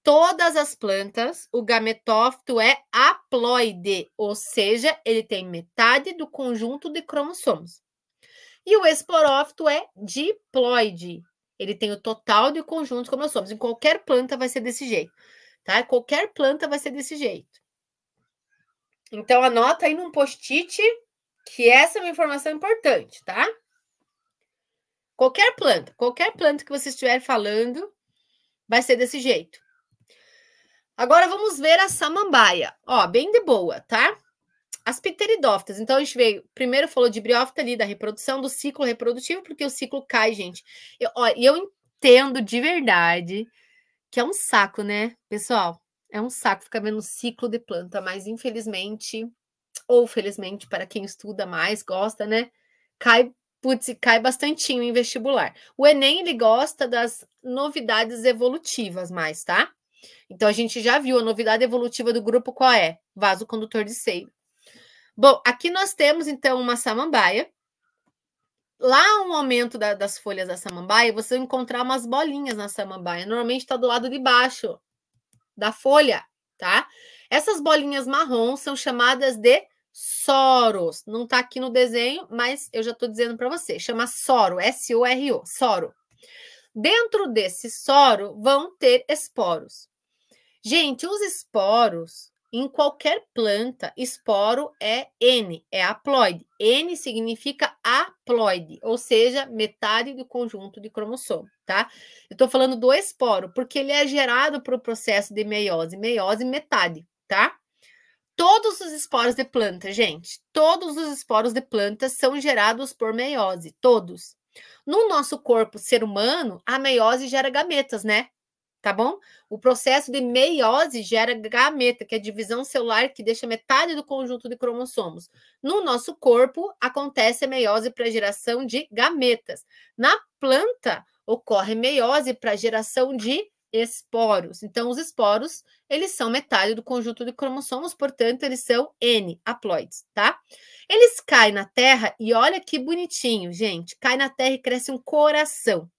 Speaker 3: todas as plantas, o gametófito é haploide, ou seja, ele tem metade do conjunto de cromossomos. E o esporófito é diploide, ele tem o total de conjunto de cromossomos. Em qualquer planta vai ser desse jeito, tá? Qualquer planta vai ser desse jeito. Então, anota aí num post-it que essa é uma informação importante, tá? Qualquer planta, qualquer planta que você estiver falando, vai ser desse jeito. Agora vamos ver a samambaia. Ó, bem de boa, tá? As pteridófitas. Então, a gente veio. Primeiro falou de briófita ali, da reprodução, do ciclo reprodutivo, porque o ciclo cai, gente. Eu, e eu entendo de verdade que é um saco, né, pessoal? É um saco ficar vendo ciclo de planta, mas infelizmente, ou felizmente, para quem estuda mais, gosta, né? Cai putz, cai bastante em vestibular. O Enem, ele gosta das novidades evolutivas mais, tá? Então, a gente já viu a novidade evolutiva do grupo qual é? Vaso condutor de seio. Bom, aqui nós temos, então, uma samambaia. Lá um aumento da, das folhas da samambaia, você vai encontrar umas bolinhas na samambaia. Normalmente está do lado de baixo da folha, tá? Essas bolinhas marrom são chamadas de Soros. Não está aqui no desenho, mas eu já estou dizendo para você. Chama Soro, S-O-R-O, Soro. Dentro desse soro vão ter esporos. Gente, os esporos em qualquer planta, esporo é N, é haploide. N significa haploide, ou seja, metade do conjunto de cromossomo, tá? Eu estou falando do esporo, porque ele é gerado para o processo de meiose, meiose metade, tá? Todos os esporos de planta, gente, todos os esporos de planta são gerados por meiose, todos. No nosso corpo ser humano, a meiose gera gametas, né? Tá bom? O processo de meiose gera gameta, que é a divisão celular que deixa metade do conjunto de cromossomos. No nosso corpo, acontece a meiose para geração de gametas. Na planta, ocorre meiose para geração de esporos. Então, os esporos, eles são metade do conjunto de cromossomos, portanto, eles são N, haploides, tá? Eles caem na Terra e olha que bonitinho, gente. Cai na Terra e cresce um coração.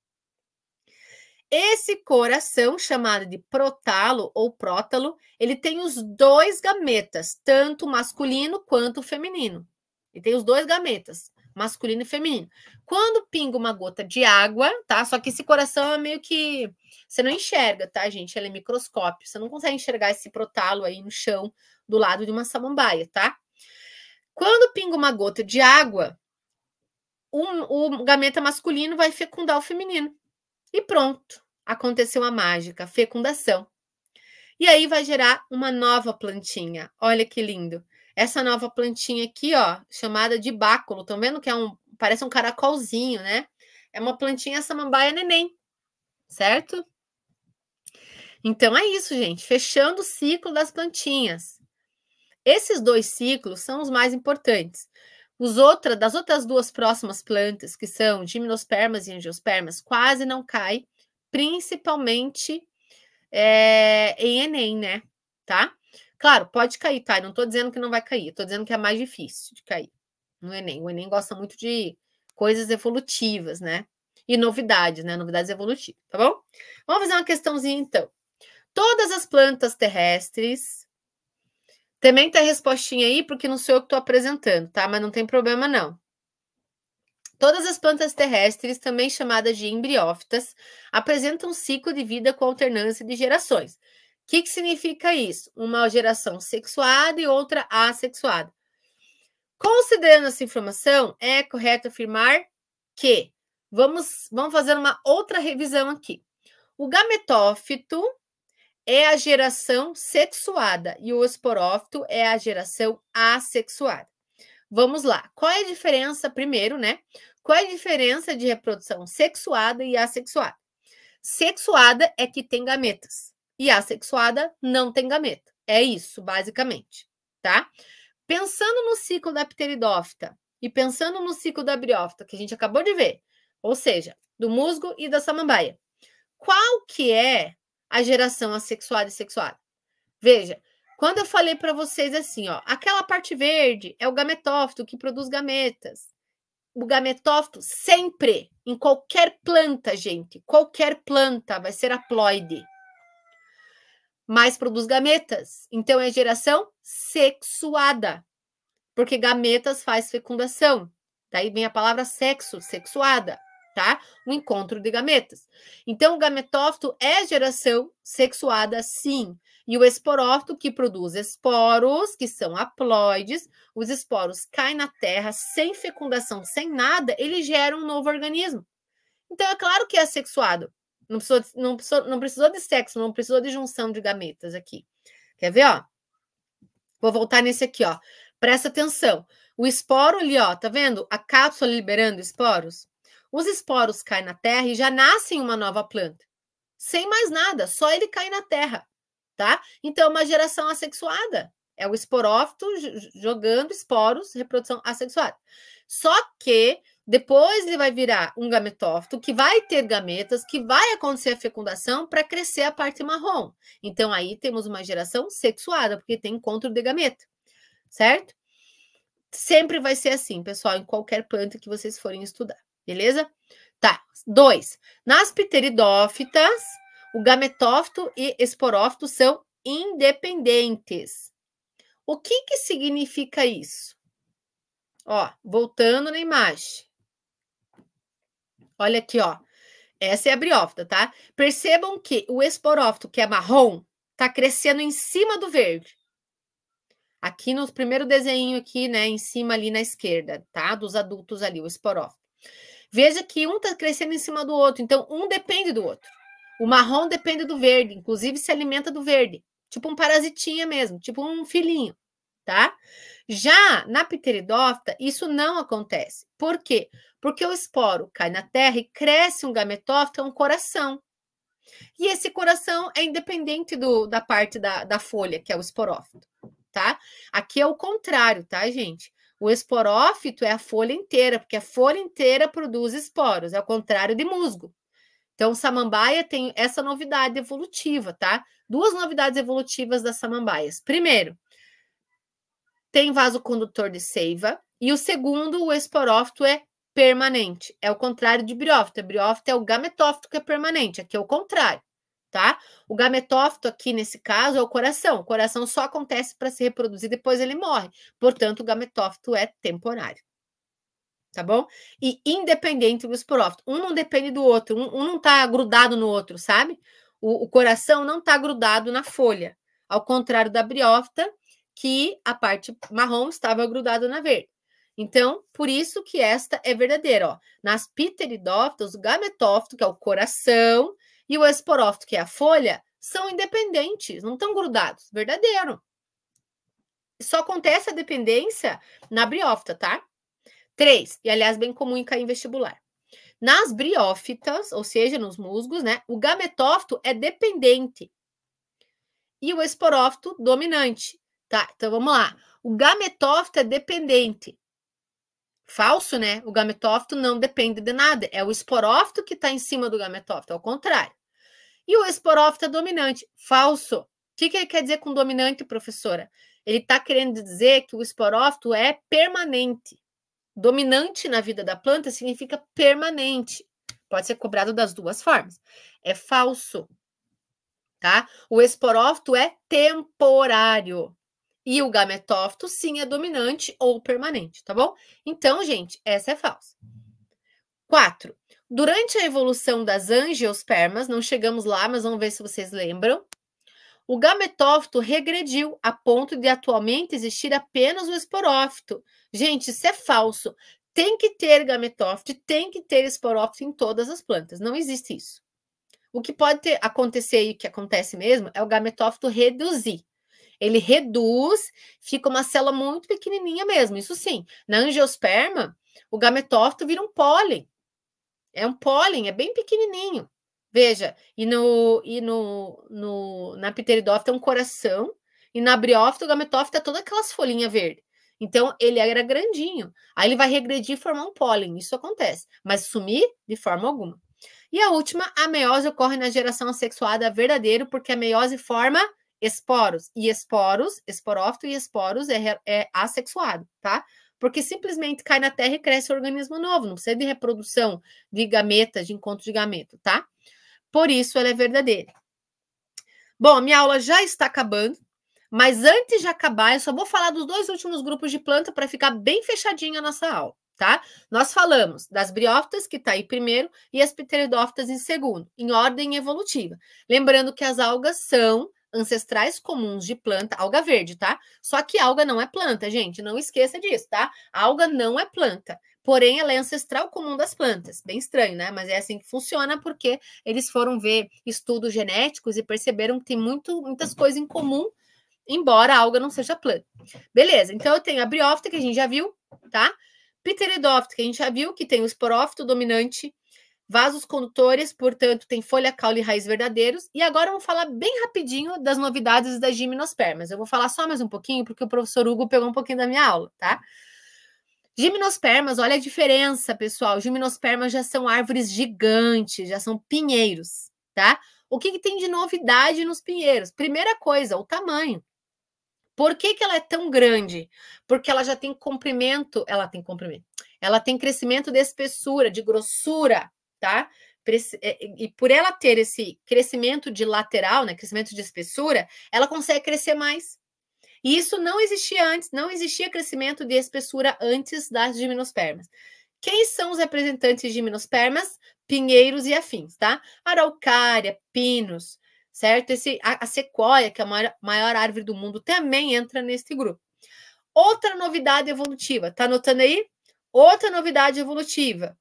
Speaker 3: Esse coração, chamado de protalo ou prótalo, ele tem os dois gametas, tanto masculino quanto feminino. Ele tem os dois gametas masculino e feminino. Quando pinga uma gota de água, tá? Só que esse coração é meio que. Você não enxerga, tá, gente? Ele é microscópio. Você não consegue enxergar esse protalo aí no chão do lado de uma samambaia, tá? Quando pinga uma gota de água, um, o gameta masculino vai fecundar o feminino. E pronto. Aconteceu a mágica, a fecundação. E aí vai gerar uma nova plantinha. Olha que lindo essa nova plantinha aqui, ó, chamada de báculo. Estão vendo que é um, parece um caracolzinho, né? É uma plantinha samambaia neném, certo? Então é isso, gente. Fechando o ciclo das plantinhas. Esses dois ciclos são os mais importantes. Os outra, das outras duas próximas plantas, que são gimnospermas e angiospermas, quase não cai, principalmente é, em Enem, né? Tá? Claro, pode cair, tá? Eu não estou dizendo que não vai cair, estou dizendo que é mais difícil de cair no Enem. O Enem gosta muito de coisas evolutivas, né? E novidades, né? Novidades evolutivas, tá bom? Vamos fazer uma questãozinha então. Todas as plantas terrestres. Também tem a respostinha aí, porque não sou eu que estou apresentando, tá? Mas não tem problema, não. Todas as plantas terrestres, também chamadas de embriófitas, apresentam um ciclo de vida com alternância de gerações que, que significa isso? Uma geração sexuada e outra assexuada. Considerando essa informação, é correto afirmar que vamos, vamos fazer uma outra revisão aqui. O gametófito é a geração sexuada e o esporófito é a geração assexuada. Vamos lá. Qual é a diferença primeiro, né? Qual é a diferença de reprodução sexuada e assexuada? Sexuada é que tem gametas. E a sexuada não tem gameta. É isso, basicamente, tá? Pensando no ciclo da pteridófita e pensando no ciclo da briófita, que a gente acabou de ver, ou seja, do musgo e da samambaia, qual que é a geração assexuada e sexuada? Veja, quando eu falei para vocês assim, ó, aquela parte verde é o gametófito que produz gametas. O gametófito sempre, em qualquer planta, gente, qualquer planta vai ser haploide mais produz gametas. Então é geração sexuada, porque gametas faz fecundação. Daí vem a palavra sexo, sexuada, tá? O encontro de gametas. Então o gametófito é geração sexuada, sim. E o esporófito que produz esporos, que são haploides, os esporos caem na terra sem fecundação, sem nada, ele gera um novo organismo. Então é claro que é sexuado. Não precisou, de, não, precisou, não precisou de sexo, não precisou de junção de gametas aqui. Quer ver, ó? Vou voltar nesse aqui, ó. Presta atenção. O esporo ali, ó, tá vendo? A cápsula liberando esporos. Os esporos caem na terra e já nascem uma nova planta. Sem mais nada, só ele cai na terra, tá? Então é uma geração assexuada. É o esporófito jogando esporos, reprodução assexuada. Só que depois ele vai virar um gametófito, que vai ter gametas, que vai acontecer a fecundação para crescer a parte marrom. Então aí temos uma geração sexuada, porque tem encontro de gameta, certo? Sempre vai ser assim, pessoal, em qualquer planta que vocês forem estudar, beleza? Tá, dois. Nas pteridófitas, o gametófito e esporófito são independentes. O que, que significa isso? Ó, voltando na imagem. Olha aqui, ó. Essa é a briófita, tá? Percebam que o esporófito, que é marrom, tá crescendo em cima do verde. Aqui no primeiro desenho aqui, né, em cima ali na esquerda, tá? Dos adultos ali, o esporófito. Veja que um tá crescendo em cima do outro, então um depende do outro. O marrom depende do verde, inclusive se alimenta do verde, tipo um parasitinha mesmo, tipo um filhinho, tá? Já na pteridófita, isso não acontece. Por quê? Porque porque o esporo cai na terra e cresce um gametófito, é um coração. E esse coração é independente do, da parte da, da folha, que é o esporófito, tá? Aqui é o contrário, tá, gente? O esporófito é a folha inteira, porque a folha inteira produz esporos, é o contrário de musgo. Então, samambaia tem essa novidade evolutiva, tá? Duas novidades evolutivas das samambaias. Primeiro, tem vaso condutor de seiva, e o segundo, o esporófito é permanente. É o contrário de briófito. Briófito é o gametófito que é permanente. Aqui é o contrário, tá? O gametófito aqui nesse caso é o coração. O coração só acontece para se reproduzir depois ele morre. Portanto, o gametófito é temporário. Tá bom? E independente do esporófito. Um não depende do outro. Um, um não está grudado no outro, sabe? O, o coração não está grudado na folha. Ao contrário da briófita, que a parte marrom estava grudada na verde. Então, por isso que esta é verdadeira. Ó. Nas pteridófitas, o gametófito, que é o coração, e o esporófito, que é a folha, são independentes, não estão grudados. Verdadeiro. Só acontece a dependência na briófita, tá? Três, e aliás, bem comum em cair em vestibular. Nas briófitas, ou seja, nos musgos, né? O gametófito é dependente e o esporófito dominante, tá? Então vamos lá. O gametófito é dependente falso, né? O gametófito não depende de nada. É o esporófito que está em cima do gametófito, ao é contrário. E o esporófito é dominante, falso. O que, que ele quer dizer com dominante, professora? Ele está querendo dizer que o esporófito é permanente. Dominante na vida da planta significa permanente. Pode ser cobrado das duas formas. É falso, tá? O esporófito é temporário. E o gametófito, sim, é dominante ou permanente, tá bom? Então, gente, essa é falsa. 4. Durante a evolução das angiospermas, não chegamos lá, mas vamos ver se vocês lembram. O gametófito regrediu a ponto de atualmente existir apenas o esporófito. Gente, isso é falso. Tem que ter gametófito, tem que ter esporófito em todas as plantas. Não existe isso. O que pode ter, acontecer e o que acontece mesmo é o gametófito reduzir. Ele reduz, fica uma célula muito pequenininha mesmo. Isso sim, na angiosperma, o gametófito vira um pólen. É um pólen, é bem pequenininho. Veja, e no e no, no na pteridófita é um coração, e na briófita, o gametófito é todas aquelas folhinhas verdes. Então, ele era grandinho. Aí ele vai regredir e formar um pólen. Isso acontece. Mas sumir, de forma alguma. E a última, a meiose ocorre na geração assexuada verdadeiro, porque a meiose forma esporos e esporos, esporófito e esporos é, é assexuado, tá? Porque simplesmente cai na terra e cresce um organismo novo, não precisa de reprodução de gametas, de encontro de gameto, tá? Por isso ela é verdadeira. Bom, a minha aula já está acabando, mas antes de acabar, eu só vou falar dos dois últimos grupos de planta para ficar bem fechadinha a nossa aula, tá? Nós falamos das briófitas, que está aí primeiro, e as pteridófitas em segundo, em ordem evolutiva. Lembrando que as algas são ancestrais comuns de planta, alga verde, tá? Só que alga não é planta, gente, não esqueça disso, tá? Alga não é planta, porém ela é ancestral comum das plantas. Bem estranho, né? Mas é assim que funciona, porque eles foram ver estudos genéticos e perceberam que tem muito, muitas coisas em comum, embora a alga não seja planta. Beleza, então eu tenho a briófita, que a gente já viu, tá? Pteridófito, que a gente já viu, que tem o esporófito dominante, Vasos condutores, portanto, tem folha, caule e raiz verdadeiros. E agora vamos vou falar bem rapidinho das novidades das gimnospermas. Eu vou falar só mais um pouquinho, porque o professor Hugo pegou um pouquinho da minha aula, tá? Gimnospermas, olha a diferença, pessoal. Gimnospermas já são árvores gigantes, já são pinheiros, tá? O que, que tem de novidade nos pinheiros? Primeira coisa, o tamanho. Por que, que ela é tão grande? Porque ela já tem comprimento, ela tem comprimento, ela tem crescimento de espessura, de grossura, tá? É, e por ela ter esse crescimento de lateral, né, crescimento de espessura, ela consegue crescer mais. E isso não existia antes, não existia crescimento de espessura antes das gimnospermas. Quem são os representantes de gimnospermas? Pinheiros e afins, tá? Araucária, pinos, certo? Esse, a, a sequoia, que é a maior, maior árvore do mundo, também entra neste grupo. Outra novidade evolutiva, tá anotando aí? Outra novidade evolutiva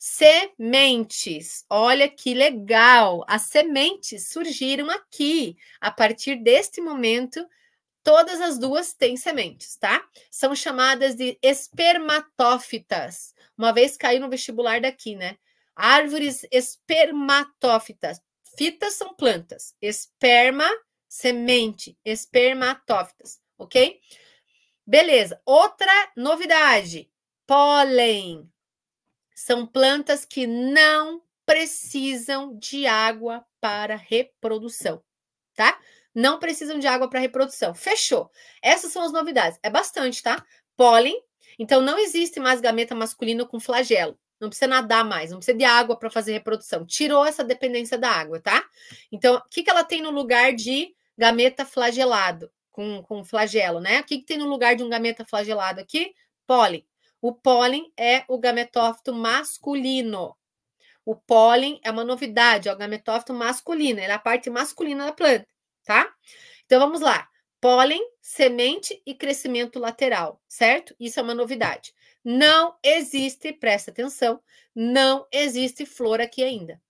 Speaker 3: sementes. Olha que legal! As sementes surgiram aqui. A partir deste momento, todas as duas têm sementes, tá? São chamadas de espermatófitas. Uma vez caiu no vestibular daqui, né? Árvores espermatófitas. Fitas são plantas. Esperma, semente, espermatófitas, ok? Beleza. Outra novidade: pólen são plantas que não precisam de água para reprodução, tá? Não precisam de água para reprodução. Fechou. Essas são as novidades. É bastante, tá? Pólen. Então não existe mais gameta masculino com flagelo. Não precisa nadar mais, não precisa de água para fazer reprodução. Tirou essa dependência da água, tá? Então, o que, que ela tem no lugar de gameta flagelado, com, com flagelo, né? O que, que tem no lugar de um gameta flagelado aqui? Pólen. O pólen é o gametófito masculino. O pólen é uma novidade, é o gametófito masculino, ele é a parte masculina da planta, tá? Então vamos lá. Pólen, semente e crescimento lateral, certo? Isso é uma novidade. Não existe, presta atenção, não existe flor aqui ainda.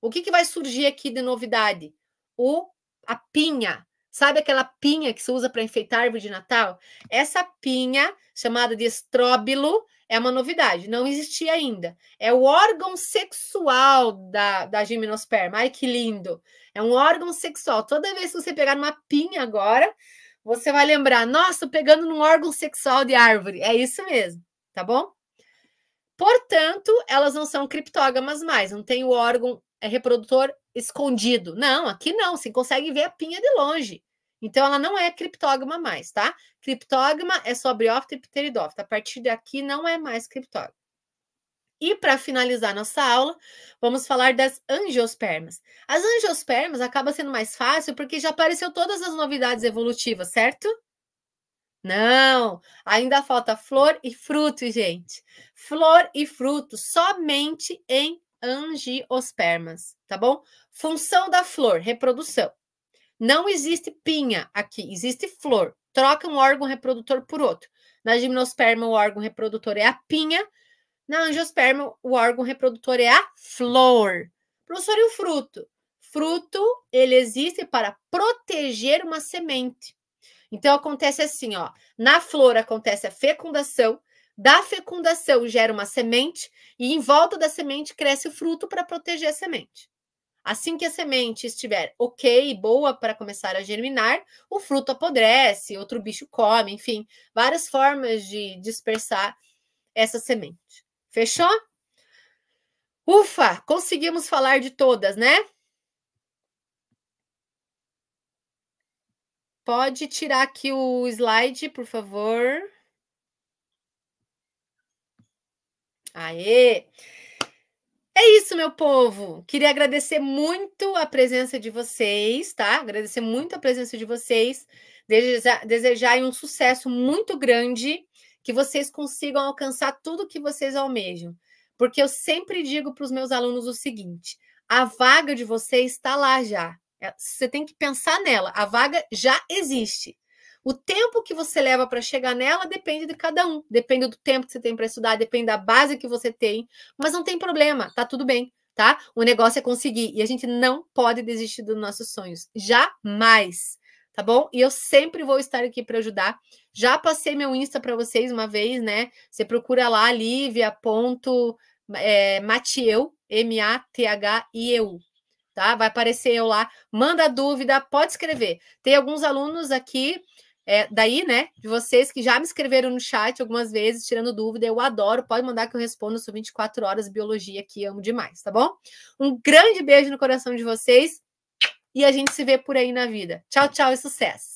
Speaker 3: O que, que vai surgir aqui de novidade? O, a pinha, Sabe aquela pinha que se usa para enfeitar a árvore de Natal? Essa pinha, chamada de estróbilo, é uma novidade, não existia ainda. É o órgão sexual da, da gimnosperma. Ai, que lindo! É um órgão sexual. Toda vez que você pegar uma pinha agora, você vai lembrar: nossa, pegando num órgão sexual de árvore. É isso mesmo, tá bom? Portanto, elas não são criptógamas mais, não tem o órgão é reprodutor escondido. Não, aqui não, se consegue ver a pinha de longe. Então, ela não é criptógama mais, tá? Criptógama é sobre briófito e pteridófito. A partir daqui, não é mais criptógama. E para finalizar nossa aula, vamos falar das angiospermas. As angiospermas acaba sendo mais fácil porque já apareceu todas as novidades evolutivas, certo? Não, ainda falta flor e fruto, gente. Flor e fruto somente em angiospermas, tá bom? Função da flor, reprodução. Não existe pinha aqui, existe flor. Troca um órgão reprodutor por outro. Na gimnosperma, o órgão reprodutor é a pinha. Na angiosperma, o órgão reprodutor é a flor. Professor, e o fruto? Fruto, ele existe para proteger uma semente. Então, acontece assim, ó. Na flor acontece a fecundação, da fecundação gera uma semente e em volta da semente cresce o fruto para proteger a semente. Assim que a semente estiver ok, boa para começar a germinar, o fruto apodrece, outro bicho come, enfim, várias formas de dispersar essa semente. Fechou? Ufa, conseguimos falar de todas, né? Pode tirar aqui o slide, por favor. Aê! É isso, meu povo. Queria agradecer muito a presença de vocês, tá? Agradecer muito a presença de vocês. Desejar, desejar um sucesso muito grande, que vocês consigam alcançar tudo que vocês almejam. Porque eu sempre digo para os meus alunos o seguinte: a vaga de vocês está lá já. É, você tem que pensar nela. A vaga já existe. O tempo que você leva para chegar nela depende de cada um, depende do tempo que você tem para estudar, depende da base que você tem, mas não tem problema, tá tudo bem, tá? O negócio é conseguir e a gente não pode desistir dos nossos sonhos, jamais tá bom? E eu sempre vou estar aqui para ajudar. Já passei meu Insta para vocês uma vez, né? Você procura lá livia.matieu, é, M-A-T-H-I-E-U, tá? Vai aparecer eu lá. Manda dúvida, pode escrever. Tem alguns alunos aqui é, daí, né, de vocês que já me escreveram no chat algumas vezes, tirando dúvida, eu adoro, pode mandar que eu respondo, eu sou 24 horas biologia aqui, amo demais, tá bom? Um grande beijo no coração de vocês e a gente se vê por aí na vida. Tchau, tchau e sucesso!